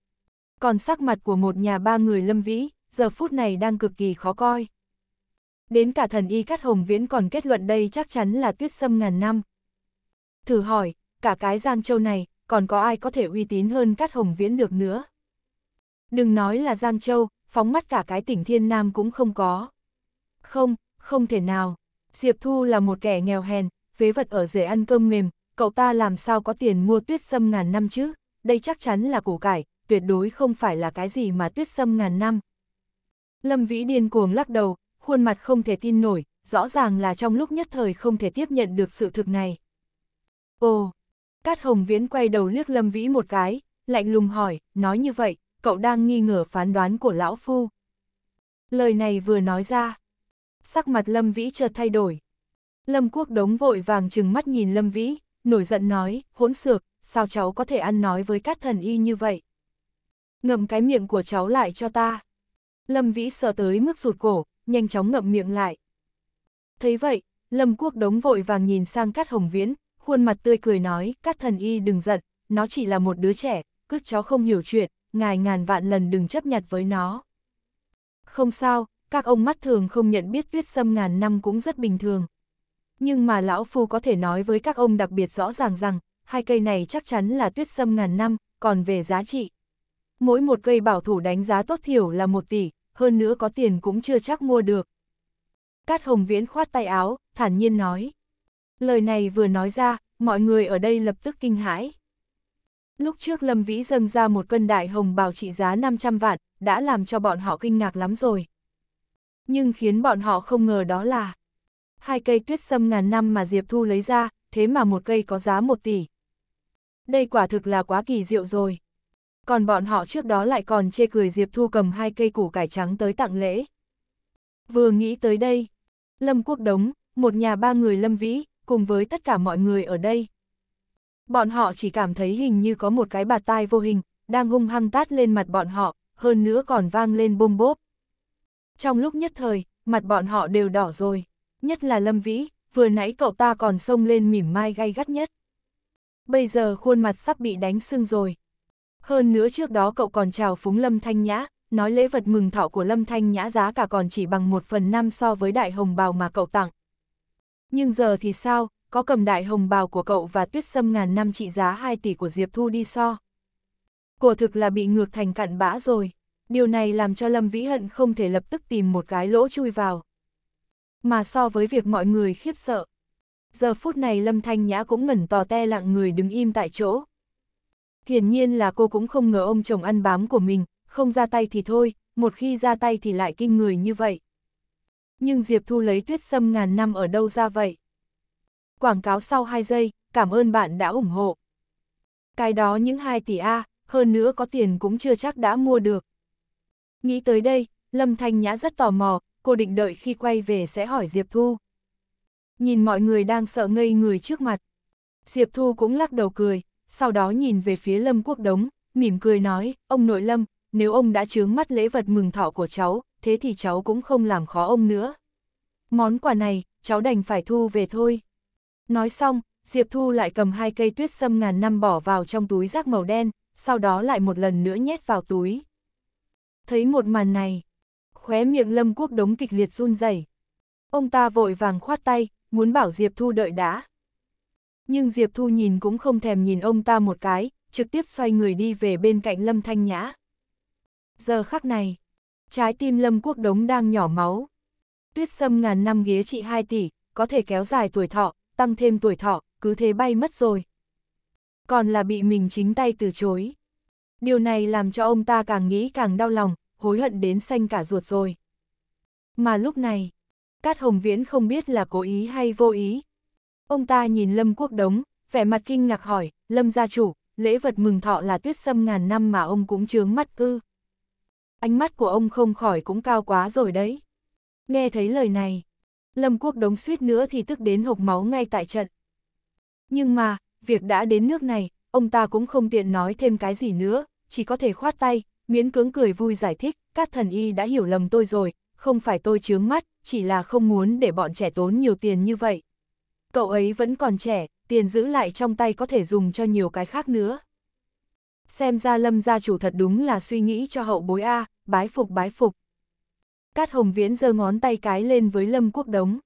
A: Còn sắc mặt của một nhà ba người lâm vĩ, giờ phút này đang cực kỳ khó coi. Đến cả thần y Cát Hồng Viễn còn kết luận đây chắc chắn là tuyết sâm ngàn năm. Thử hỏi, cả cái Giang Châu này, còn có ai có thể uy tín hơn Cát Hồng Viễn được nữa. Đừng nói là Giang Châu, phóng mắt cả cái tỉnh Thiên Nam cũng không có. Không, không thể nào. Diệp Thu là một kẻ nghèo hèn, phế vật ở rể ăn cơm mềm, cậu ta làm sao có tiền mua tuyết sâm ngàn năm chứ, đây chắc chắn là củ cải, tuyệt đối không phải là cái gì mà tuyết sâm ngàn năm. Lâm Vĩ điên cuồng lắc đầu, khuôn mặt không thể tin nổi, rõ ràng là trong lúc nhất thời không thể tiếp nhận được sự thực này. Ồ, Cát Hồng Viễn quay đầu liếc Lâm Vĩ một cái, lạnh lùng hỏi, nói như vậy, cậu đang nghi ngờ phán đoán của Lão Phu. Lời này vừa nói ra, sắc mặt Lâm Vĩ chợt thay đổi. Lâm Quốc Đống vội vàng trừng mắt nhìn Lâm Vĩ, nổi giận nói, hỗn xược, sao cháu có thể ăn nói với Cát Thần Y như vậy? Ngậm cái miệng của cháu lại cho ta. Lâm Vĩ sợ tới mức rụt cổ, nhanh chóng ngậm miệng lại. Thấy vậy, Lâm Quốc Đống vội vàng nhìn sang Cát Hồng Viễn, khuôn mặt tươi cười nói, các thần y đừng giận, nó chỉ là một đứa trẻ, cướp chó không hiểu chuyện, ngài ngàn vạn lần đừng chấp nhặt với nó. Không sao, các ông mắt thường không nhận biết tuyết sâm ngàn năm cũng rất bình thường. Nhưng mà lão phu có thể nói với các ông đặc biệt rõ ràng rằng, hai cây này chắc chắn là tuyết sâm ngàn năm, còn về giá trị. Mỗi một cây bảo thủ đánh giá tốt thiểu là một tỷ, hơn nữa có tiền cũng chưa chắc mua được. Cát Hồng Viễn khoát tay áo, thản nhiên nói. Lời này vừa nói ra, mọi người ở đây lập tức kinh hãi. Lúc trước Lâm Vĩ dâng ra một cân đại hồng bào trị giá 500 vạn, đã làm cho bọn họ kinh ngạc lắm rồi. Nhưng khiến bọn họ không ngờ đó là hai cây tuyết sâm ngàn năm mà Diệp Thu lấy ra, thế mà một cây có giá 1 tỷ. Đây quả thực là quá kỳ diệu rồi. Còn bọn họ trước đó lại còn chê cười Diệp Thu cầm hai cây củ cải trắng tới tặng lễ. Vừa nghĩ tới đây, Lâm Quốc Đống, một nhà ba người Lâm Vĩ, cùng với tất cả mọi người ở đây. Bọn họ chỉ cảm thấy hình như có một cái bạt tai vô hình, đang hung hăng tát lên mặt bọn họ, hơn nữa còn vang lên bôm bốp. Trong lúc nhất thời, mặt bọn họ đều đỏ rồi, nhất là Lâm Vĩ, vừa nãy cậu ta còn xông lên mỉm mai gay gắt nhất. Bây giờ khuôn mặt sắp bị đánh sưng rồi. Hơn nữa trước đó cậu còn chào phúng Lâm Thanh Nhã, nói lễ vật mừng thọ của Lâm Thanh Nhã giá cả còn chỉ bằng một phần năm so với đại hồng bào mà cậu tặng. Nhưng giờ thì sao, có cầm đại hồng bào của cậu và tuyết sâm ngàn năm trị giá 2 tỷ của Diệp Thu đi so. Cổ thực là bị ngược thành cặn bã rồi, điều này làm cho Lâm Vĩ Hận không thể lập tức tìm một cái lỗ chui vào. Mà so với việc mọi người khiếp sợ, giờ phút này Lâm Thanh Nhã cũng ngẩn tò te lặng người đứng im tại chỗ. Hiển nhiên là cô cũng không ngờ ông chồng ăn bám của mình, không ra tay thì thôi, một khi ra tay thì lại kinh người như vậy nhưng Diệp Thu lấy tuyết sâm ngàn năm ở đâu ra vậy? Quảng cáo sau 2 giây, cảm ơn bạn đã ủng hộ. Cái đó những 2 tỷ A, hơn nữa có tiền cũng chưa chắc đã mua được. Nghĩ tới đây, Lâm Thanh Nhã rất tò mò, cô định đợi khi quay về sẽ hỏi Diệp Thu. Nhìn mọi người đang sợ ngây người trước mặt. Diệp Thu cũng lắc đầu cười, sau đó nhìn về phía Lâm Quốc Đống, mỉm cười nói, ông nội Lâm, nếu ông đã chướng mắt lễ vật mừng thọ của cháu, thế thì cháu cũng không làm khó ông nữa. Món quà này, cháu đành phải thu về thôi. Nói xong, Diệp Thu lại cầm hai cây tuyết sâm ngàn năm bỏ vào trong túi rác màu đen, sau đó lại một lần nữa nhét vào túi. Thấy một màn này, khóe miệng Lâm Quốc đống kịch liệt run rẩy. Ông ta vội vàng khoát tay, muốn bảo Diệp Thu đợi đã. Nhưng Diệp Thu nhìn cũng không thèm nhìn ông ta một cái, trực tiếp xoay người đi về bên cạnh Lâm Thanh Nhã. Giờ khắc này, Trái tim Lâm Quốc Đống đang nhỏ máu. Tuyết sâm ngàn năm ghế trị 2 tỷ, có thể kéo dài tuổi thọ, tăng thêm tuổi thọ, cứ thế bay mất rồi. Còn là bị mình chính tay từ chối. Điều này làm cho ông ta càng nghĩ càng đau lòng, hối hận đến xanh cả ruột rồi. Mà lúc này, Cát Hồng Viễn không biết là cố ý hay vô ý. Ông ta nhìn Lâm Quốc Đống, vẻ mặt kinh ngạc hỏi, Lâm gia chủ, lễ vật mừng thọ là tuyết sâm ngàn năm mà ông cũng chướng mắt ư ánh mắt của ông không khỏi cũng cao quá rồi đấy. Nghe thấy lời này, Lâm Quốc Đống suýt nữa thì tức đến hộc máu ngay tại trận. Nhưng mà, việc đã đến nước này, ông ta cũng không tiện nói thêm cái gì nữa, chỉ có thể khoát tay, miễn cưỡng cười vui giải thích, các thần y đã hiểu lầm tôi rồi, không phải tôi chướng mắt, chỉ là không muốn để bọn trẻ tốn nhiều tiền như vậy. Cậu ấy vẫn còn trẻ, tiền giữ lại trong tay có thể dùng cho nhiều cái khác nữa xem ra lâm gia chủ thật đúng là suy nghĩ cho hậu bối A, bái phục bái phục. Cát Hồng Viễn giơ ngón tay cái lên với Lâm Quốc Đống.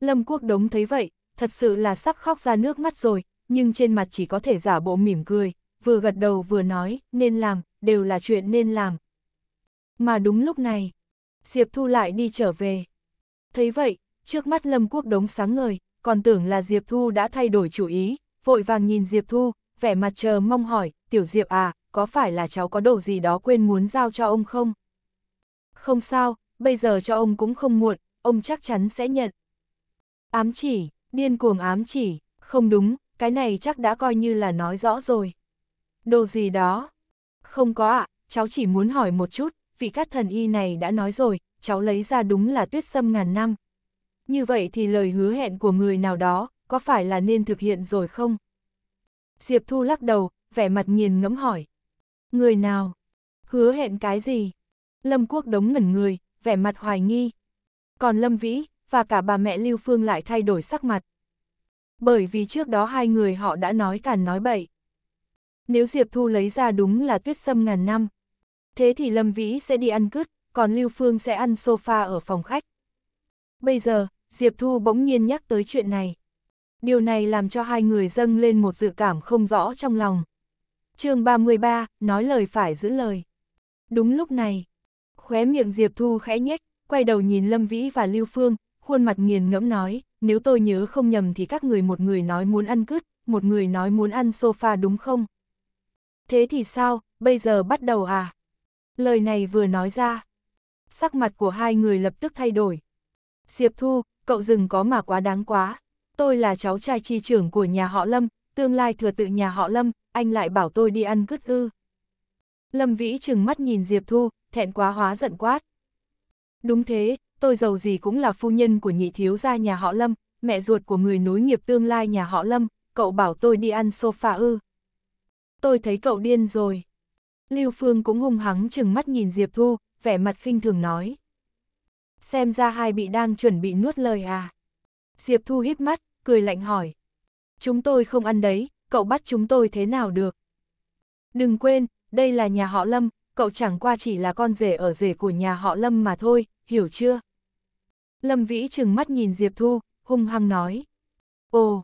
A: Lâm Quốc Đống thấy vậy, thật sự là sắp khóc ra nước mắt rồi, nhưng trên mặt chỉ có thể giả bộ mỉm cười, vừa gật đầu vừa nói, nên làm, đều là chuyện nên làm. Mà đúng lúc này, Diệp Thu lại đi trở về. Thấy vậy, trước mắt Lâm Quốc Đống sáng ngời, còn tưởng là Diệp Thu đã thay đổi chủ ý, vội vàng nhìn Diệp Thu, vẻ mặt chờ mong hỏi, Tiểu Diệp à, có phải là cháu có đồ gì đó quên muốn giao cho ông không? Không sao, bây giờ cho ông cũng không muộn, ông chắc chắn sẽ nhận. Ám chỉ, điên cuồng ám chỉ, không đúng, cái này chắc đã coi như là nói rõ rồi. Đồ gì đó? Không có ạ, à, cháu chỉ muốn hỏi một chút, vì các thần y này đã nói rồi, cháu lấy ra đúng là tuyết sâm ngàn năm. Như vậy thì lời hứa hẹn của người nào đó, có phải là nên thực hiện rồi không? Diệp Thu lắc đầu, vẻ mặt nghiền ngẫm hỏi. Người nào? Hứa hẹn cái gì? Lâm Quốc Đống ngẩn người, vẻ mặt hoài nghi. Còn Lâm Vĩ, và cả bà mẹ Lưu Phương lại thay đổi sắc mặt. Bởi vì trước đó hai người họ đã nói càn nói bậy. Nếu Diệp Thu lấy ra đúng là tuyết sâm ngàn năm. Thế thì Lâm Vĩ sẽ đi ăn cứt, còn Lưu Phương sẽ ăn sofa ở phòng khách. Bây giờ, Diệp Thu bỗng nhiên nhắc tới chuyện này. Điều này làm cho hai người dâng lên một dự cảm không rõ trong lòng chương 33, nói lời phải giữ lời. Đúng lúc này, khóe miệng Diệp Thu khẽ nhếch, quay đầu nhìn Lâm Vĩ và Lưu Phương, khuôn mặt nghiền ngẫm nói, nếu tôi nhớ không nhầm thì các người một người nói muốn ăn cứt, một người nói muốn ăn sofa đúng không? Thế thì sao, bây giờ bắt đầu à? Lời này vừa nói ra, sắc mặt của hai người lập tức thay đổi. Diệp Thu, cậu dừng có mà quá đáng quá, tôi là cháu trai tri trưởng của nhà họ Lâm, tương lai thừa tự nhà họ Lâm, anh lại bảo tôi đi ăn cứt ư. Lâm Vĩ chừng mắt nhìn Diệp Thu, thẹn quá hóa giận quát. Đúng thế, tôi giàu gì cũng là phu nhân của nhị thiếu gia nhà họ Lâm, mẹ ruột của người nối nghiệp tương lai nhà họ Lâm, cậu bảo tôi đi ăn sofa ư. Tôi thấy cậu điên rồi. Lưu Phương cũng hung hắng chừng mắt nhìn Diệp Thu, vẻ mặt khinh thường nói. Xem ra hai bị đang chuẩn bị nuốt lời à. Diệp Thu hít mắt, cười lạnh hỏi, Chúng tôi không ăn đấy, cậu bắt chúng tôi thế nào được? Đừng quên, đây là nhà họ Lâm, cậu chẳng qua chỉ là con rể ở rể của nhà họ Lâm mà thôi, hiểu chưa? Lâm Vĩ chừng mắt nhìn Diệp Thu, hung hăng nói. Ồ,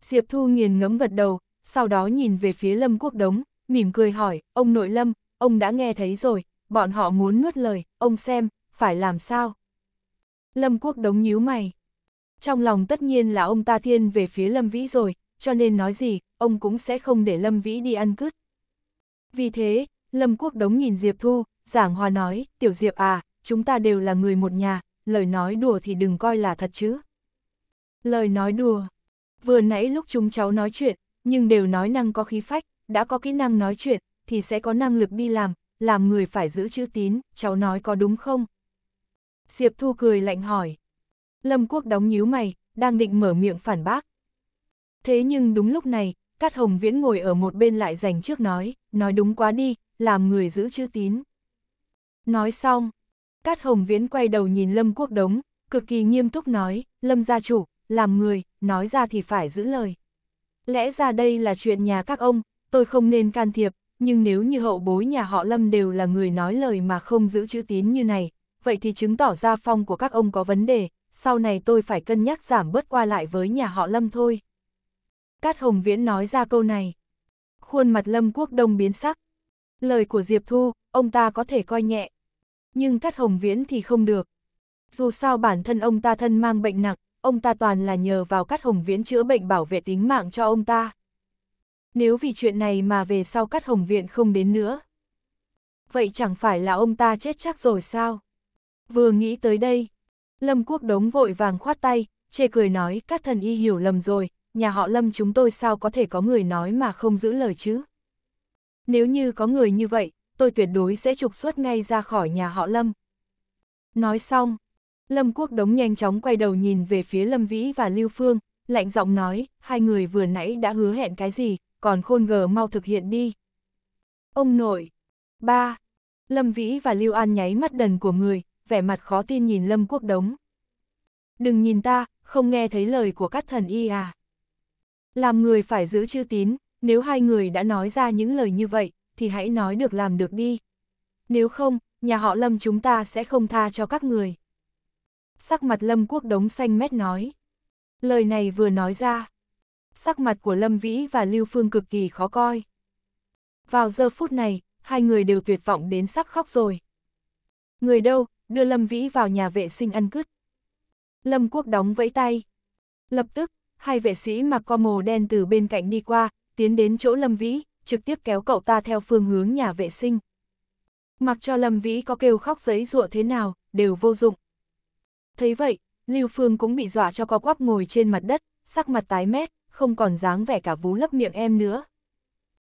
A: Diệp Thu nghiền ngẫm gật đầu, sau đó nhìn về phía Lâm Quốc Đống, mỉm cười hỏi, ông nội Lâm, ông đã nghe thấy rồi, bọn họ muốn nuốt lời, ông xem, phải làm sao? Lâm Quốc Đống nhíu mày trong lòng tất nhiên là ông ta thiên về phía Lâm Vĩ rồi, cho nên nói gì, ông cũng sẽ không để Lâm Vĩ đi ăn cứt. Vì thế, Lâm Quốc Đống nhìn Diệp Thu, giảng hòa nói, tiểu Diệp à, chúng ta đều là người một nhà, lời nói đùa thì đừng coi là thật chứ. Lời nói đùa. Vừa nãy lúc chúng cháu nói chuyện, nhưng đều nói năng có khí phách, đã có kỹ năng nói chuyện, thì sẽ có năng lực đi làm, làm người phải giữ chữ tín, cháu nói có đúng không? Diệp Thu cười lạnh hỏi. Lâm Quốc đóng nhíu mày, đang định mở miệng phản bác. Thế nhưng đúng lúc này, Cát Hồng Viễn ngồi ở một bên lại giành trước nói, nói đúng quá đi, làm người giữ chữ tín. Nói xong, Cát Hồng Viễn quay đầu nhìn Lâm Quốc Đống, cực kỳ nghiêm túc nói, Lâm gia chủ, làm người, nói ra thì phải giữ lời. Lẽ ra đây là chuyện nhà các ông, tôi không nên can thiệp, nhưng nếu như hậu bối nhà họ Lâm đều là người nói lời mà không giữ chữ tín như này, vậy thì chứng tỏ gia phong của các ông có vấn đề, sau này tôi phải cân nhắc giảm bớt qua lại với nhà họ Lâm thôi. Cát Hồng Viễn nói ra câu này. Khuôn mặt Lâm Quốc Đông biến sắc. Lời của Diệp Thu, ông ta có thể coi nhẹ. Nhưng Cát Hồng Viễn thì không được. Dù sao bản thân ông ta thân mang bệnh nặng, ông ta toàn là nhờ vào Cát Hồng Viễn chữa bệnh bảo vệ tính mạng cho ông ta. Nếu vì chuyện này mà về sau Cát Hồng Viễn không đến nữa. Vậy chẳng phải là ông ta chết chắc rồi sao? Vừa nghĩ tới đây, Lâm Quốc Đống vội vàng khoát tay, chê cười nói các thần y hiểu lầm rồi, nhà họ Lâm chúng tôi sao có thể có người nói mà không giữ lời chứ. Nếu như có người như vậy, tôi tuyệt đối sẽ trục xuất ngay ra khỏi nhà họ Lâm. Nói xong, Lâm Quốc Đống nhanh chóng quay đầu nhìn về phía Lâm Vĩ và Lưu Phương, lạnh giọng nói, hai người vừa nãy đã hứa hẹn cái gì, còn khôn gờ mau thực hiện đi. Ông nội, ba, Lâm Vĩ và Lưu An nháy mắt đần của người, vẻ mặt khó tin nhìn Lâm Quốc Đống. Đừng nhìn ta, không nghe thấy lời của các thần y à. Làm người phải giữ chữ tín, nếu hai người đã nói ra những lời như vậy, thì hãy nói được làm được đi. Nếu không, nhà họ Lâm chúng ta sẽ không tha cho các người. Sắc mặt Lâm Quốc Đống xanh mét nói. Lời này vừa nói ra. Sắc mặt của Lâm Vĩ và Lưu Phương cực kỳ khó coi. Vào giờ phút này, hai người đều tuyệt vọng đến sắp khóc rồi. Người đâu, đưa Lâm Vĩ vào nhà vệ sinh ăn cứt. Lâm Quốc đóng vẫy tay. Lập tức, hai vệ sĩ mặc co màu đen từ bên cạnh đi qua, tiến đến chỗ Lâm Vĩ, trực tiếp kéo cậu ta theo phương hướng nhà vệ sinh. Mặc cho Lâm Vĩ có kêu khóc giấy rụa thế nào, đều vô dụng. Thấy vậy, Lưu Phương cũng bị dọa cho co quắp ngồi trên mặt đất, sắc mặt tái mét, không còn dáng vẻ cả vú lấp miệng em nữa.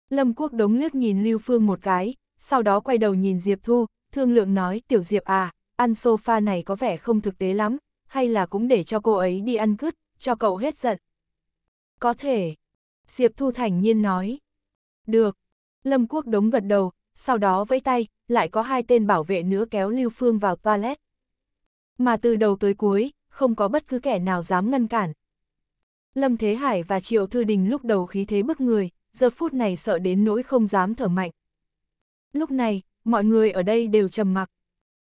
A: Lâm Quốc đống liếc nhìn Lưu Phương một cái, sau đó quay đầu nhìn Diệp Thu, thương lượng nói tiểu Diệp à, ăn sofa này có vẻ không thực tế lắm, hay là cũng để cho cô ấy đi ăn cứt, cho cậu hết giận. Có thể. Diệp Thu Thành nhiên nói. Được. Lâm Quốc đống gật đầu, sau đó vẫy tay, lại có hai tên bảo vệ nữa kéo Lưu Phương vào toilet. Mà từ đầu tới cuối, không có bất cứ kẻ nào dám ngăn cản. Lâm Thế Hải và Triệu Thư Đình lúc đầu khí thế bức người, giờ phút này sợ đến nỗi không dám thở mạnh. Lúc này, mọi người ở đây đều trầm mặc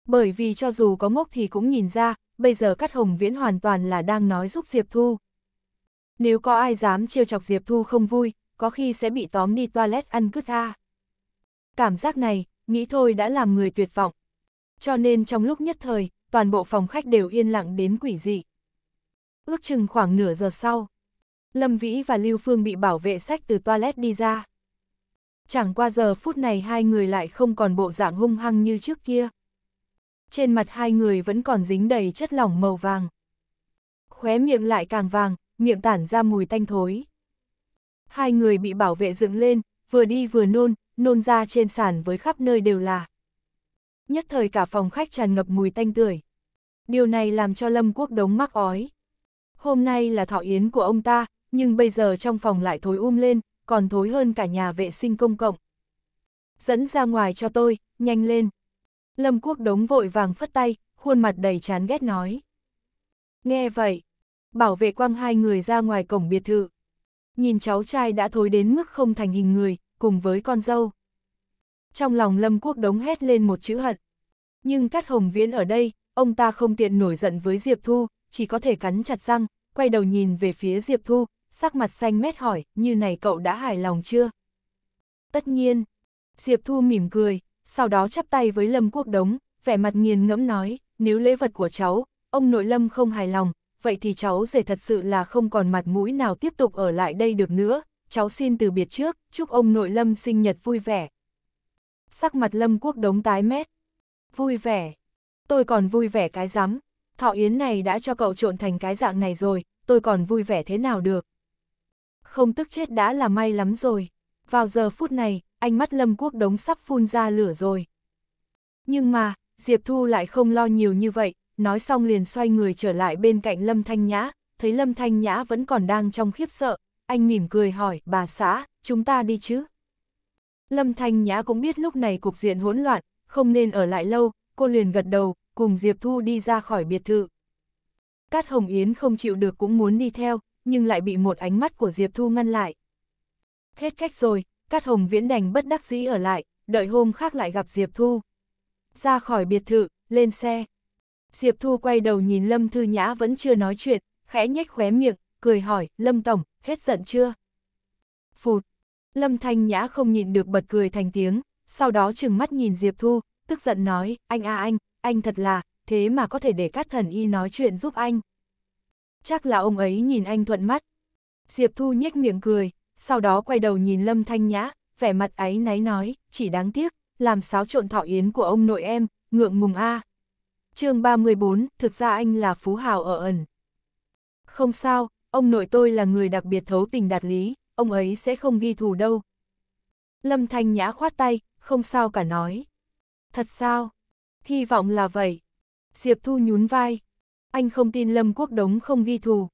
A: bởi vì cho dù có ngốc thì cũng nhìn ra, bây giờ Cát Hồng Viễn hoàn toàn là đang nói giúp Diệp Thu. Nếu có ai dám trêu chọc Diệp Thu không vui, có khi sẽ bị tóm đi toilet ăn cứt ha Cảm giác này, nghĩ thôi đã làm người tuyệt vọng. Cho nên trong lúc nhất thời, toàn bộ phòng khách đều yên lặng đến quỷ dị. Ước chừng khoảng nửa giờ sau, Lâm Vĩ và Lưu Phương bị bảo vệ sách từ toilet đi ra. Chẳng qua giờ phút này hai người lại không còn bộ dạng hung hăng như trước kia trên mặt hai người vẫn còn dính đầy chất lỏng màu vàng. Khóe miệng lại càng vàng, miệng tản ra mùi tanh thối. Hai người bị bảo vệ dựng lên, vừa đi vừa nôn, nôn ra trên sàn với khắp nơi đều là. Nhất thời cả phòng khách tràn ngập mùi tanh tưởi. Điều này làm cho Lâm Quốc Đống mắc ói. Hôm nay là thọ yến của ông ta, nhưng bây giờ trong phòng lại thối um lên, còn thối hơn cả nhà vệ sinh công cộng. Dẫn ra ngoài cho tôi, nhanh lên. Lâm Quốc Đống vội vàng phất tay, khuôn mặt đầy chán ghét nói. Nghe vậy, bảo vệ quăng hai người ra ngoài cổng biệt thự. Nhìn cháu trai đã thối đến mức không thành hình người, cùng với con dâu. Trong lòng Lâm Quốc Đống hét lên một chữ hận. Nhưng Cát Hồng Viễn ở đây, ông ta không tiện nổi giận với Diệp Thu, chỉ có thể cắn chặt răng, quay đầu nhìn về phía Diệp Thu, sắc mặt xanh mét hỏi, như này cậu đã hài lòng chưa? Tất nhiên, Diệp Thu mỉm cười, sau đó chắp tay với Lâm Quốc Đống, vẻ mặt nghiền ngẫm nói, nếu lễ vật của cháu, ông nội Lâm không hài lòng, vậy thì cháu rể thật sự là không còn mặt mũi nào tiếp tục ở lại đây được nữa, cháu xin từ biệt trước, chúc ông nội Lâm sinh nhật vui vẻ. Sắc mặt Lâm Quốc Đống tái mét. Vui vẻ. Tôi còn vui vẻ cái rắm. Thọ Yến này đã cho cậu trộn thành cái dạng này rồi, tôi còn vui vẻ thế nào được. Không tức chết đã là may lắm rồi. Vào giờ phút này, ánh mắt Lâm Quốc Đống sắp phun ra lửa rồi. Nhưng mà, Diệp Thu lại không lo nhiều như vậy, nói xong liền xoay người trở lại bên cạnh Lâm Thanh Nhã, thấy Lâm Thanh Nhã vẫn còn đang trong khiếp sợ, anh mỉm cười hỏi, bà xã, chúng ta đi chứ? Lâm Thanh Nhã cũng biết lúc này cục diện hỗn loạn, không nên ở lại lâu, cô liền gật đầu, cùng Diệp Thu đi ra khỏi biệt thự. Cát Hồng Yến không chịu được cũng muốn đi theo, nhưng lại bị một ánh mắt của Diệp Thu ngăn lại. Hết cách rồi, Cát Hồng Viễn đành bất đắc dĩ ở lại, đợi hôm khác lại gặp Diệp Thu. Ra khỏi biệt thự, lên xe. Diệp Thu quay đầu nhìn Lâm Thư Nhã vẫn chưa nói chuyện, khẽ nhếch khóe miệng, cười hỏi, Lâm Tổng, hết giận chưa? Phụt! Lâm Thanh Nhã không nhịn được bật cười thành tiếng, sau đó trừng mắt nhìn Diệp Thu, tức giận nói, anh à anh, anh thật là, thế mà có thể để Cát Thần Y nói chuyện giúp anh. Chắc là ông ấy nhìn anh thuận mắt. Diệp Thu nhếch miệng cười, sau đó quay đầu nhìn Lâm Thanh Nhã, vẻ mặt áy náy nói, chỉ đáng tiếc, làm xáo trộn thọ yến của ông nội em, ngượng ngùng a. chương 34, thực ra anh là phú hào ở ẩn. Không sao, ông nội tôi là người đặc biệt thấu tình đạt lý, ông ấy sẽ không ghi thù đâu. Lâm Thanh Nhã khoát tay, không sao cả nói. Thật sao? Hy vọng là vậy. Diệp Thu nhún vai. Anh không tin Lâm Quốc Đống không ghi thù,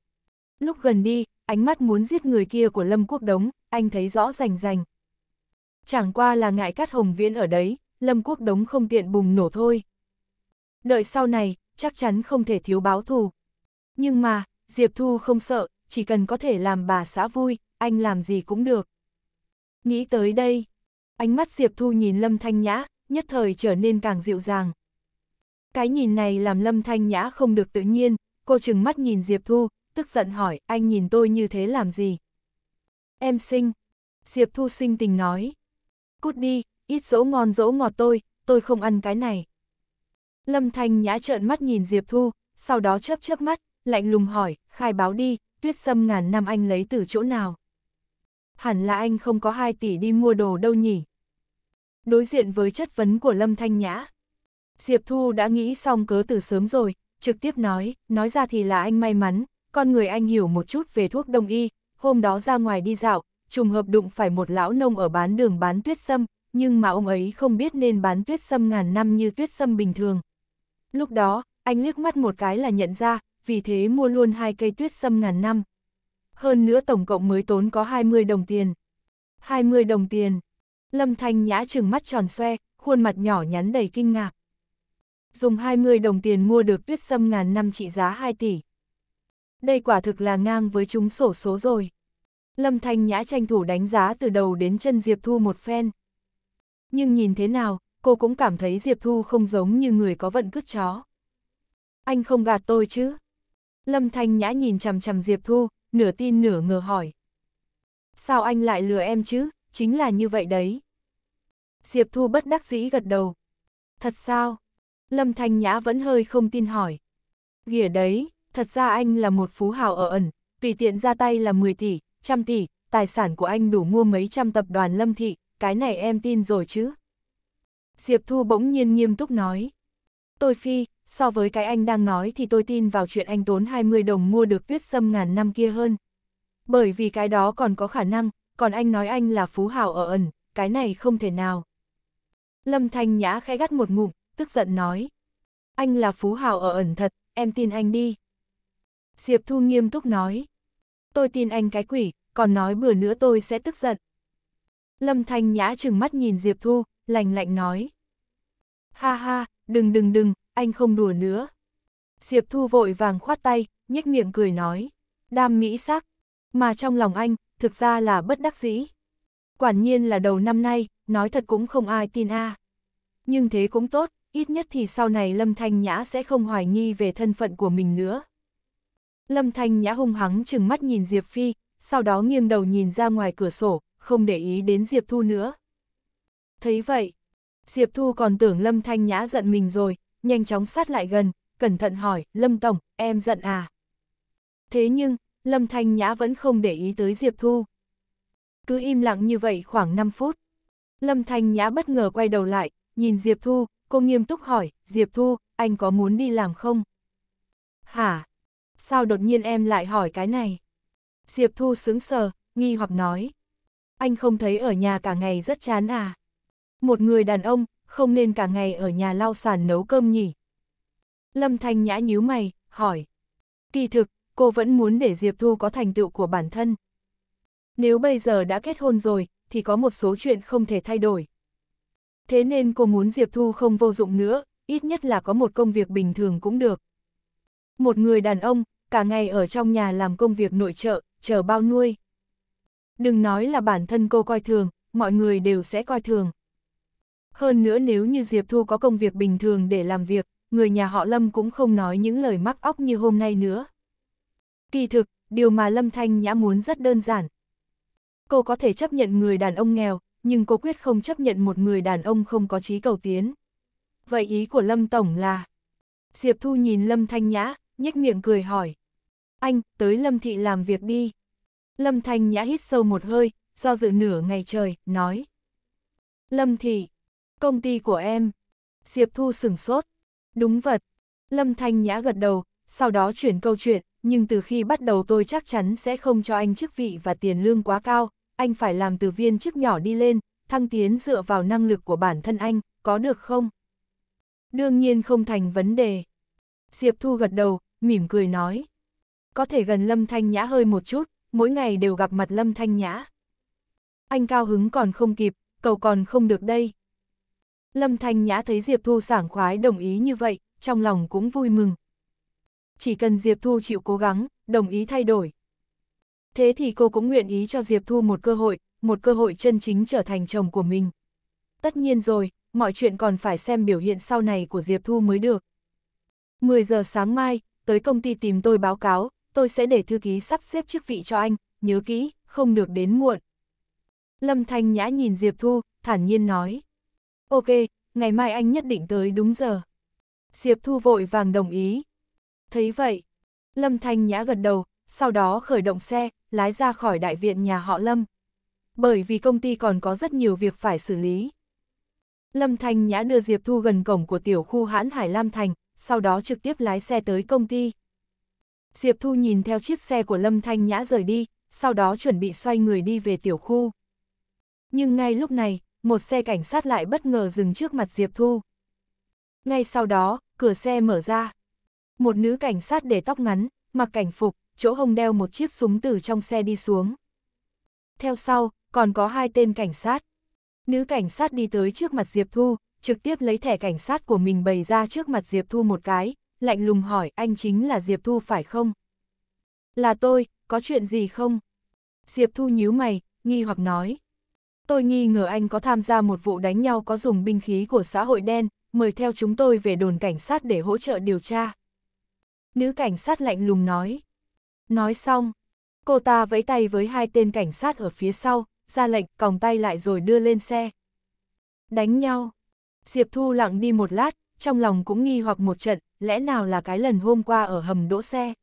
A: Lúc gần đi, ánh mắt muốn giết người kia của Lâm Quốc Đống, anh thấy rõ rành rành. Chẳng qua là ngại cắt hồng viễn ở đấy, Lâm Quốc Đống không tiện bùng nổ thôi. Đợi sau này, chắc chắn không thể thiếu báo thù. Nhưng mà, Diệp Thu không sợ, chỉ cần có thể làm bà xã vui, anh làm gì cũng được. Nghĩ tới đây, ánh mắt Diệp Thu nhìn Lâm Thanh Nhã, nhất thời trở nên càng dịu dàng. Cái nhìn này làm Lâm Thanh Nhã không được tự nhiên, cô chừng mắt nhìn Diệp Thu, tức giận hỏi, anh nhìn tôi như thế làm gì? Em sinh. Diệp Thu sinh tình nói. Cút đi, ít dỗ ngon dỗ ngọt tôi, tôi không ăn cái này. Lâm Thanh nhã trợn mắt nhìn Diệp Thu, sau đó chớp chớp mắt, lạnh lùng hỏi, khai báo đi, tuyết sâm ngàn năm anh lấy từ chỗ nào? Hẳn là anh không có 2 tỷ đi mua đồ đâu nhỉ? Đối diện với chất vấn của Lâm Thanh Nhã, Diệp Thu đã nghĩ xong cớ từ sớm rồi, trực tiếp nói, nói ra thì là anh may mắn, con người anh hiểu một chút về thuốc đông y, hôm đó ra ngoài đi dạo, trùng hợp đụng phải một lão nông ở bán đường bán tuyết sâm, nhưng mà ông ấy không biết nên bán tuyết sâm ngàn năm như tuyết sâm bình thường. Lúc đó, anh liếc mắt một cái là nhận ra, vì thế mua luôn hai cây tuyết sâm ngàn năm. Hơn nữa tổng cộng mới tốn có 20 đồng tiền. 20 đồng tiền. Lâm Thanh Nhã trừng mắt tròn xoe, khuôn mặt nhỏ nhắn đầy kinh ngạc. Dùng 20 đồng tiền mua được tuyết sâm ngàn năm trị giá 2 tỷ đây quả thực là ngang với chúng sổ số rồi. Lâm Thanh Nhã tranh thủ đánh giá từ đầu đến chân Diệp Thu một phen. Nhưng nhìn thế nào, cô cũng cảm thấy Diệp Thu không giống như người có vận cứt chó. Anh không gạt tôi chứ? Lâm Thanh Nhã nhìn chằm chằm Diệp Thu, nửa tin nửa ngờ hỏi. Sao anh lại lừa em chứ, chính là như vậy đấy. Diệp Thu bất đắc dĩ gật đầu. Thật sao? Lâm Thanh Nhã vẫn hơi không tin hỏi. Ghìa đấy, thật ra anh là một phú hào ở ẩn, tùy tiện ra tay là 10 tỷ, trăm tỷ, tài sản của anh đủ mua mấy trăm tập đoàn lâm thị, cái này em tin rồi chứ? Diệp Thu bỗng nhiên nghiêm túc nói. Tôi phi, so với cái anh đang nói thì tôi tin vào chuyện anh tốn 20 đồng mua được tuyết sâm ngàn năm kia hơn. Bởi vì cái đó còn có khả năng, còn anh nói anh là phú hào ở ẩn, cái này không thể nào. Lâm Thanh Nhã khẽ gắt một ngụm, tức giận nói. Anh là phú hào ở ẩn thật, em tin anh đi. Diệp Thu nghiêm túc nói. Tôi tin anh cái quỷ, còn nói bữa nữa tôi sẽ tức giận. Lâm Thanh Nhã chừng mắt nhìn Diệp Thu, lạnh lạnh nói. Ha ha, đừng đừng đừng, anh không đùa nữa. Diệp Thu vội vàng khoát tay, nhếch miệng cười nói. Đam mỹ sắc, mà trong lòng anh, thực ra là bất đắc dĩ. Quản nhiên là đầu năm nay, nói thật cũng không ai tin a. Nhưng thế cũng tốt, ít nhất thì sau này Lâm Thanh Nhã sẽ không hoài nghi về thân phận của mình nữa. Lâm Thanh Nhã hung hắng chừng mắt nhìn Diệp Phi, sau đó nghiêng đầu nhìn ra ngoài cửa sổ, không để ý đến Diệp Thu nữa. Thấy vậy, Diệp Thu còn tưởng Lâm Thanh Nhã giận mình rồi, nhanh chóng sát lại gần, cẩn thận hỏi, Lâm Tổng, em giận à? Thế nhưng, Lâm Thanh Nhã vẫn không để ý tới Diệp Thu. Cứ im lặng như vậy khoảng 5 phút. Lâm Thanh Nhã bất ngờ quay đầu lại, nhìn Diệp Thu, cô nghiêm túc hỏi, Diệp Thu, anh có muốn đi làm không? Hả? sao đột nhiên em lại hỏi cái này? Diệp Thu sướng sờ, nghi hoặc nói. Anh không thấy ở nhà cả ngày rất chán à? Một người đàn ông, không nên cả ngày ở nhà lau sàn nấu cơm nhỉ? Lâm Thanh Nhã nhíu mày, hỏi. Kỳ thực, cô vẫn muốn để Diệp Thu có thành tựu của bản thân. Nếu bây giờ đã kết hôn rồi, thì có một số chuyện không thể thay đổi. Thế nên cô muốn Diệp Thu không vô dụng nữa, ít nhất là có một công việc bình thường cũng được một người đàn ông, cả ngày ở trong nhà làm công việc nội trợ, chờ bao nuôi. Đừng nói là bản thân cô coi thường, mọi người đều sẽ coi thường. Hơn nữa nếu như Diệp Thu có công việc bình thường để làm việc, người nhà họ Lâm cũng không nói những lời mắc óc như hôm nay nữa. Kỳ thực, điều mà Lâm Thanh Nhã muốn rất đơn giản. Cô có thể chấp nhận người đàn ông nghèo, nhưng cô quyết không chấp nhận một người đàn ông không có trí cầu tiến. Vậy ý của Lâm Tổng là... Diệp Thu nhìn Lâm Thanh Nhã, nhếch miệng cười hỏi. Anh, tới Lâm Thị làm việc đi. Lâm Thanh Nhã hít sâu một hơi, do dự nửa ngày trời, nói. Lâm Thị, công ty của em. Diệp Thu sửng sốt. Đúng vật. Lâm Thanh Nhã gật đầu, sau đó chuyển câu chuyện, nhưng từ khi bắt đầu tôi chắc chắn sẽ không cho anh chức vị và tiền lương quá cao, anh phải làm từ viên chức nhỏ đi lên, thăng tiến dựa vào năng lực của bản thân anh, có được không? Đương nhiên không thành vấn đề. Diệp Thu gật đầu, mỉm cười nói. Có thể gần Lâm Thanh Nhã hơi một chút, mỗi ngày đều gặp mặt Lâm Thanh Nhã. Anh cao hứng còn không kịp, cầu còn không được đây. Lâm Thanh Nhã thấy Diệp Thu sảng khoái đồng ý như vậy, trong lòng cũng vui mừng. Chỉ cần Diệp Thu chịu cố gắng, đồng ý thay đổi. Thế thì cô cũng nguyện ý cho Diệp Thu một cơ hội, một cơ hội chân chính trở thành chồng của mình. Tất nhiên rồi, mọi chuyện còn phải xem biểu hiện sau này của Diệp Thu mới được. 10 giờ sáng mai, tới công ty tìm tôi báo cáo, tôi sẽ để thư ký sắp xếp chức vị cho anh, nhớ kỹ, không được đến muộn. Lâm Thanh Nhã nhìn Diệp Thu, thản nhiên nói. Ok, ngày mai anh nhất định tới đúng giờ. Diệp Thu vội vàng đồng ý. Thấy vậy, Lâm Thanh Nhã gật đầu, sau đó khởi động xe, lái ra khỏi đại viện nhà họ Lâm. Bởi vì công ty còn có rất nhiều việc phải xử lý. Lâm Thanh Nhã đưa Diệp Thu gần cổng của tiểu khu hãn Hải Lam Thành, sau đó trực tiếp lái xe tới công ty. Diệp Thu nhìn theo chiếc xe của Lâm Thanh Nhã rời đi, sau đó chuẩn bị xoay người đi về tiểu khu. Nhưng ngay lúc này, một xe cảnh sát lại bất ngờ dừng trước mặt Diệp Thu. Ngay sau đó, cửa xe mở ra. Một nữ cảnh sát để tóc ngắn, mặc cảnh phục, chỗ hồng đeo một chiếc súng từ trong xe đi xuống. Theo sau, còn có hai tên cảnh sát. Nữ cảnh sát đi tới trước mặt Diệp Thu, trực tiếp lấy thẻ cảnh sát của mình bày ra trước mặt Diệp Thu một cái, lạnh lùng hỏi anh chính là Diệp Thu phải không? Là tôi, có chuyện gì không? Diệp Thu nhíu mày, nghi hoặc nói. Tôi nghi ngờ anh có tham gia một vụ đánh nhau có dùng binh khí của xã hội đen, mời theo chúng tôi về đồn cảnh sát để hỗ trợ điều tra. Nữ cảnh sát lạnh lùng nói. Nói xong, cô ta vẫy tay với hai tên cảnh sát ở phía sau, ra lệnh còng tay lại rồi đưa lên xe. Đánh nhau. Diệp Thu lặng đi một lát, trong lòng cũng nghi hoặc một trận, lẽ nào là cái lần hôm qua ở hầm đỗ xe.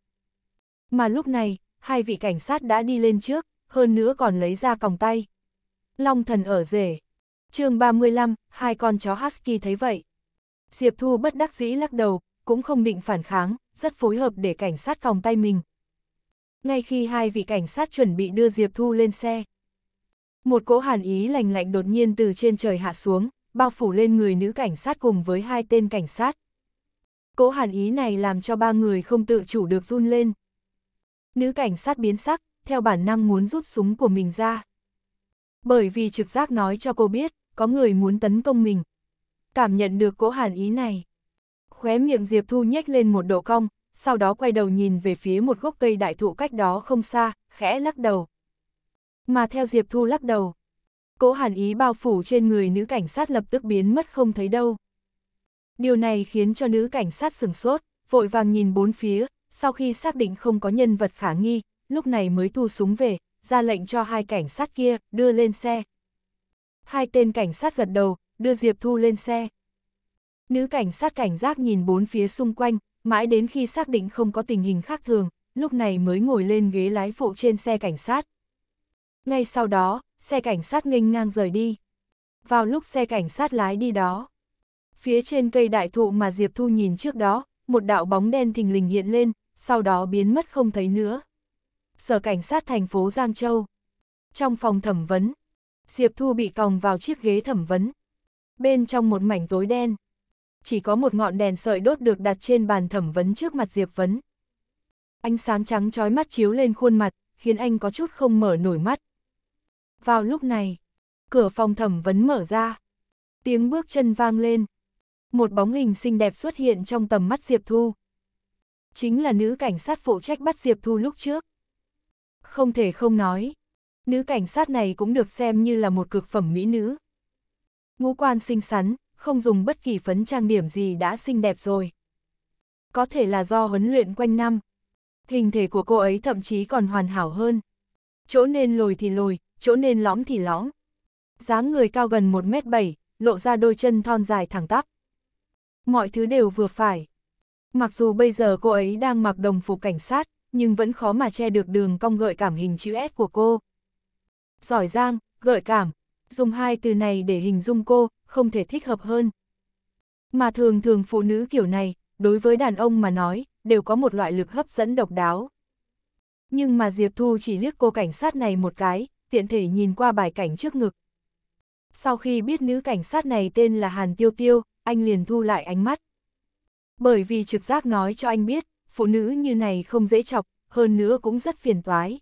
A: Mà lúc này, hai vị cảnh sát đã đi lên trước, hơn nữa còn lấy ra còng tay. Long thần ở rể. chương 35, hai con chó Husky thấy vậy. Diệp Thu bất đắc dĩ lắc đầu, cũng không định phản kháng, rất phối hợp để cảnh sát còng tay mình. Ngay khi hai vị cảnh sát chuẩn bị đưa Diệp Thu lên xe, một cỗ hàn ý lành lạnh đột nhiên từ trên trời hạ xuống, bao phủ lên người nữ cảnh sát cùng với hai tên cảnh sát. Cố hàn ý này làm cho ba người không tự chủ được run lên. Nữ cảnh sát biến sắc, theo bản năng muốn rút súng của mình ra. Bởi vì trực giác nói cho cô biết, có người muốn tấn công mình. Cảm nhận được cố hàn ý này. Khóe miệng Diệp Thu nhếch lên một độ cong, sau đó quay đầu nhìn về phía một gốc cây đại thụ cách đó không xa, khẽ lắc đầu. Mà theo Diệp Thu lắc đầu, cỗ hàn ý bao phủ trên người nữ cảnh sát lập tức biến mất không thấy đâu. Điều này khiến cho nữ cảnh sát sửng sốt, vội vàng nhìn bốn phía, sau khi xác định không có nhân vật khả nghi, lúc này mới thu súng về, ra lệnh cho hai cảnh sát kia đưa lên xe. Hai tên cảnh sát gật đầu, đưa Diệp Thu lên xe. Nữ cảnh sát cảnh giác nhìn bốn phía xung quanh, mãi đến khi xác định không có tình hình khác thường, lúc này mới ngồi lên ghế lái phụ trên xe cảnh sát. Ngay sau đó, xe cảnh sát nghênh ngang rời đi. Vào lúc xe cảnh sát lái đi đó, phía trên cây đại thụ mà Diệp Thu nhìn trước đó, một đạo bóng đen thình lình hiện lên, sau đó biến mất không thấy nữa. Sở cảnh sát thành phố Giang Châu. Trong phòng thẩm vấn, Diệp Thu bị còng vào chiếc ghế thẩm vấn. Bên trong một mảnh tối đen, chỉ có một ngọn đèn sợi đốt được đặt trên bàn thẩm vấn trước mặt Diệp Vấn. Ánh sáng trắng trói mắt chiếu lên khuôn mặt, khiến anh có chút không mở nổi mắt. Vào lúc này, cửa phòng thẩm vấn mở ra. Tiếng bước chân vang lên. Một bóng hình xinh đẹp xuất hiện trong tầm mắt Diệp Thu. Chính là nữ cảnh sát phụ trách bắt Diệp Thu lúc trước. Không thể không nói, nữ cảnh sát này cũng được xem như là một cực phẩm mỹ nữ. Ngũ quan xinh xắn, không dùng bất kỳ phấn trang điểm gì đã xinh đẹp rồi. Có thể là do huấn luyện quanh năm. Hình thể của cô ấy thậm chí còn hoàn hảo hơn. Chỗ nên lồi thì lồi, chỗ nên lõm thì lõm. dáng người cao gần 1m7, lộ ra đôi chân thon dài thẳng tắp. Mọi thứ đều vừa phải. Mặc dù bây giờ cô ấy đang mặc đồng phục cảnh sát, nhưng vẫn khó mà che được đường cong gợi cảm hình chữ S của cô. Giỏi giang, gợi cảm, dùng hai từ này để hình dung cô, không thể thích hợp hơn. Mà thường thường phụ nữ kiểu này, đối với đàn ông mà nói, đều có một loại lực hấp dẫn độc đáo. Nhưng mà Diệp Thu chỉ liếc cô cảnh sát này một cái, tiện thể nhìn qua bài cảnh trước ngực. Sau khi biết nữ cảnh sát này tên là Hàn Tiêu Tiêu, anh liền thu lại ánh mắt. Bởi vì trực giác nói cho anh biết, phụ nữ như này không dễ chọc, hơn nữa cũng rất phiền toái.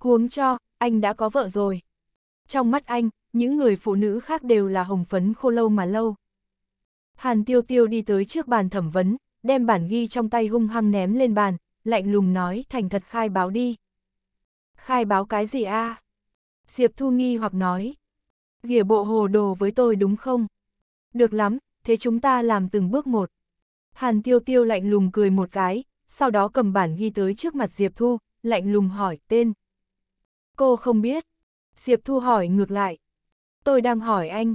A: Huống cho, anh đã có vợ rồi. Trong mắt anh, những người phụ nữ khác đều là hồng phấn khô lâu mà lâu. Hàn Tiêu Tiêu đi tới trước bàn thẩm vấn, đem bản ghi trong tay hung hăng ném lên bàn, lạnh lùng nói thành thật khai báo đi. Khai báo cái gì a? Diệp Thu nghi hoặc nói. Ghìa bộ hồ đồ với tôi đúng không? Được lắm, thế chúng ta làm từng bước một. Hàn Tiêu Tiêu lạnh lùng cười một cái, sau đó cầm bản ghi tới trước mặt Diệp Thu, lạnh lùng hỏi tên. Cô không biết. Diệp Thu hỏi ngược lại. Tôi đang hỏi anh.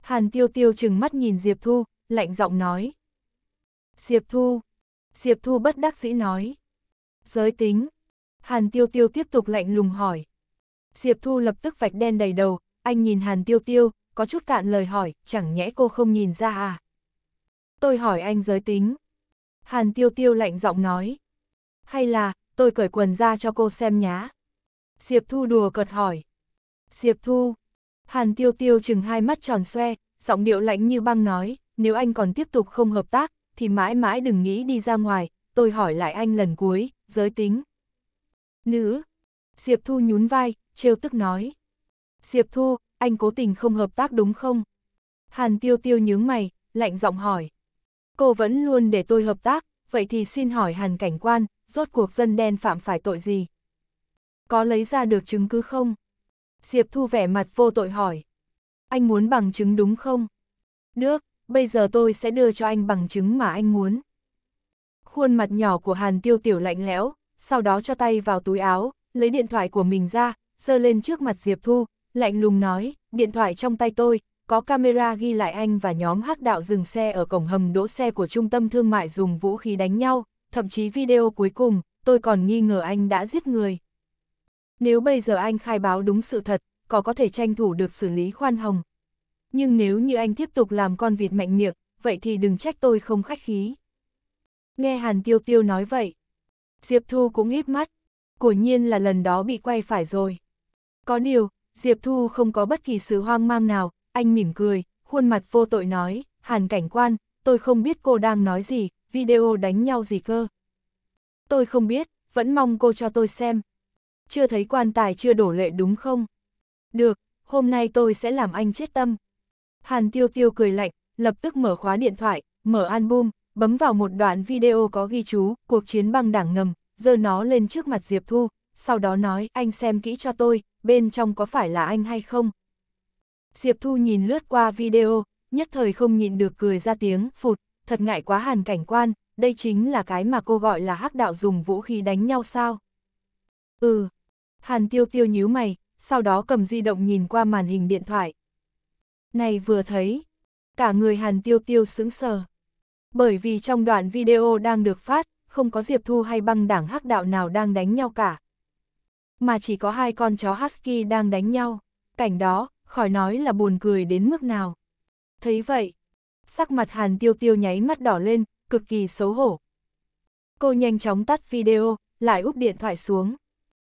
A: Hàn Tiêu Tiêu chừng mắt nhìn Diệp Thu, lạnh giọng nói. Diệp Thu. Diệp Thu bất đắc dĩ nói. Giới tính. Hàn Tiêu Tiêu tiếp tục lạnh lùng hỏi. Diệp Thu lập tức vạch đen đầy đầu, anh nhìn Hàn Tiêu Tiêu, có chút cạn lời hỏi, chẳng nhẽ cô không nhìn ra à? Tôi hỏi anh giới tính. Hàn Tiêu Tiêu lạnh giọng nói. Hay là, tôi cởi quần ra cho cô xem nhá. Diệp Thu đùa cợt hỏi. Diệp Thu. Hàn Tiêu Tiêu chừng hai mắt tròn xoe, giọng điệu lạnh như băng nói, nếu anh còn tiếp tục không hợp tác, thì mãi mãi đừng nghĩ đi ra ngoài, tôi hỏi lại anh lần cuối, giới tính, Nữ. Diệp Thu nhún vai, trêu tức nói. Diệp Thu, anh cố tình không hợp tác đúng không? Hàn Tiêu Tiêu nhướng mày, lạnh giọng hỏi. Cô vẫn luôn để tôi hợp tác, vậy thì xin hỏi Hàn Cảnh Quan, rốt cuộc dân đen phạm phải tội gì? Có lấy ra được chứng cứ không? Diệp Thu vẻ mặt vô tội hỏi. Anh muốn bằng chứng đúng không? Được, bây giờ tôi sẽ đưa cho anh bằng chứng mà anh muốn. Khuôn mặt nhỏ của Hàn Tiêu Tiểu lạnh lẽo, sau đó cho tay vào túi áo, lấy điện thoại của mình ra, giơ lên trước mặt Diệp Thu, lạnh lùng nói, điện thoại trong tay tôi, có camera ghi lại anh và nhóm hắc đạo dừng xe ở cổng hầm đỗ xe của trung tâm thương mại dùng vũ khí đánh nhau, thậm chí video cuối cùng, tôi còn nghi ngờ anh đã giết người. Nếu bây giờ anh khai báo đúng sự thật, có có thể tranh thủ được xử lý khoan hồng. Nhưng nếu như anh tiếp tục làm con vịt mạnh miệng, vậy thì đừng trách tôi không khách khí. Nghe Hàn Tiêu Tiêu nói vậy, Diệp Thu cũng híp mắt, của nhiên là lần đó bị quay phải rồi. Có điều, Diệp Thu không có bất kỳ sự hoang mang nào, anh mỉm cười, khuôn mặt vô tội nói, hàn cảnh quan, tôi không biết cô đang nói gì, video đánh nhau gì cơ. Tôi không biết, vẫn mong cô cho tôi xem. Chưa thấy quan tài chưa đổ lệ đúng không? Được, hôm nay tôi sẽ làm anh chết tâm. Hàn tiêu tiêu cười lạnh, lập tức mở khóa điện thoại, mở album, bấm vào một đoạn video có ghi chú, cuộc chiến băng đảng ngầm, giơ nó lên trước mặt Diệp Thu, sau đó nói, anh xem kỹ cho tôi, bên trong có phải là anh hay không? Diệp Thu nhìn lướt qua video, nhất thời không nhịn được cười ra tiếng, phụt, thật ngại quá hàn cảnh quan, đây chính là cái mà cô gọi là hắc đạo dùng vũ khí đánh nhau sao? Ừ, hàn tiêu tiêu nhíu mày, sau đó cầm di động nhìn qua màn hình điện thoại. Này vừa thấy, cả người hàn tiêu tiêu sững sờ. Bởi vì trong đoạn video đang được phát, không có Diệp Thu hay băng đảng hắc đạo nào đang đánh nhau cả. Mà chỉ có hai con chó Husky đang đánh nhau, cảnh đó, khỏi nói là buồn cười đến mức nào. Thấy vậy, sắc mặt Hàn Tiêu Tiêu nháy mắt đỏ lên, cực kỳ xấu hổ. Cô nhanh chóng tắt video, lại úp điện thoại xuống.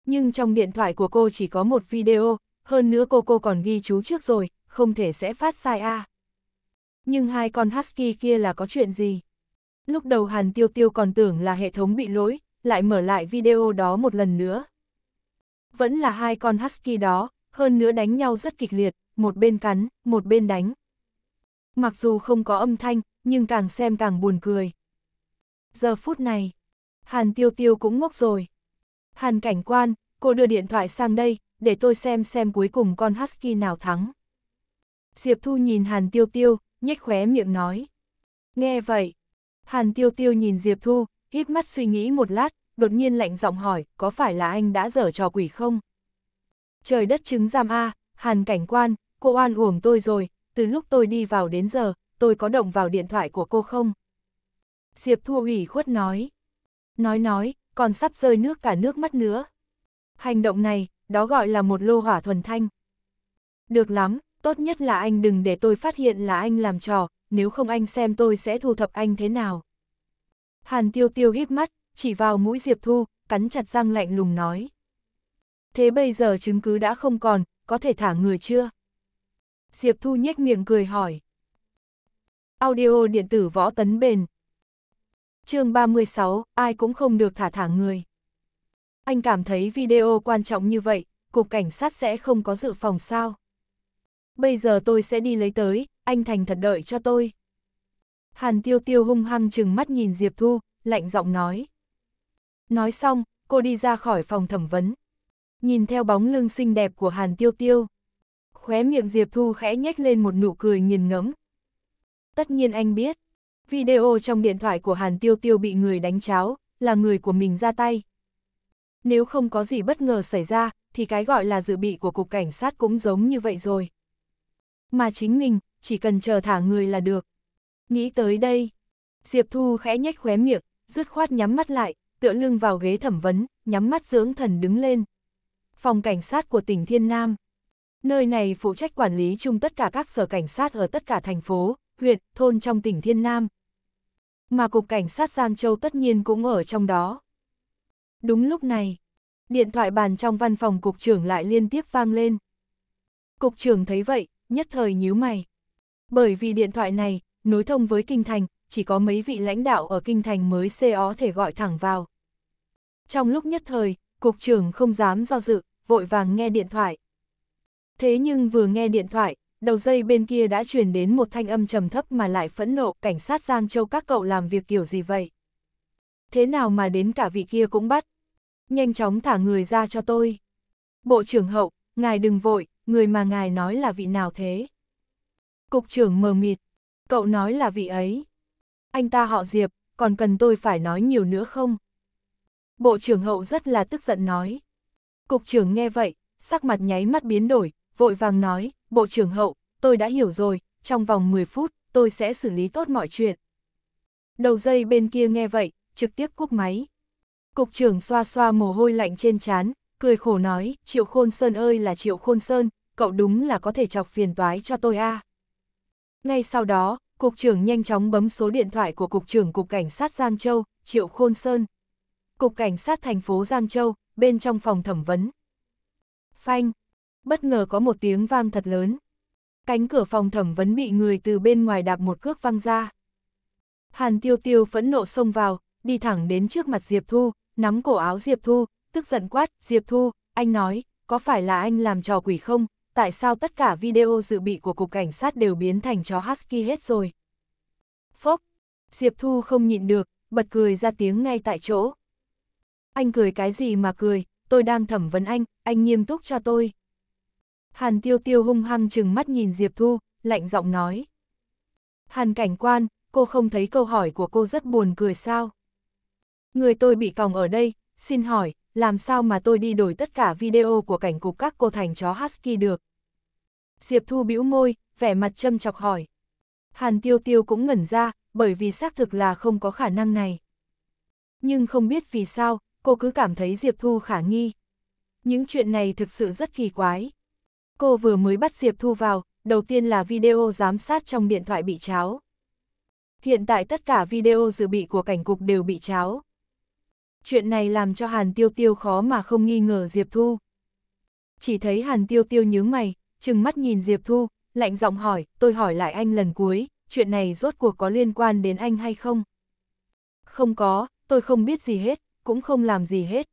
A: Nhưng trong điện thoại của cô chỉ có một video, hơn nữa cô cô còn ghi chú trước rồi, không thể sẽ phát sai a. À. Nhưng hai con Husky kia là có chuyện gì? Lúc đầu Hàn Tiêu Tiêu còn tưởng là hệ thống bị lỗi, lại mở lại video đó một lần nữa. Vẫn là hai con Husky đó, hơn nữa đánh nhau rất kịch liệt, một bên cắn, một bên đánh. Mặc dù không có âm thanh, nhưng càng xem càng buồn cười. Giờ phút này, Hàn Tiêu Tiêu cũng ngốc rồi. Hàn cảnh quan, cô đưa điện thoại sang đây, để tôi xem xem cuối cùng con Husky nào thắng. Diệp Thu nhìn Hàn Tiêu Tiêu, nhếch khóe miệng nói. Nghe vậy, Hàn Tiêu Tiêu nhìn Diệp Thu, híp mắt suy nghĩ một lát, đột nhiên lạnh giọng hỏi, có phải là anh đã dở trò quỷ không? Trời đất trứng giam A, Hàn cảnh quan, cô oan uổng tôi rồi, từ lúc tôi đi vào đến giờ, tôi có động vào điện thoại của cô không? Diệp Thu ủy khuất nói. Nói nói, còn sắp rơi nước cả nước mắt nữa. Hành động này, đó gọi là một lô hỏa thuần thanh. Được lắm, tốt nhất là anh đừng để tôi phát hiện là anh làm trò, nếu không anh xem tôi sẽ thu thập anh thế nào. Hàn tiêu tiêu híp mắt, chỉ vào mũi Diệp Thu, cắn chặt răng lạnh lùng nói. Thế bây giờ chứng cứ đã không còn, có thể thả người chưa? Diệp Thu nhếch miệng cười hỏi. Audio điện tử võ tấn bền. chương 36, ai cũng không được thả thả người. Anh cảm thấy video quan trọng như vậy, cục cảnh sát sẽ không có dự phòng sao? bây giờ tôi sẽ đi lấy tới, anh thành thật đợi cho tôi. Hàn tiêu tiêu hung hăng chừng mắt nhìn Diệp Thu, lạnh giọng nói. Nói xong, cô đi ra khỏi phòng thẩm vấn. Nhìn theo bóng lưng xinh đẹp của Hàn tiêu tiêu. Khóe miệng Diệp Thu khẽ nhếch lên một nụ cười nghiền ngẫm. Tất nhiên anh biết, video trong điện thoại của Hàn tiêu tiêu bị người đánh cháo, là người của mình ra tay. Nếu không có gì bất ngờ xảy ra, thì cái gọi là dự bị của cục cảnh sát cũng giống như vậy rồi mà chính mình, chỉ cần chờ thả người là được. Nghĩ tới đây, Diệp Thu khẽ nhếch khóe miệng, dứt khoát nhắm mắt lại, tựa lưng vào ghế thẩm vấn, nhắm mắt dưỡng thần đứng lên. Phòng cảnh sát của tỉnh Thiên Nam Nơi này phụ trách quản lý chung tất cả các sở cảnh sát ở tất cả thành phố, huyện, thôn trong tỉnh Thiên Nam. Mà Cục Cảnh sát Giang Châu tất nhiên cũng ở trong đó. Đúng lúc này, điện thoại bàn trong văn phòng Cục trưởng lại liên tiếp vang lên. Cục trưởng thấy vậy, nhất thời nhíu mày. Bởi vì điện thoại này, nối thông với Kinh Thành, chỉ có mấy vị lãnh đạo ở Kinh Thành mới CO thể gọi thẳng vào. Trong lúc nhất thời, cục trưởng không dám do dự, vội vàng nghe điện thoại. Thế nhưng vừa nghe điện thoại, đầu dây bên kia đã truyền đến một thanh âm trầm thấp mà lại phẫn nộ, cảnh sát Giang Châu các cậu làm việc kiểu gì vậy? Thế nào mà đến cả vị kia cũng bắt? Nhanh chóng thả người ra cho tôi. Bộ trưởng hậu, ngài đừng vội, người mà ngài nói là vị nào thế? Cục trưởng mờ mịt, cậu nói là vị ấy. Anh ta họ Diệp, còn cần tôi phải nói nhiều nữa không? Bộ trưởng hậu rất là tức giận nói. Cục trưởng nghe vậy, sắc mặt nháy mắt biến đổi, vội vàng nói, Bộ trưởng hậu, tôi đã hiểu rồi, trong vòng 10 phút, tôi sẽ xử lý tốt mọi chuyện. Đầu dây bên kia nghe vậy, trực tiếp cúp máy. Cục trưởng xoa xoa mồ hôi lạnh trên trán, cười khổ nói, Triệu Khôn Sơn ơi là Triệu Khôn Sơn, cậu đúng là có thể chọc phiền toái cho tôi a. À. Ngay sau đó, Cục trưởng nhanh chóng bấm số điện thoại của Cục trưởng Cục Cảnh sát Giang Châu, Triệu Khôn Sơn. Cục Cảnh sát thành phố Giang Châu, bên trong phòng thẩm vấn. Phanh! Bất ngờ có một tiếng vang thật lớn. Cánh cửa phòng thẩm vấn bị người từ bên ngoài đạp một cước văng ra. Hàn Tiêu Tiêu phẫn nộ xông vào, đi thẳng đến trước mặt Diệp Thu, nắm cổ áo Diệp Thu, tức giận quát, Diệp Thu, anh nói, có phải là anh làm trò quỷ không? Tại sao tất cả video dự bị của Cục Cảnh sát đều biến thành chó Husky hết rồi? Phốc, Diệp Thu không nhịn được, bật cười ra tiếng ngay tại chỗ. Anh cười cái gì mà cười, tôi đang thẩm vấn anh, anh nghiêm túc cho tôi. Hàn Tiêu Tiêu hung hăng chừng mắt nhìn Diệp Thu, lạnh giọng nói. Hàn cảnh quan, cô không thấy câu hỏi của cô rất buồn cười sao? Người tôi bị còng ở đây, xin hỏi, làm sao mà tôi đi đổi tất cả video của cảnh cục các cô thành chó Husky được. Diệp Thu bĩu môi, vẻ mặt châm chọc hỏi. Hàn Tiêu Tiêu cũng ngẩn ra, bởi vì xác thực là không có khả năng này. Nhưng không biết vì sao, cô cứ cảm thấy Diệp Thu khả nghi. Những chuyện này thực sự rất kỳ quái. Cô vừa mới bắt Diệp Thu vào, đầu tiên là video giám sát trong điện thoại bị cháo. Hiện tại tất cả video dự bị của cảnh cục đều bị cháo. Chuyện này làm cho Hàn Tiêu Tiêu khó mà không nghi ngờ Diệp Thu. Chỉ thấy Hàn Tiêu Tiêu nhướng mày, chừng mắt nhìn Diệp Thu, lạnh giọng hỏi, tôi hỏi lại anh lần cuối, chuyện này rốt cuộc có liên quan đến anh hay không? Không có, tôi không biết gì hết, cũng không làm gì hết.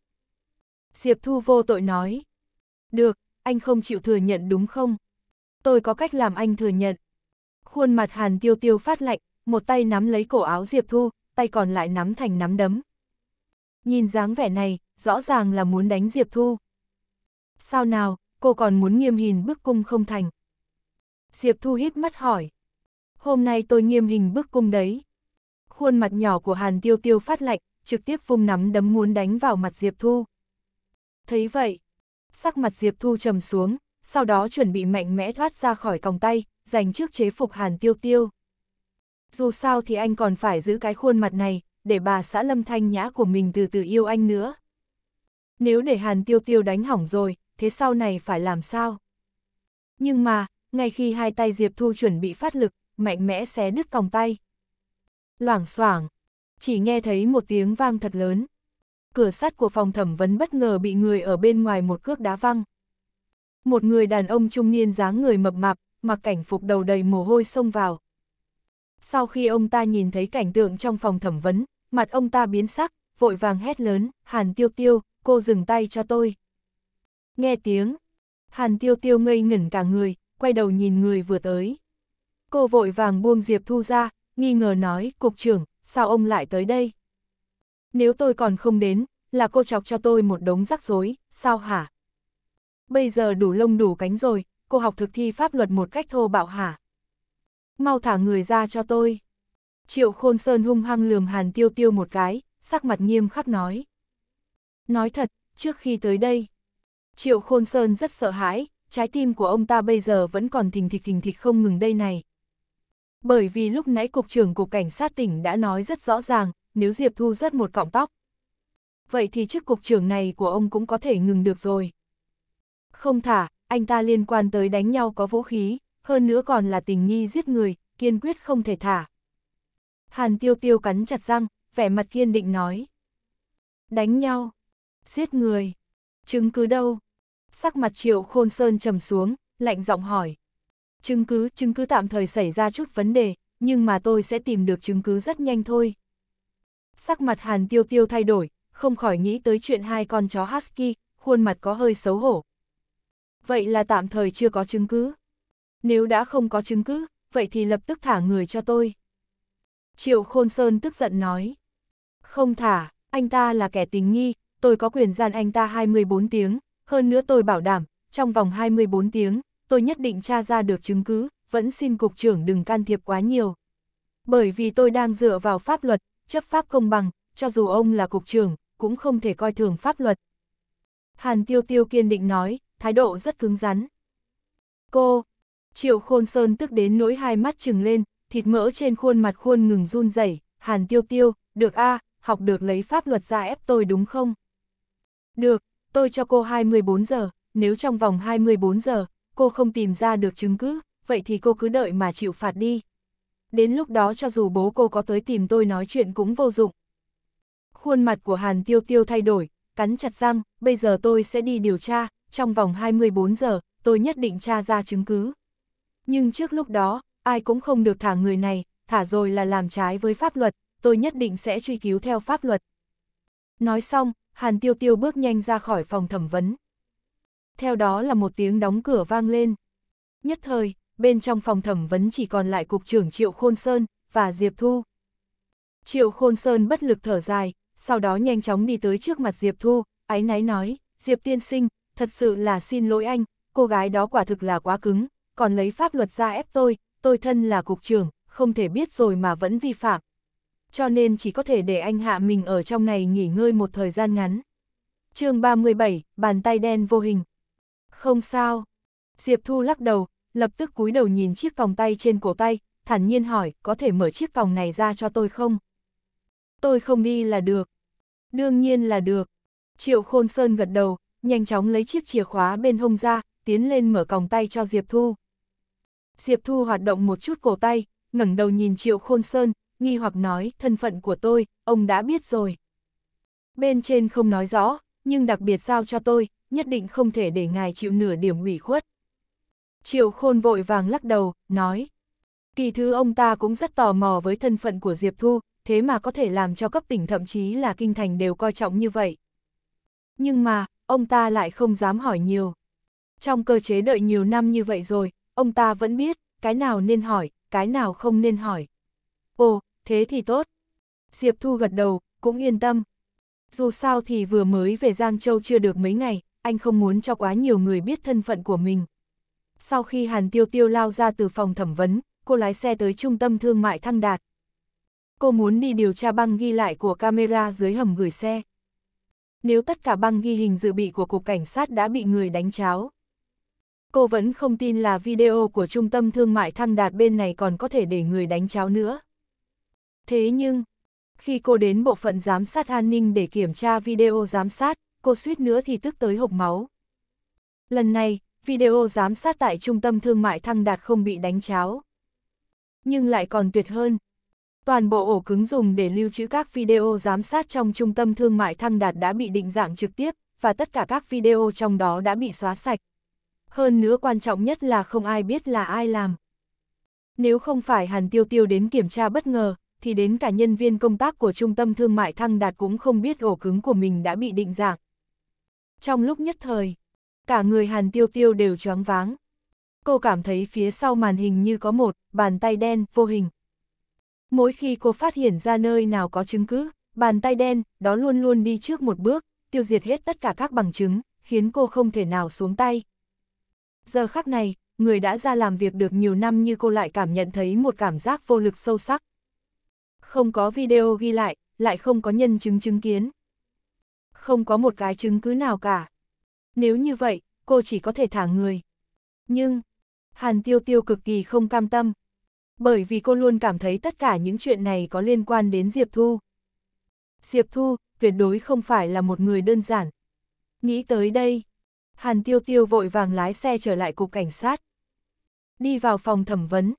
A: Diệp Thu vô tội nói. Được, anh không chịu thừa nhận đúng không? Tôi có cách làm anh thừa nhận. Khuôn mặt Hàn Tiêu Tiêu phát lạnh, một tay nắm lấy cổ áo Diệp Thu, tay còn lại nắm thành nắm đấm nhìn dáng vẻ này, rõ ràng là muốn đánh Diệp Thu. Sao nào, cô còn muốn nghiêm hình bức cung không thành? Diệp Thu hít mắt hỏi. Hôm nay tôi nghiêm hình bức cung đấy. Khuôn mặt nhỏ của Hàn Tiêu Tiêu phát lạnh, trực tiếp vung nắm đấm muốn đánh vào mặt Diệp Thu. Thấy vậy, sắc mặt Diệp Thu trầm xuống, sau đó chuẩn bị mạnh mẽ thoát ra khỏi còng tay, giành trước chế phục Hàn Tiêu Tiêu. Dù sao thì anh còn phải giữ cái khuôn mặt này, để bà xã lâm thanh nhã của mình từ từ yêu anh nữa. Nếu để Hàn Tiêu Tiêu đánh hỏng rồi, thế sau này phải làm sao? Nhưng mà, ngay khi hai tay Diệp Thu chuẩn bị phát lực, mạnh mẽ xé đứt còng tay. Loảng xoảng, chỉ nghe thấy một tiếng vang thật lớn. Cửa sắt của phòng thẩm vấn bất ngờ bị người ở bên ngoài một cước đá văng. Một người đàn ông trung niên dáng người mập mạp, mặc cảnh phục đầu đầy mồ hôi xông vào. Sau khi ông ta nhìn thấy cảnh tượng trong phòng thẩm vấn, mặt ông ta biến sắc, vội vàng hét lớn, Hàn Tiêu Tiêu, cô dừng tay cho tôi. Nghe tiếng, Hàn Tiêu Tiêu ngây ngẩn cả người, quay đầu nhìn người vừa tới. Cô vội vàng buông Diệp Thu ra, nghi ngờ nói, Cục trưởng, sao ông lại tới đây? Nếu tôi còn không đến, là cô chọc cho tôi một đống rắc rối, sao hả? Bây giờ đủ lông đủ cánh rồi, cô học thực thi pháp luật một cách thô bạo hả? Mau thả người ra cho tôi. Triệu Khôn Sơn hung hăng lườm Hàn Tiêu Tiêu một cái, sắc mặt nghiêm khắc nói. Nói thật, trước khi tới đây, Triệu Khôn Sơn rất sợ hãi, trái tim của ông ta bây giờ vẫn còn thình thịch thình thịch không ngừng đây này. Bởi vì lúc nãy Cục trưởng Cục Cảnh sát tỉnh đã nói rất rõ ràng, nếu Diệp Thu rớt một cọng tóc. Vậy thì chức Cục trưởng này của ông cũng có thể ngừng được rồi. Không thả, anh ta liên quan tới đánh nhau có vũ khí, hơn nữa còn là tình nghi giết người, kiên quyết không thể thả. Hàn tiêu tiêu cắn chặt răng, vẻ mặt kiên định nói. Đánh nhau, giết người, chứng cứ đâu? Sắc mặt triệu khôn sơn trầm xuống, lạnh giọng hỏi. Chứng cứ, chứng cứ tạm thời xảy ra chút vấn đề, nhưng mà tôi sẽ tìm được chứng cứ rất nhanh thôi. Sắc mặt hàn tiêu tiêu thay đổi, không khỏi nghĩ tới chuyện hai con chó Husky, khuôn mặt có hơi xấu hổ. Vậy là tạm thời chưa có chứng cứ. Nếu đã không có chứng cứ, vậy thì lập tức thả người cho tôi. Triệu Khôn Sơn tức giận nói. Không thả, anh ta là kẻ tình nghi, tôi có quyền gian anh ta 24 tiếng, hơn nữa tôi bảo đảm, trong vòng 24 tiếng, tôi nhất định tra ra được chứng cứ, vẫn xin Cục trưởng đừng can thiệp quá nhiều. Bởi vì tôi đang dựa vào pháp luật, chấp pháp công bằng, cho dù ông là Cục trưởng, cũng không thể coi thường pháp luật. Hàn Tiêu Tiêu kiên định nói, thái độ rất cứng rắn. Cô, Triệu Khôn Sơn tức đến nỗi hai mắt trừng lên, thịt mỡ trên khuôn mặt khuôn ngừng run rẩy hàn tiêu tiêu, được a à, học được lấy pháp luật ra ép tôi đúng không? Được, tôi cho cô 24 giờ, nếu trong vòng 24 giờ, cô không tìm ra được chứng cứ, vậy thì cô cứ đợi mà chịu phạt đi. Đến lúc đó cho dù bố cô có tới tìm tôi nói chuyện cũng vô dụng. Khuôn mặt của Hàn Tiêu Tiêu thay đổi, cắn chặt răng, bây giờ tôi sẽ đi điều tra, trong vòng 24 giờ, tôi nhất định tra ra chứng cứ. Nhưng trước lúc đó, ai cũng không được thả người này, thả rồi là làm trái với pháp luật, tôi nhất định sẽ truy cứu theo pháp luật. Nói xong, Hàn Tiêu Tiêu bước nhanh ra khỏi phòng thẩm vấn. Theo đó là một tiếng đóng cửa vang lên. Nhất thời, bên trong phòng thẩm vấn chỉ còn lại Cục trưởng Triệu Khôn Sơn và Diệp Thu. Triệu Khôn Sơn bất lực thở dài, sau đó nhanh chóng đi tới trước mặt Diệp Thu, áy náy nói, Diệp tiên sinh, thật sự là xin lỗi anh, cô gái đó quả thực là quá cứng, còn lấy pháp luật ra ép tôi, tôi thân là cục trưởng, không thể biết rồi mà vẫn vi phạm. Cho nên chỉ có thể để anh hạ mình ở trong này nghỉ ngơi một thời gian ngắn. chương 37, bàn tay đen vô hình. Không sao. Diệp Thu lắc đầu, lập tức cúi đầu nhìn chiếc vòng tay trên cổ tay, thản nhiên hỏi, có thể mở chiếc vòng này ra cho tôi không? Tôi không đi là được. Đương nhiên là được. Triệu Khôn Sơn gật đầu, nhanh chóng lấy chiếc chìa khóa bên hông ra, tiến lên mở còng tay cho Diệp Thu. Diệp Thu hoạt động một chút cổ tay, ngẩng đầu nhìn Triệu Khôn Sơn, nghi hoặc nói, thân phận của tôi, ông đã biết rồi. Bên trên không nói rõ, nhưng đặc biệt giao cho tôi, nhất định không thể để ngài chịu nửa điểm ủy khuất. Triệu Khôn vội vàng lắc đầu, nói. Kỳ thứ ông ta cũng rất tò mò với thân phận của Diệp Thu, thế mà có thể làm cho cấp tỉnh thậm chí là kinh thành đều coi trọng như vậy. Nhưng mà, ông ta lại không dám hỏi nhiều. Trong cơ chế đợi nhiều năm như vậy rồi, ông ta vẫn biết, cái nào nên hỏi, cái nào không nên hỏi. Ồ, thế thì tốt. Diệp Thu gật đầu, cũng yên tâm. Dù sao thì vừa mới về Giang Châu chưa được mấy ngày, anh không muốn cho quá nhiều người biết thân phận của mình. Sau khi Hàn Tiêu Tiêu lao ra từ phòng thẩm vấn, cô lái xe tới trung tâm thương mại Thăng Đạt. Cô muốn đi điều tra băng ghi lại của camera dưới hầm gửi xe. Nếu tất cả băng ghi hình dự bị của cục cảnh sát đã bị người đánh cháo, Cô vẫn không tin là video của trung tâm thương mại thăng đạt bên này còn có thể để người đánh cháo nữa. Thế nhưng, khi cô đến bộ phận giám sát an ninh để kiểm tra video giám sát, cô suýt nữa thì tức tới hộc máu. Lần này, video giám sát tại trung tâm thương mại thăng đạt không bị đánh cháo. Nhưng lại còn tuyệt hơn. Toàn bộ ổ cứng dùng để lưu trữ các video giám sát trong trung tâm thương mại thăng đạt đã bị định dạng trực tiếp, và tất cả các video trong đó đã bị xóa sạch hơn nữa quan trọng nhất là không ai biết là ai làm. Nếu không phải Hàn Tiêu Tiêu đến kiểm tra bất ngờ, thì đến cả nhân viên công tác của trung tâm thương mại Thăng Đạt cũng không biết ổ cứng của mình đã bị định dạng. Trong lúc nhất thời, cả người Hàn Tiêu Tiêu đều choáng váng. Cô cảm thấy phía sau màn hình như có một bàn tay đen vô hình. Mỗi khi cô phát hiện ra nơi nào có chứng cứ, bàn tay đen đó luôn luôn đi trước một bước, tiêu diệt hết tất cả các bằng chứng, khiến cô không thể nào xuống tay, Giờ khắc này, người đã ra làm việc được nhiều năm như cô lại cảm nhận thấy một cảm giác vô lực sâu sắc. Không có video ghi lại, lại không có nhân chứng chứng kiến. Không có một cái chứng cứ nào cả. Nếu như vậy, cô chỉ có thể thả người. Nhưng, Hàn Tiêu Tiêu cực kỳ không cam tâm. Bởi vì cô luôn cảm thấy tất cả những chuyện này có liên quan đến Diệp Thu. Diệp Thu, tuyệt đối không phải là một người đơn giản. Nghĩ tới đây, Hàn Tiêu Tiêu vội vàng lái xe trở lại cục cảnh sát. Đi vào phòng thẩm vấn.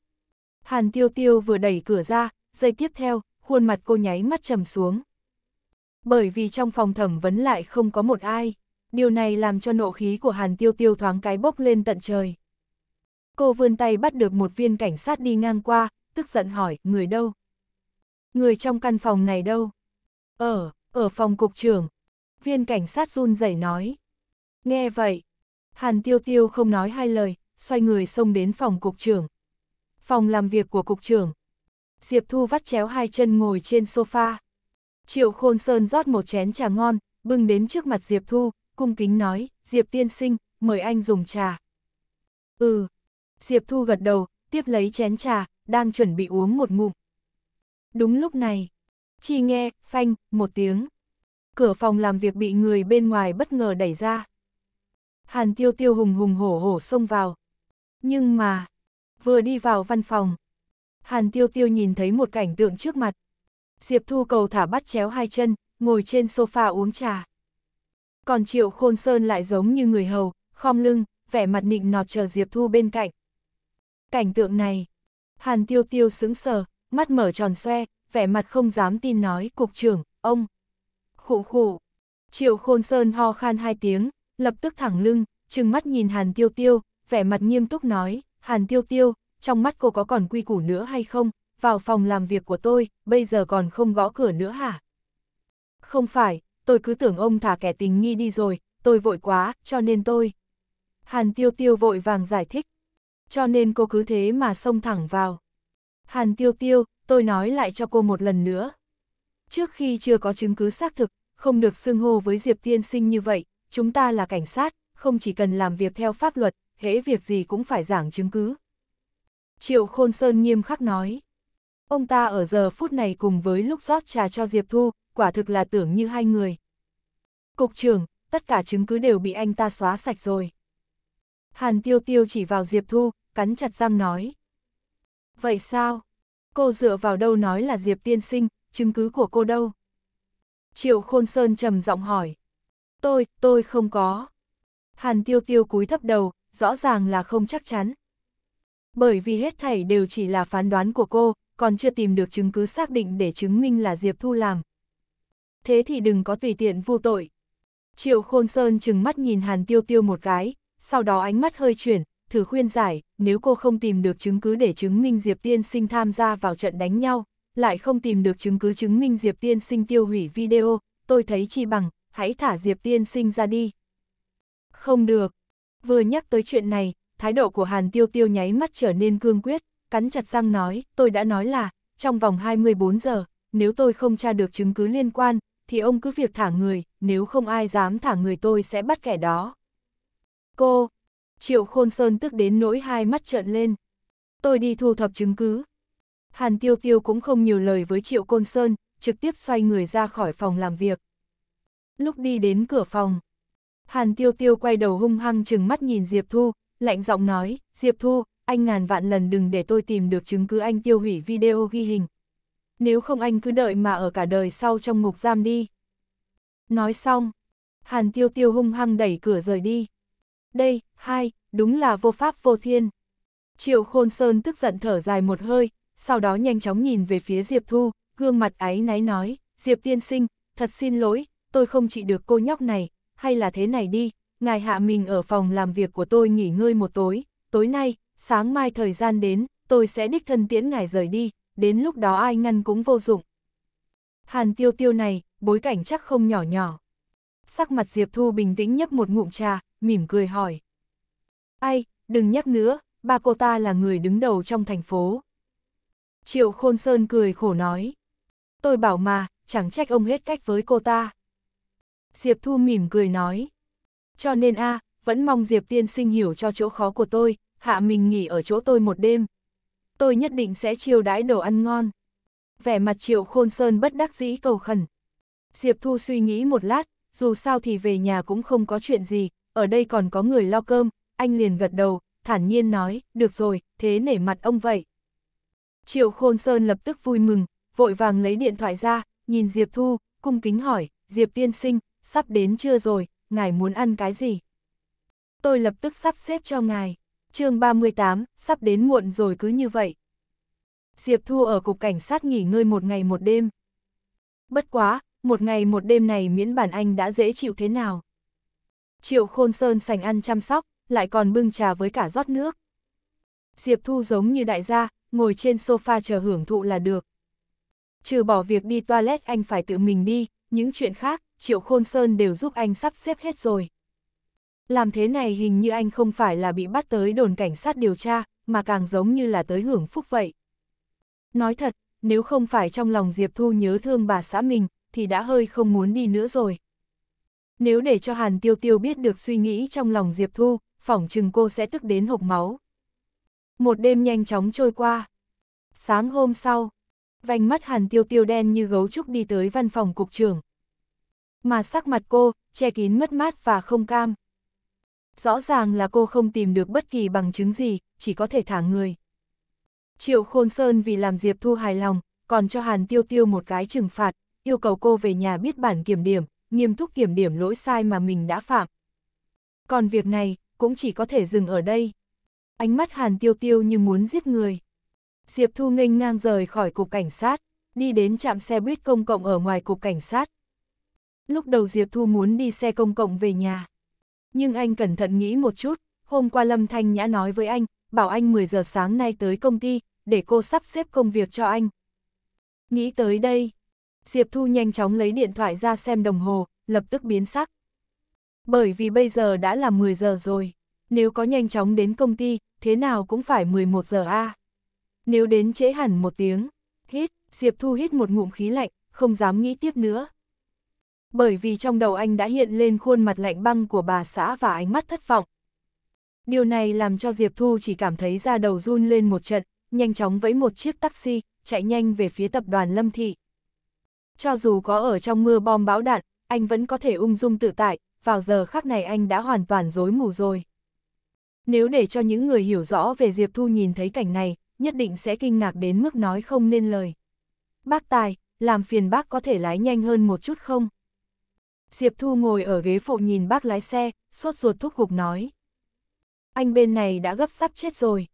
A: Hàn Tiêu Tiêu vừa đẩy cửa ra, giây tiếp theo, khuôn mặt cô nháy mắt trầm xuống. Bởi vì trong phòng thẩm vấn lại không có một ai, điều này làm cho nộ khí của Hàn Tiêu Tiêu thoáng cái bốc lên tận trời. Cô vươn tay bắt được một viên cảnh sát đi ngang qua, tức giận hỏi, người đâu? Người trong căn phòng này đâu? Ở, ở phòng cục trưởng. Viên cảnh sát run rẩy nói. Nghe vậy, Hàn Tiêu Tiêu không nói hai lời, xoay người xông đến phòng cục trưởng. Phòng làm việc của cục trưởng. Diệp Thu vắt chéo hai chân ngồi trên sofa. Triệu Khôn Sơn rót một chén trà ngon, bưng đến trước mặt Diệp Thu, cung kính nói, Diệp tiên sinh, mời anh dùng trà. Ừ. Diệp Thu gật đầu, tiếp lấy chén trà, đang chuẩn bị uống một ngụm. Đúng lúc này, chi nghe, phanh, một tiếng. Cửa phòng làm việc bị người bên ngoài bất ngờ đẩy ra. Hàn Tiêu Tiêu hùng hùng hổ hổ xông vào. Nhưng mà, vừa đi vào văn phòng, Hàn Tiêu Tiêu nhìn thấy một cảnh tượng trước mặt. Diệp Thu Cầu thả bắt chéo hai chân, ngồi trên sofa uống trà. Còn Triệu Khôn Sơn lại giống như người hầu, khom lưng, vẻ mặt nịnh nọt chờ Diệp Thu bên cạnh. Cảnh tượng này, Hàn Tiêu Tiêu sững sờ, mắt mở tròn xoe, vẻ mặt không dám tin nói cục trưởng, ông. Khụ khụ, Triệu Khôn Sơn ho khan hai tiếng, lập tức thẳng lưng, trừng mắt nhìn Hàn Tiêu Tiêu, vẻ mặt nghiêm túc nói, Hàn Tiêu Tiêu, trong mắt cô có còn quy củ nữa hay không, vào phòng làm việc của tôi, bây giờ còn không gõ cửa nữa hả? Không phải, tôi cứ tưởng ông thả kẻ tình nghi đi rồi, tôi vội quá, cho nên tôi. Hàn Tiêu Tiêu vội vàng giải thích, cho nên cô cứ thế mà xông thẳng vào. Hàn Tiêu Tiêu, tôi nói lại cho cô một lần nữa. Trước khi chưa có chứng cứ xác thực, không được xưng hô với Diệp Tiên Sinh như vậy, chúng ta là cảnh sát, không chỉ cần làm việc theo pháp luật, hễ việc gì cũng phải giảng chứng cứ. Triệu Khôn Sơn nghiêm khắc nói. Ông ta ở giờ phút này cùng với lúc rót trà cho Diệp Thu, quả thực là tưởng như hai người. Cục trưởng, tất cả chứng cứ đều bị anh ta xóa sạch rồi. Hàn Tiêu Tiêu chỉ vào Diệp Thu, cắn chặt răng nói. Vậy sao? Cô dựa vào đâu nói là Diệp Tiên Sinh, chứng cứ của cô đâu? Triệu Khôn Sơn trầm giọng hỏi. Tôi, tôi không có. Hàn tiêu tiêu cúi thấp đầu, rõ ràng là không chắc chắn. Bởi vì hết thảy đều chỉ là phán đoán của cô, còn chưa tìm được chứng cứ xác định để chứng minh là Diệp Thu làm. Thế thì đừng có tùy tiện vu tội. Triệu Khôn Sơn chừng mắt nhìn Hàn Tiêu Tiêu một cái, sau đó ánh mắt hơi chuyển, thử khuyên giải, nếu cô không tìm được chứng cứ để chứng minh Diệp Tiên Sinh tham gia vào trận đánh nhau, lại không tìm được chứng cứ chứng minh Diệp Tiên Sinh tiêu hủy video, tôi thấy chi bằng, hãy thả Diệp tiên sinh ra đi. Không được. Vừa nhắc tới chuyện này, thái độ của Hàn Tiêu Tiêu nháy mắt trở nên cương quyết, cắn chặt răng nói, tôi đã nói là, trong vòng 24 giờ, nếu tôi không tra được chứng cứ liên quan, thì ông cứ việc thả người, nếu không ai dám thả người tôi sẽ bắt kẻ đó. Cô, Triệu Khôn Sơn tức đến nỗi hai mắt trợn lên. Tôi đi thu thập chứng cứ. Hàn Tiêu Tiêu cũng không nhiều lời với Triệu Côn Sơn, trực tiếp xoay người ra khỏi phòng làm việc lúc đi đến cửa phòng. Hàn tiêu tiêu quay đầu hung hăng trừng mắt nhìn Diệp Thu, lạnh giọng nói, Diệp Thu, anh ngàn vạn lần đừng để tôi tìm được chứng cứ anh tiêu hủy video ghi hình. Nếu không anh cứ đợi mà ở cả đời sau trong ngục giam đi. Nói xong, Hàn tiêu tiêu hung hăng đẩy cửa rời đi. Đây, hai, đúng là vô pháp vô thiên. Triệu Khôn Sơn tức giận thở dài một hơi, sau đó nhanh chóng nhìn về phía Diệp Thu, gương mặt áy náy nói, Diệp tiên sinh, thật xin lỗi, tôi không trị được cô nhóc này, hay là thế này đi, ngài hạ mình ở phòng làm việc của tôi nghỉ ngơi một tối, tối nay, sáng mai thời gian đến, tôi sẽ đích thân tiễn ngài rời đi, đến lúc đó ai ngăn cũng vô dụng. Hàn tiêu tiêu này, bối cảnh chắc không nhỏ nhỏ. Sắc mặt Diệp Thu bình tĩnh nhấp một ngụm trà, mỉm cười hỏi. Ai, đừng nhắc nữa, ba cô ta là người đứng đầu trong thành phố. Triệu Khôn Sơn cười khổ nói. Tôi bảo mà, chẳng trách ông hết cách với cô ta. Diệp Thu mỉm cười nói. Cho nên a à, vẫn mong Diệp tiên sinh hiểu cho chỗ khó của tôi, hạ mình nghỉ ở chỗ tôi một đêm. Tôi nhất định sẽ chiêu đãi đồ ăn ngon. Vẻ mặt triệu khôn sơn bất đắc dĩ cầu khẩn. Diệp Thu suy nghĩ một lát, dù sao thì về nhà cũng không có chuyện gì, ở đây còn có người lo cơm, anh liền gật đầu, thản nhiên nói, được rồi, thế nể mặt ông vậy. Triệu Khôn Sơn lập tức vui mừng, vội vàng lấy điện thoại ra, nhìn Diệp Thu, cung kính hỏi, Diệp tiên sinh, sắp đến trưa rồi, ngài muốn ăn cái gì? Tôi lập tức sắp xếp cho ngài. chương 38, sắp đến muộn rồi cứ như vậy. Diệp Thu ở cục cảnh sát nghỉ ngơi một ngày một đêm. Bất quá, một ngày một đêm này miễn bản anh đã dễ chịu thế nào. Triệu Khôn Sơn sành ăn chăm sóc, lại còn bưng trà với cả rót nước. Diệp Thu giống như đại gia, ngồi trên sofa chờ hưởng thụ là được. Trừ bỏ việc đi toilet anh phải tự mình đi, những chuyện khác, Triệu Khôn Sơn đều giúp anh sắp xếp hết rồi. Làm thế này hình như anh không phải là bị bắt tới đồn cảnh sát điều tra, mà càng giống như là tới hưởng phúc vậy. Nói thật, nếu không phải trong lòng Diệp Thu nhớ thương bà xã mình, thì đã hơi không muốn đi nữa rồi. Nếu để cho Hàn Tiêu Tiêu biết được suy nghĩ trong lòng Diệp Thu, phỏng chừng cô sẽ tức đến hộc máu. Một đêm nhanh chóng trôi qua. Sáng hôm sau, vành mắt Hàn Tiêu Tiêu đen như gấu trúc đi tới văn phòng cục trưởng. Mà sắc mặt cô, che kín mất mát và không cam. Rõ ràng là cô không tìm được bất kỳ bằng chứng gì, chỉ có thể thả người. Triệu Khôn Sơn vì làm Diệp Thu hài lòng, còn cho Hàn Tiêu Tiêu một cái trừng phạt, yêu cầu cô về nhà biết bản kiểm điểm, nghiêm túc kiểm điểm lỗi sai mà mình đã phạm. Còn việc này, cũng chỉ có thể dừng ở đây. Ánh mắt Hàn Tiêu Tiêu như muốn giết người. Diệp Thu nghênh ngang rời khỏi cục cảnh sát, đi đến trạm xe buýt công cộng ở ngoài cục cảnh sát, lúc đầu Diệp Thu muốn đi xe công cộng về nhà. Nhưng anh cẩn thận nghĩ một chút, hôm qua Lâm Thanh Nhã nói với anh, bảo anh 10 giờ sáng nay tới công ty, để cô sắp xếp công việc cho anh. Nghĩ tới đây, Diệp Thu nhanh chóng lấy điện thoại ra xem đồng hồ, lập tức biến sắc. Bởi vì bây giờ đã là 10 giờ rồi, nếu có nhanh chóng đến công ty, thế nào cũng phải 11 giờ a. Nếu đến trễ hẳn một tiếng, hít, Diệp Thu hít một ngụm khí lạnh, không dám nghĩ tiếp nữa bởi vì trong đầu anh đã hiện lên khuôn mặt lạnh băng của bà xã và ánh mắt thất vọng. Điều này làm cho Diệp Thu chỉ cảm thấy da đầu run lên một trận, nhanh chóng vẫy một chiếc taxi, chạy nhanh về phía tập đoàn Lâm Thị. Cho dù có ở trong mưa bom bão đạn, anh vẫn có thể ung dung tự tại, vào giờ khắc này anh đã hoàn toàn rối mù rồi. Nếu để cho những người hiểu rõ về Diệp Thu nhìn thấy cảnh này, nhất định sẽ kinh ngạc đến mức nói không nên lời. Bác Tài, làm phiền bác có thể lái nhanh hơn một chút không? Diệp Thu ngồi ở ghế phụ nhìn bác lái xe, sốt ruột thúc gục nói. Anh bên này đã gấp sắp chết rồi.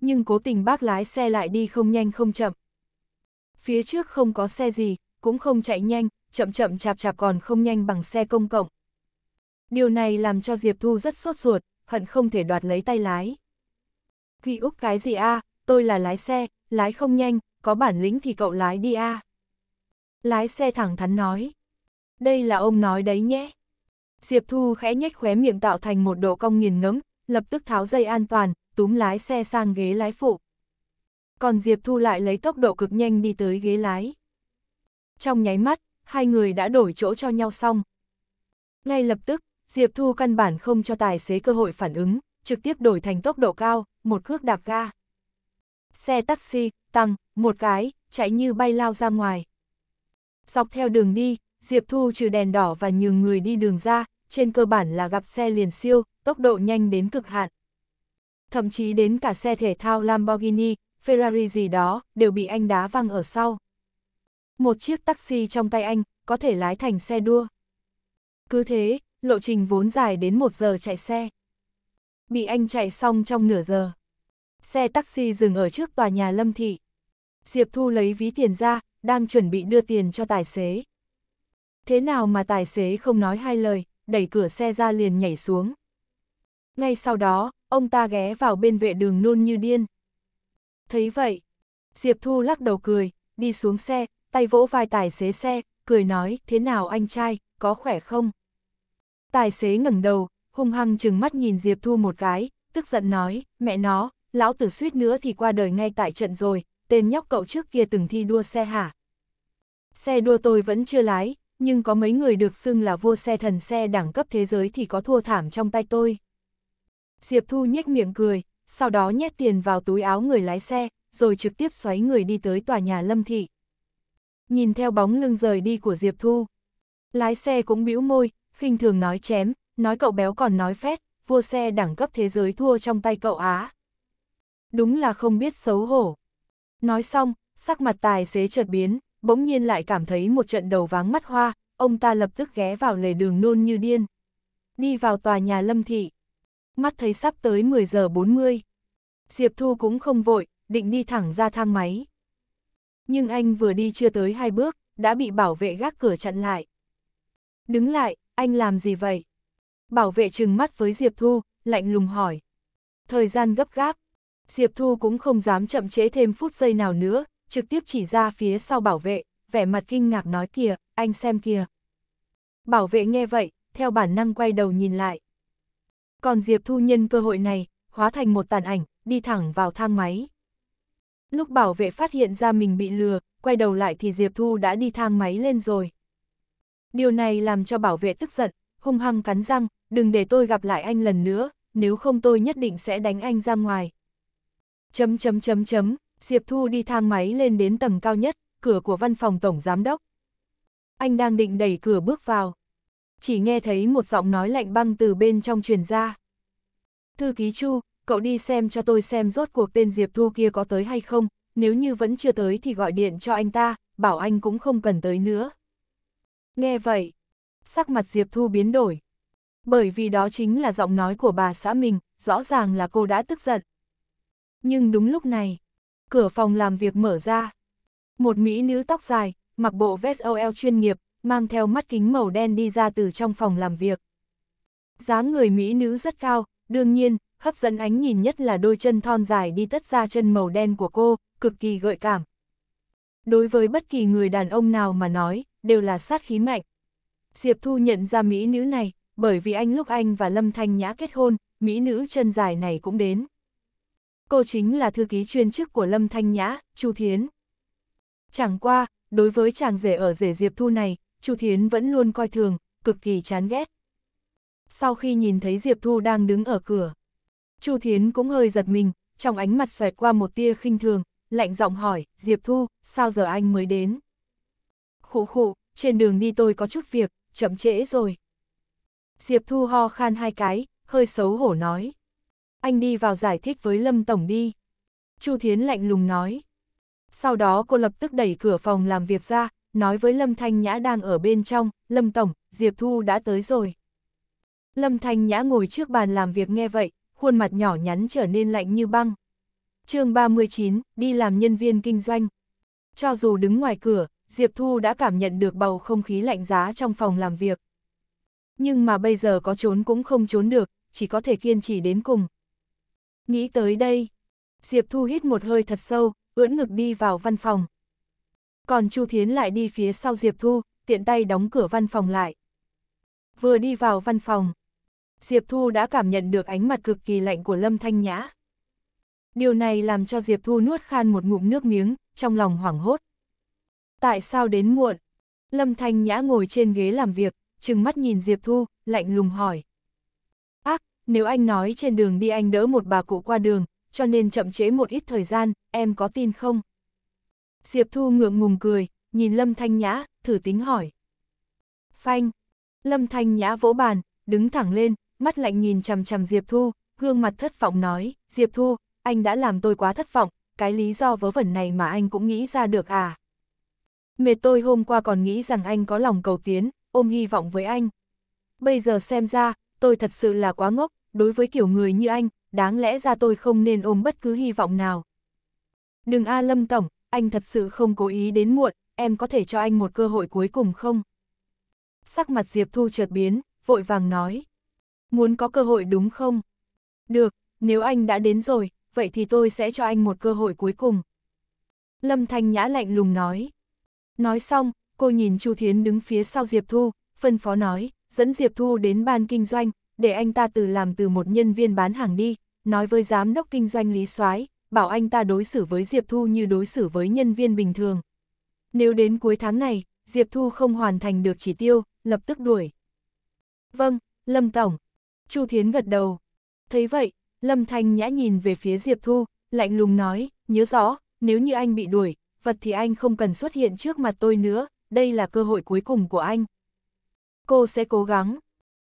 A: Nhưng cố tình bác lái xe lại đi không nhanh không chậm. Phía trước không có xe gì, cũng không chạy nhanh, chậm chậm chạp chạp còn không nhanh bằng xe công cộng. Điều này làm cho Diệp Thu rất sốt ruột, hận không thể đoạt lấy tay lái. Ghi úc cái gì a à, tôi là lái xe, lái không nhanh, có bản lĩnh thì cậu lái đi a à. Lái xe thẳng thắn nói đây là ông nói đấy nhé. Diệp Thu khẽ nhếch khóe miệng tạo thành một độ cong nghiền ngấm, lập tức tháo dây an toàn, túm lái xe sang ghế lái phụ. Còn Diệp Thu lại lấy tốc độ cực nhanh đi tới ghế lái. Trong nháy mắt, hai người đã đổi chỗ cho nhau xong. Ngay lập tức, Diệp Thu căn bản không cho tài xế cơ hội phản ứng, trực tiếp đổi thành tốc độ cao, một cước đạp ga. Xe taxi, tăng, một cái, chạy như bay lao ra ngoài. Dọc theo đường đi, Diệp Thu trừ đèn đỏ và nhường người đi đường ra, trên cơ bản là gặp xe liền siêu, tốc độ nhanh đến cực hạn. Thậm chí đến cả xe thể thao Lamborghini, Ferrari gì đó, đều bị anh đá văng ở sau. Một chiếc taxi trong tay anh, có thể lái thành xe đua. Cứ thế, lộ trình vốn dài đến một giờ chạy xe. Bị anh chạy xong trong nửa giờ. Xe taxi dừng ở trước tòa nhà Lâm Thị. Diệp Thu lấy ví tiền ra, đang chuẩn bị đưa tiền cho tài xế thế nào mà tài xế không nói hai lời, đẩy cửa xe ra liền nhảy xuống. Ngay sau đó, ông ta ghé vào bên vệ đường nôn như điên. Thấy vậy, Diệp Thu lắc đầu cười, đi xuống xe, tay vỗ vai tài xế xe, cười nói, thế nào anh trai, có khỏe không? Tài xế ngẩng đầu, hung hăng chừng mắt nhìn Diệp Thu một cái, tức giận nói, mẹ nó, lão tử suýt nữa thì qua đời ngay tại trận rồi, tên nhóc cậu trước kia từng thi đua xe hả? Xe đua tôi vẫn chưa lái, nhưng có mấy người được xưng là vua xe thần xe đẳng cấp thế giới thì có thua thảm trong tay tôi. Diệp Thu nhếch miệng cười, sau đó nhét tiền vào túi áo người lái xe, rồi trực tiếp xoáy người đi tới tòa nhà Lâm Thị. Nhìn theo bóng lưng rời đi của Diệp Thu, lái xe cũng bĩu môi, khinh thường nói chém, nói cậu béo còn nói phét, vua xe đẳng cấp thế giới thua trong tay cậu Á. Đúng là không biết xấu hổ. Nói xong, sắc mặt tài xế chợt biến, bỗng nhiên lại cảm thấy một trận đầu váng mắt hoa, ông ta lập tức ghé vào lề đường nôn như điên. Đi vào tòa nhà lâm thị. Mắt thấy sắp tới 10 giờ 40. Diệp Thu cũng không vội, định đi thẳng ra thang máy. Nhưng anh vừa đi chưa tới hai bước, đã bị bảo vệ gác cửa chặn lại. Đứng lại, anh làm gì vậy? Bảo vệ trừng mắt với Diệp Thu, lạnh lùng hỏi. Thời gian gấp gáp, Diệp Thu cũng không dám chậm trễ thêm phút giây nào nữa, trực tiếp chỉ ra phía sau bảo vệ, vẻ mặt kinh ngạc nói kìa, anh xem kìa. Bảo vệ nghe vậy, theo bản năng quay đầu nhìn lại. Còn Diệp Thu nhân cơ hội này, hóa thành một tàn ảnh, đi thẳng vào thang máy. Lúc bảo vệ phát hiện ra mình bị lừa, quay đầu lại thì Diệp Thu đã đi thang máy lên rồi. Điều này làm cho bảo vệ tức giận, hung hăng cắn răng, đừng để tôi gặp lại anh lần nữa, nếu không tôi nhất định sẽ đánh anh ra ngoài. Chấm chấm chấm chấm, Diệp Thu đi thang máy lên đến tầng cao nhất, cửa của văn phòng tổng giám đốc. Anh đang định đẩy cửa bước vào. Chỉ nghe thấy một giọng nói lạnh băng từ bên trong truyền ra. Thư ký Chu, cậu đi xem cho tôi xem rốt cuộc tên Diệp Thu kia có tới hay không, nếu như vẫn chưa tới thì gọi điện cho anh ta, bảo anh cũng không cần tới nữa. Nghe vậy, sắc mặt Diệp Thu biến đổi. Bởi vì đó chính là giọng nói của bà xã mình, rõ ràng là cô đã tức giận. Nhưng đúng lúc này, cửa phòng làm việc mở ra. Một mỹ nữ tóc dài, mặc bộ vest OL chuyên nghiệp, mang theo mắt kính màu đen đi ra từ trong phòng làm việc. dáng người mỹ nữ rất cao, đương nhiên, hấp dẫn ánh nhìn nhất là đôi chân thon dài đi tất ra chân màu đen của cô, cực kỳ gợi cảm. Đối với bất kỳ người đàn ông nào mà nói, đều là sát khí mạnh. Diệp Thu nhận ra mỹ nữ này, bởi vì anh lúc anh và Lâm Thanh Nhã kết hôn, mỹ nữ chân dài này cũng đến cô chính là thư ký chuyên chức của Lâm Thanh Nhã, Chu Thiến. Chẳng qua, đối với chàng rể ở rể Diệp Thu này, Chu Thiến vẫn luôn coi thường, cực kỳ chán ghét. Sau khi nhìn thấy Diệp Thu đang đứng ở cửa, Chu Thiến cũng hơi giật mình, trong ánh mặt xoẹt qua một tia khinh thường, lạnh giọng hỏi, Diệp Thu, sao giờ anh mới đến? Khụ khụ, trên đường đi tôi có chút việc, chậm trễ rồi. Diệp Thu ho khan hai cái, hơi xấu hổ nói. Anh đi vào giải thích với Lâm Tổng đi. Chu Thiến lạnh lùng nói. Sau đó cô lập tức đẩy cửa phòng làm việc ra, nói với Lâm Thanh Nhã đang ở bên trong, Lâm Tổng, Diệp Thu đã tới rồi. Lâm Thanh Nhã ngồi trước bàn làm việc nghe vậy, khuôn mặt nhỏ nhắn trở nên lạnh như băng. chương 39, đi làm nhân viên kinh doanh. Cho dù đứng ngoài cửa, Diệp Thu đã cảm nhận được bầu không khí lạnh giá trong phòng làm việc. Nhưng mà bây giờ có trốn cũng không trốn được, chỉ có thể kiên trì đến cùng. Nghĩ tới đây, Diệp Thu hít một hơi thật sâu, ưỡn ngực đi vào văn phòng. Còn Chu Thiến lại đi phía sau Diệp Thu, tiện tay đóng cửa văn phòng lại. Vừa đi vào văn phòng, Diệp Thu đã cảm nhận được ánh mặt cực kỳ lạnh của Lâm Thanh Nhã. Điều này làm cho Diệp Thu nuốt khan một ngụm nước miếng, trong lòng hoảng hốt. Tại sao đến muộn? Lâm Thanh Nhã ngồi trên ghế làm việc, trừng mắt nhìn Diệp Thu, lạnh lùng hỏi nếu anh nói trên đường đi anh đỡ một bà cụ qua đường, cho nên chậm chế một ít thời gian, em có tin không? Diệp Thu ngượng ngùng cười, nhìn Lâm Thanh Nhã, thử tính hỏi. Phanh! Lâm Thanh Nhã vỗ bàn, đứng thẳng lên, mắt lạnh nhìn chằm chằm Diệp Thu, gương mặt thất vọng nói, Diệp Thu, anh đã làm tôi quá thất vọng, cái lý do vớ vẩn này mà anh cũng nghĩ ra được à? Mệt tôi hôm qua còn nghĩ rằng anh có lòng cầu tiến, ôm hy vọng với anh. Bây giờ xem ra, tôi thật sự là quá ngốc, đối với kiểu người như anh, đáng lẽ ra tôi không nên ôm bất cứ hy vọng nào. Đừng A Lâm Tổng, anh thật sự không cố ý đến muộn, em có thể cho anh một cơ hội cuối cùng không? Sắc mặt Diệp Thu chợt biến, vội vàng nói. Muốn có cơ hội đúng không? Được, nếu anh đã đến rồi, vậy thì tôi sẽ cho anh một cơ hội cuối cùng. Lâm Thanh Nhã lạnh lùng nói. Nói xong, cô nhìn Chu Thiến đứng phía sau Diệp Thu, phân phó nói, dẫn Diệp Thu đến ban kinh doanh, để anh ta từ làm từ một nhân viên bán hàng đi, nói với giám đốc kinh doanh Lý Soái, bảo anh ta đối xử với Diệp Thu như đối xử với nhân viên bình thường. Nếu đến cuối tháng này, Diệp Thu không hoàn thành được chỉ tiêu, lập tức đuổi. Vâng, Lâm Tổng. Chu Thiến gật đầu. Thấy vậy, Lâm Thanh Nhã nhìn về phía Diệp Thu, lạnh lùng nói, nhớ rõ, nếu như anh bị đuổi, vật thì anh không cần xuất hiện trước mặt tôi nữa, đây là cơ hội cuối cùng của anh cô sẽ cố gắng.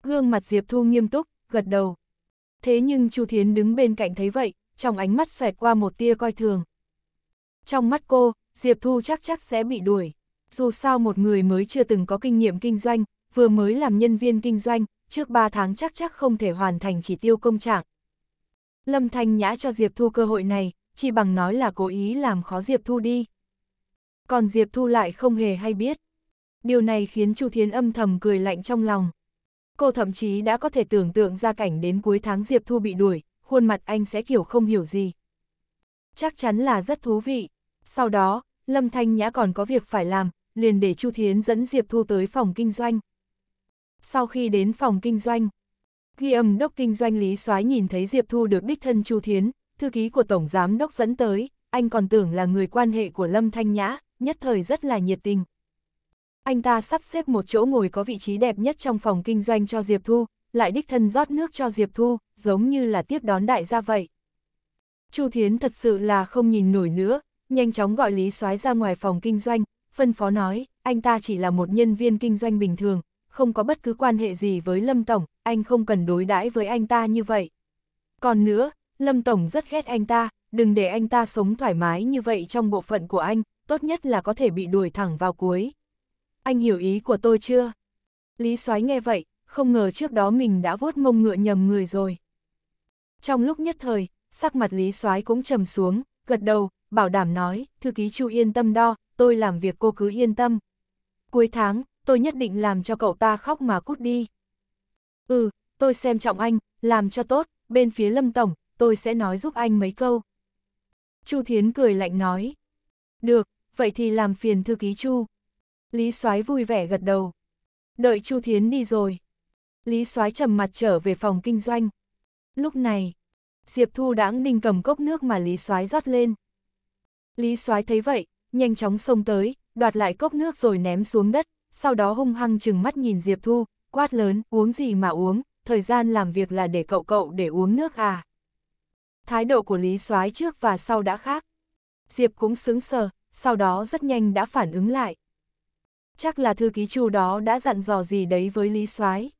A: Gương mặt Diệp Thu nghiêm túc, gật đầu. Thế nhưng Chu Thiến đứng bên cạnh thấy vậy, trong ánh mắt xoẹt qua một tia coi thường. Trong mắt cô, Diệp Thu chắc chắc sẽ bị đuổi. Dù sao một người mới chưa từng có kinh nghiệm kinh doanh, vừa mới làm nhân viên kinh doanh, trước 3 tháng chắc chắc không thể hoàn thành chỉ tiêu công trạng. Lâm Thanh Nhã cho Diệp Thu cơ hội này, chỉ bằng nói là cố ý làm khó Diệp Thu đi. Còn Diệp Thu lại không hề hay biết điều này khiến Chu Thiến âm thầm cười lạnh trong lòng. Cô thậm chí đã có thể tưởng tượng ra cảnh đến cuối tháng Diệp Thu bị đuổi, khuôn mặt anh sẽ kiểu không hiểu gì. Chắc chắn là rất thú vị. Sau đó, Lâm Thanh Nhã còn có việc phải làm, liền để Chu Thiến dẫn Diệp Thu tới phòng kinh doanh. Sau khi đến phòng kinh doanh, ghi âm đốc kinh doanh Lý Soái nhìn thấy Diệp Thu được đích thân Chu Thiến, thư ký của Tổng Giám Đốc dẫn tới, anh còn tưởng là người quan hệ của Lâm Thanh Nhã, nhất thời rất là nhiệt tình, anh ta sắp xếp một chỗ ngồi có vị trí đẹp nhất trong phòng kinh doanh cho Diệp Thu, lại đích thân rót nước cho Diệp Thu, giống như là tiếp đón đại gia vậy. Chu Thiến thật sự là không nhìn nổi nữa, nhanh chóng gọi Lý Soái ra ngoài phòng kinh doanh, phân phó nói, anh ta chỉ là một nhân viên kinh doanh bình thường, không có bất cứ quan hệ gì với Lâm Tổng, anh không cần đối đãi với anh ta như vậy. Còn nữa, Lâm Tổng rất ghét anh ta, đừng để anh ta sống thoải mái như vậy trong bộ phận của anh, tốt nhất là có thể bị đuổi thẳng vào cuối anh hiểu ý của tôi chưa? Lý Soái nghe vậy, không ngờ trước đó mình đã vuốt mông ngựa nhầm người rồi. Trong lúc nhất thời, sắc mặt Lý Soái cũng trầm xuống, gật đầu, bảo đảm nói, thư ký Chu yên tâm đo, tôi làm việc cô cứ yên tâm. Cuối tháng, tôi nhất định làm cho cậu ta khóc mà cút đi. Ừ, tôi xem trọng anh, làm cho tốt, bên phía Lâm Tổng, tôi sẽ nói giúp anh mấy câu. Chu Thiến cười lạnh nói. Được, vậy thì làm phiền thư ký Chu. Lý Soái vui vẻ gật đầu. Đợi Chu Thiến đi rồi. Lý Soái trầm mặt trở về phòng kinh doanh. Lúc này, Diệp Thu đãng đinh cầm cốc nước mà Lý Soái rót lên. Lý Soái thấy vậy, nhanh chóng xông tới, đoạt lại cốc nước rồi ném xuống đất, sau đó hung hăng chừng mắt nhìn Diệp Thu, quát lớn, uống gì mà uống, thời gian làm việc là để cậu cậu để uống nước à. Thái độ của Lý Soái trước và sau đã khác. Diệp cũng sướng sờ, sau đó rất nhanh đã phản ứng lại chắc là thư ký chu đó đã dặn dò gì đấy với Lý soái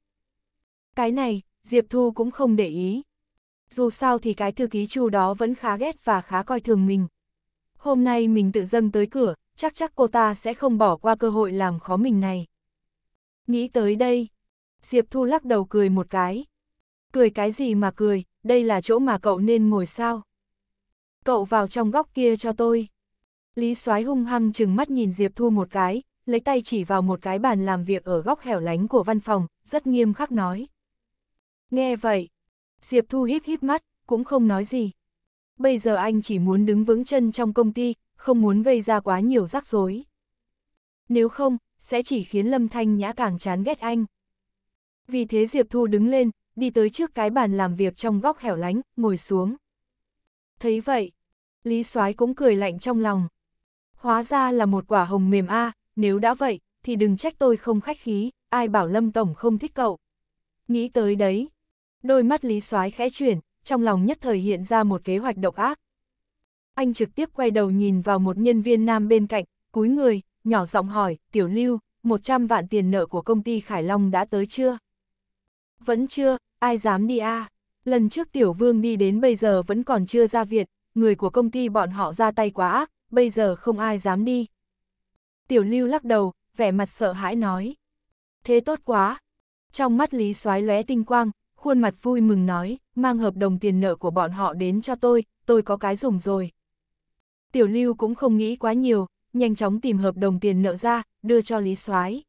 A: Cái này, Diệp Thu cũng không để ý. Dù sao thì cái thư ký chu đó vẫn khá ghét và khá coi thường mình. Hôm nay mình tự dâng tới cửa, chắc chắc cô ta sẽ không bỏ qua cơ hội làm khó mình này. Nghĩ tới đây, Diệp Thu lắc đầu cười một cái. Cười cái gì mà cười, đây là chỗ mà cậu nên ngồi sao? Cậu vào trong góc kia cho tôi. Lý soái hung hăng chừng mắt nhìn Diệp Thu một cái, lấy tay chỉ vào một cái bàn làm việc ở góc hẻo lánh của văn phòng, rất nghiêm khắc nói. Nghe vậy, Diệp Thu híp híp mắt, cũng không nói gì. Bây giờ anh chỉ muốn đứng vững chân trong công ty, không muốn gây ra quá nhiều rắc rối. Nếu không, sẽ chỉ khiến Lâm Thanh Nhã càng chán ghét anh. Vì thế Diệp Thu đứng lên, đi tới trước cái bàn làm việc trong góc hẻo lánh, ngồi xuống. Thấy vậy, Lý Soái cũng cười lạnh trong lòng. Hóa ra là một quả hồng mềm a, nếu đã vậy, thì đừng trách tôi không khách khí, ai bảo Lâm Tổng không thích cậu. Nghĩ tới đấy, đôi mắt Lý soái khẽ chuyển, trong lòng nhất thời hiện ra một kế hoạch độc ác. Anh trực tiếp quay đầu nhìn vào một nhân viên nam bên cạnh, cúi người, nhỏ giọng hỏi, tiểu lưu, 100 vạn tiền nợ của công ty Khải Long đã tới chưa? Vẫn chưa, ai dám đi a Lần trước tiểu vương đi đến bây giờ vẫn còn chưa ra viện, người của công ty bọn họ ra tay quá ác, bây giờ không ai dám đi, Tiểu lưu lắc đầu, vẻ mặt sợ hãi nói. Thế tốt quá. Trong mắt Lý Soái lóe tinh quang, khuôn mặt vui mừng nói, mang hợp đồng tiền nợ của bọn họ đến cho tôi, tôi có cái dùng rồi. Tiểu lưu cũng không nghĩ quá nhiều, nhanh chóng tìm hợp đồng tiền nợ ra, đưa cho Lý Soái.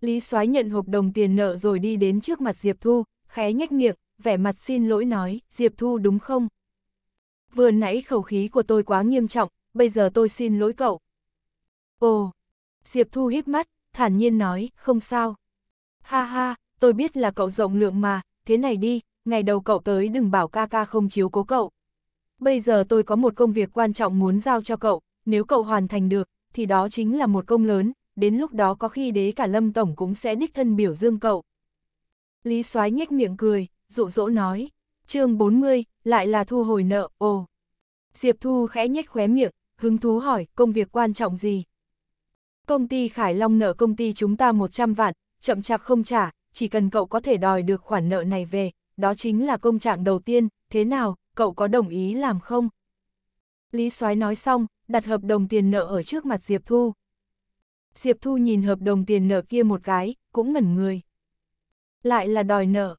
A: Lý Soái nhận hộp đồng tiền nợ rồi đi đến trước mặt Diệp Thu, khé nhếch miệng, vẻ mặt xin lỗi nói, Diệp Thu đúng không? Vừa nãy khẩu khí của tôi quá nghiêm trọng, bây giờ tôi xin lỗi cậu, Ồ, Diệp Thu híp mắt, thản nhiên nói, không sao. Ha ha, tôi biết là cậu rộng lượng mà, thế này đi, ngày đầu cậu tới đừng bảo ca ca không chiếu cố cậu. Bây giờ tôi có một công việc quan trọng muốn giao cho cậu, nếu cậu hoàn thành được, thì đó chính là một công lớn, đến lúc đó có khi đế cả Lâm Tổng cũng sẽ đích thân biểu dương cậu. Lý soái nhếch miệng cười, dụ dỗ nói, chương 40, lại là thu hồi nợ, ồ. Diệp Thu khẽ nhếch khóe miệng, hứng thú hỏi, công việc quan trọng gì? Công ty Khải Long nợ công ty chúng ta 100 vạn, chậm chạp không trả, chỉ cần cậu có thể đòi được khoản nợ này về, đó chính là công trạng đầu tiên, thế nào, cậu có đồng ý làm không? Lý Soái nói xong, đặt hợp đồng tiền nợ ở trước mặt Diệp Thu. Diệp Thu nhìn hợp đồng tiền nợ kia một cái, cũng ngẩn người. Lại là đòi nợ.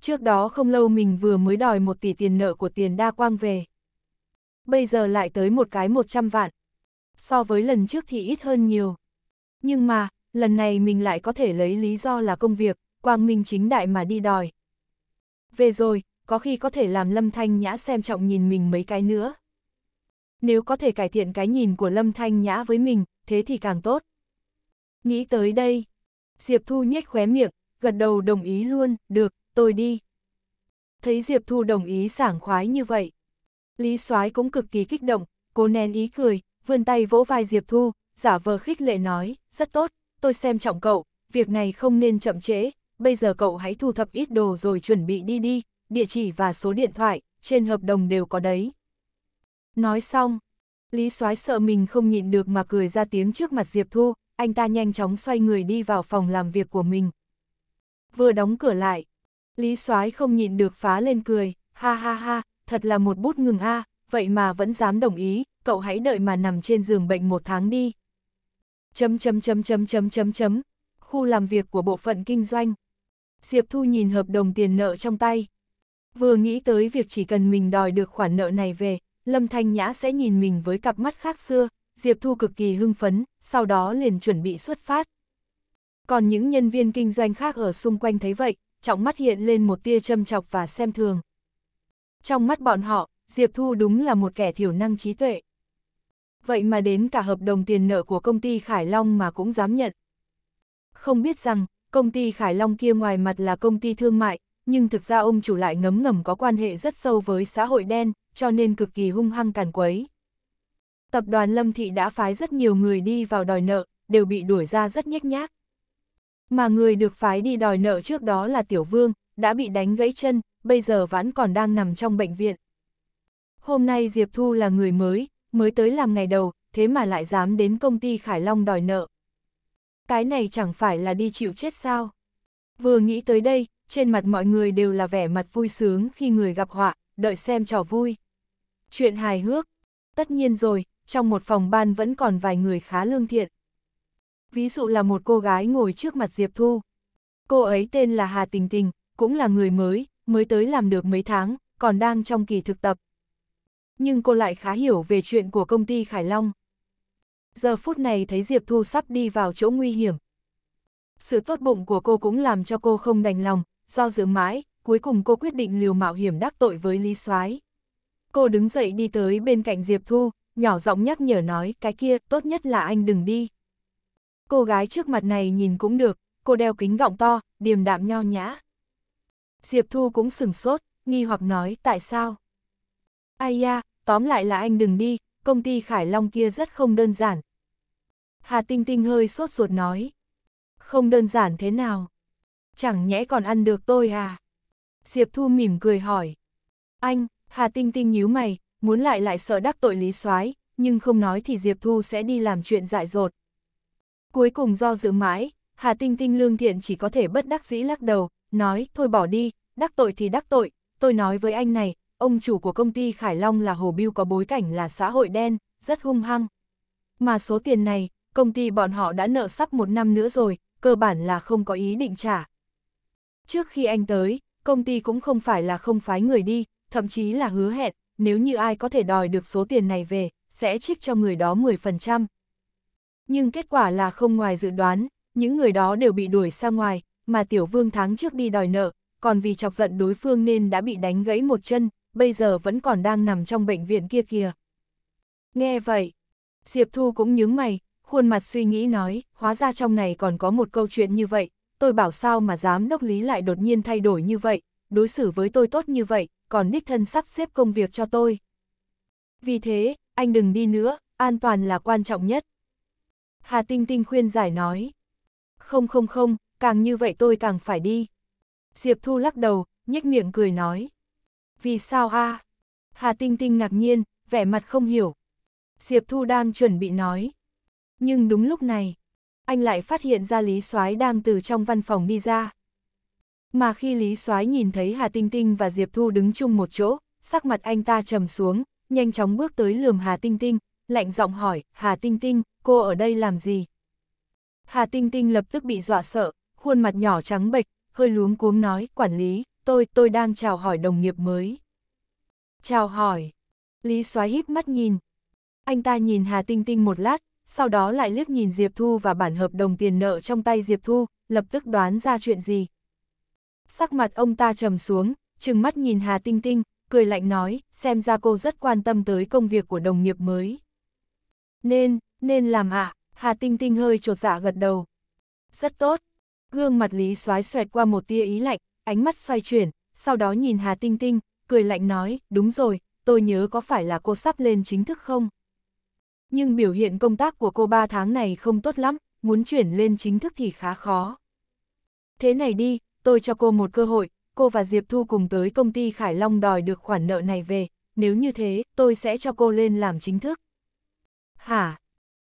A: Trước đó không lâu mình vừa mới đòi một tỷ tiền nợ của tiền đa quang về. Bây giờ lại tới một cái 100 vạn. So với lần trước thì ít hơn nhiều. Nhưng mà, lần này mình lại có thể lấy lý do là công việc, quang minh chính đại mà đi đòi. Về rồi, có khi có thể làm Lâm Thanh Nhã xem trọng nhìn mình mấy cái nữa. Nếu có thể cải thiện cái nhìn của Lâm Thanh Nhã với mình, thế thì càng tốt. Nghĩ tới đây, Diệp Thu nhếch khóe miệng, gật đầu đồng ý luôn, được, tôi đi. Thấy Diệp Thu đồng ý sảng khoái như vậy. Lý soái cũng cực kỳ kích động, cô nén ý cười, vươn tay vỗ vai Diệp Thu, giả vờ khích lệ nói, rất tốt, tôi xem trọng cậu, việc này không nên chậm trễ, bây giờ cậu hãy thu thập ít đồ rồi chuẩn bị đi đi, địa chỉ và số điện thoại, trên hợp đồng đều có đấy. Nói xong, Lý Soái sợ mình không nhịn được mà cười ra tiếng trước mặt Diệp Thu, anh ta nhanh chóng xoay người đi vào phòng làm việc của mình. Vừa đóng cửa lại, Lý Soái không nhịn được phá lên cười, ha ha ha, thật là một bút ngừng a, vậy mà vẫn dám đồng ý, cậu hãy đợi mà nằm trên giường bệnh một tháng đi chấm chấm chấm chấm chấm chấm chấm, khu làm việc của bộ phận kinh doanh. Diệp Thu nhìn hợp đồng tiền nợ trong tay. Vừa nghĩ tới việc chỉ cần mình đòi được khoản nợ này về, Lâm Thanh Nhã sẽ nhìn mình với cặp mắt khác xưa, Diệp Thu cực kỳ hưng phấn, sau đó liền chuẩn bị xuất phát. Còn những nhân viên kinh doanh khác ở xung quanh thấy vậy, trọng mắt hiện lên một tia châm chọc và xem thường. Trong mắt bọn họ, Diệp Thu đúng là một kẻ thiểu năng trí tuệ vậy mà đến cả hợp đồng tiền nợ của công ty Khải Long mà cũng dám nhận. Không biết rằng, công ty Khải Long kia ngoài mặt là công ty thương mại, nhưng thực ra ông chủ lại ngấm ngầm có quan hệ rất sâu với xã hội đen, cho nên cực kỳ hung hăng càn quấy. Tập đoàn Lâm Thị đã phái rất nhiều người đi vào đòi nợ, đều bị đuổi ra rất nhếch nhác. Mà người được phái đi đòi nợ trước đó là Tiểu Vương, đã bị đánh gãy chân, bây giờ vẫn còn đang nằm trong bệnh viện. Hôm nay Diệp Thu là người mới, mới tới làm ngày đầu, thế mà lại dám đến công ty Khải Long đòi nợ. Cái này chẳng phải là đi chịu chết sao? Vừa nghĩ tới đây, trên mặt mọi người đều là vẻ mặt vui sướng khi người gặp họa, đợi xem trò vui. Chuyện hài hước. Tất nhiên rồi, trong một phòng ban vẫn còn vài người khá lương thiện. Ví dụ là một cô gái ngồi trước mặt Diệp Thu. Cô ấy tên là Hà Tình Tình, cũng là người mới, mới tới làm được mấy tháng, còn đang trong kỳ thực tập, nhưng cô lại khá hiểu về chuyện của công ty Khải Long. Giờ phút này thấy Diệp Thu sắp đi vào chỗ nguy hiểm. Sự tốt bụng của cô cũng làm cho cô không đành lòng, do dự mãi, cuối cùng cô quyết định liều mạo hiểm đắc tội với Lý Soái. Cô đứng dậy đi tới bên cạnh Diệp Thu, nhỏ giọng nhắc nhở nói cái kia tốt nhất là anh đừng đi. Cô gái trước mặt này nhìn cũng được, cô đeo kính gọng to, điềm đạm nho nhã. Diệp Thu cũng sừng sốt, nghi hoặc nói tại sao. Ai da, tóm lại là anh đừng đi, công ty Khải Long kia rất không đơn giản. Hà Tinh Tinh hơi sốt ruột nói. Không đơn giản thế nào? Chẳng nhẽ còn ăn được tôi à? Diệp Thu mỉm cười hỏi. Anh, Hà Tinh Tinh nhíu mày, muốn lại lại sợ đắc tội lý soái nhưng không nói thì Diệp Thu sẽ đi làm chuyện dại dột. Cuối cùng do dự mãi, Hà Tinh Tinh lương thiện chỉ có thể bất đắc dĩ lắc đầu, nói thôi bỏ đi, đắc tội thì đắc tội, tôi nói với anh này, ông chủ của công ty Khải Long là Hồ Biêu có bối cảnh là xã hội đen, rất hung hăng. Mà số tiền này, công ty bọn họ đã nợ sắp một năm nữa rồi, cơ bản là không có ý định trả. Trước khi anh tới, công ty cũng không phải là không phái người đi, thậm chí là hứa hẹn, nếu như ai có thể đòi được số tiền này về, sẽ trích cho người đó 10%. Nhưng kết quả là không ngoài dự đoán, những người đó đều bị đuổi ra ngoài, mà Tiểu Vương tháng trước đi đòi nợ, còn vì chọc giận đối phương nên đã bị đánh gãy một chân, bây giờ vẫn còn đang nằm trong bệnh viện kia kìa. Nghe vậy, Diệp Thu cũng nhướng mày, khuôn mặt suy nghĩ nói, hóa ra trong này còn có một câu chuyện như vậy, tôi bảo sao mà giám đốc lý lại đột nhiên thay đổi như vậy, đối xử với tôi tốt như vậy, còn đích thân sắp xếp công việc cho tôi. Vì thế, anh đừng đi nữa, an toàn là quan trọng nhất. Hà Tinh Tinh khuyên giải nói. Không không không, càng như vậy tôi càng phải đi. Diệp Thu lắc đầu, nhếch miệng cười nói vì sao a à? Hà Tinh Tinh ngạc nhiên, vẻ mặt không hiểu. Diệp Thu đang chuẩn bị nói. Nhưng đúng lúc này, anh lại phát hiện ra Lý Soái đang từ trong văn phòng đi ra. Mà khi Lý Soái nhìn thấy Hà Tinh Tinh và Diệp Thu đứng chung một chỗ, sắc mặt anh ta trầm xuống, nhanh chóng bước tới lườm Hà Tinh Tinh, lạnh giọng hỏi, Hà Tinh Tinh, cô ở đây làm gì? Hà Tinh Tinh lập tức bị dọa sợ, khuôn mặt nhỏ trắng bệch, hơi luống cuống nói, quản lý, tôi, tôi đang chào hỏi đồng nghiệp mới. Chào hỏi. Lý xoáy híp mắt nhìn. Anh ta nhìn Hà Tinh Tinh một lát, sau đó lại liếc nhìn Diệp Thu và bản hợp đồng tiền nợ trong tay Diệp Thu, lập tức đoán ra chuyện gì. Sắc mặt ông ta trầm xuống, trừng mắt nhìn Hà Tinh Tinh, cười lạnh nói, xem ra cô rất quan tâm tới công việc của đồng nghiệp mới. Nên, nên làm ạ, à, Hà Tinh Tinh hơi trột dạ gật đầu. Rất tốt. Gương mặt Lý xoái xoẹt qua một tia ý lạnh, ánh mắt xoay chuyển, sau đó nhìn Hà Tinh Tinh, cười lạnh nói, đúng rồi, tôi nhớ có phải là cô sắp lên chính thức không? Nhưng biểu hiện công tác của cô ba tháng này không tốt lắm, muốn chuyển lên chính thức thì khá khó. Thế này đi, tôi cho cô một cơ hội, cô và Diệp Thu cùng tới công ty Khải Long đòi được khoản nợ này về, nếu như thế, tôi sẽ cho cô lên làm chính thức. Hả?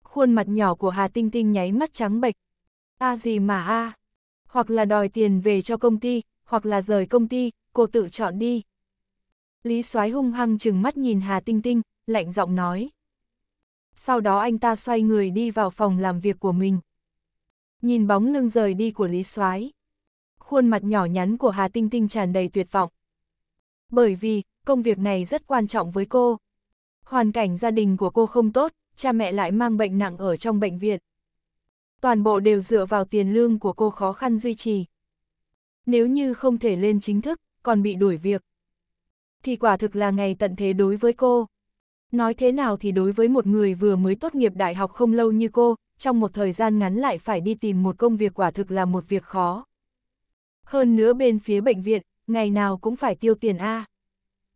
A: Khuôn mặt nhỏ của Hà Tinh Tinh nháy mắt trắng bệch. A gì mà a? Hoặc là đòi tiền về cho công ty, hoặc là rời công ty, cô tự chọn đi. Lý Soái hung hăng chừng mắt nhìn Hà Tinh Tinh, lạnh giọng nói. Sau đó anh ta xoay người đi vào phòng làm việc của mình. Nhìn bóng lưng rời đi của Lý Soái, khuôn mặt nhỏ nhắn của Hà Tinh Tinh tràn đầy tuyệt vọng. Bởi vì, công việc này rất quan trọng với cô. Hoàn cảnh gia đình của cô không tốt, cha mẹ lại mang bệnh nặng ở trong bệnh viện. Toàn bộ đều dựa vào tiền lương của cô khó khăn duy trì nếu như không thể lên chính thức, còn bị đuổi việc. Thì quả thực là ngày tận thế đối với cô. Nói thế nào thì đối với một người vừa mới tốt nghiệp đại học không lâu như cô, trong một thời gian ngắn lại phải đi tìm một công việc quả thực là một việc khó. Hơn nữa bên phía bệnh viện, ngày nào cũng phải tiêu tiền A.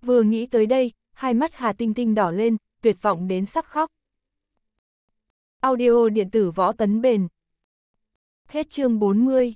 A: Vừa nghĩ tới đây, hai mắt Hà Tinh Tinh đỏ lên, tuyệt vọng đến sắp khóc. Audio điện tử võ tấn bền. Hết chương 40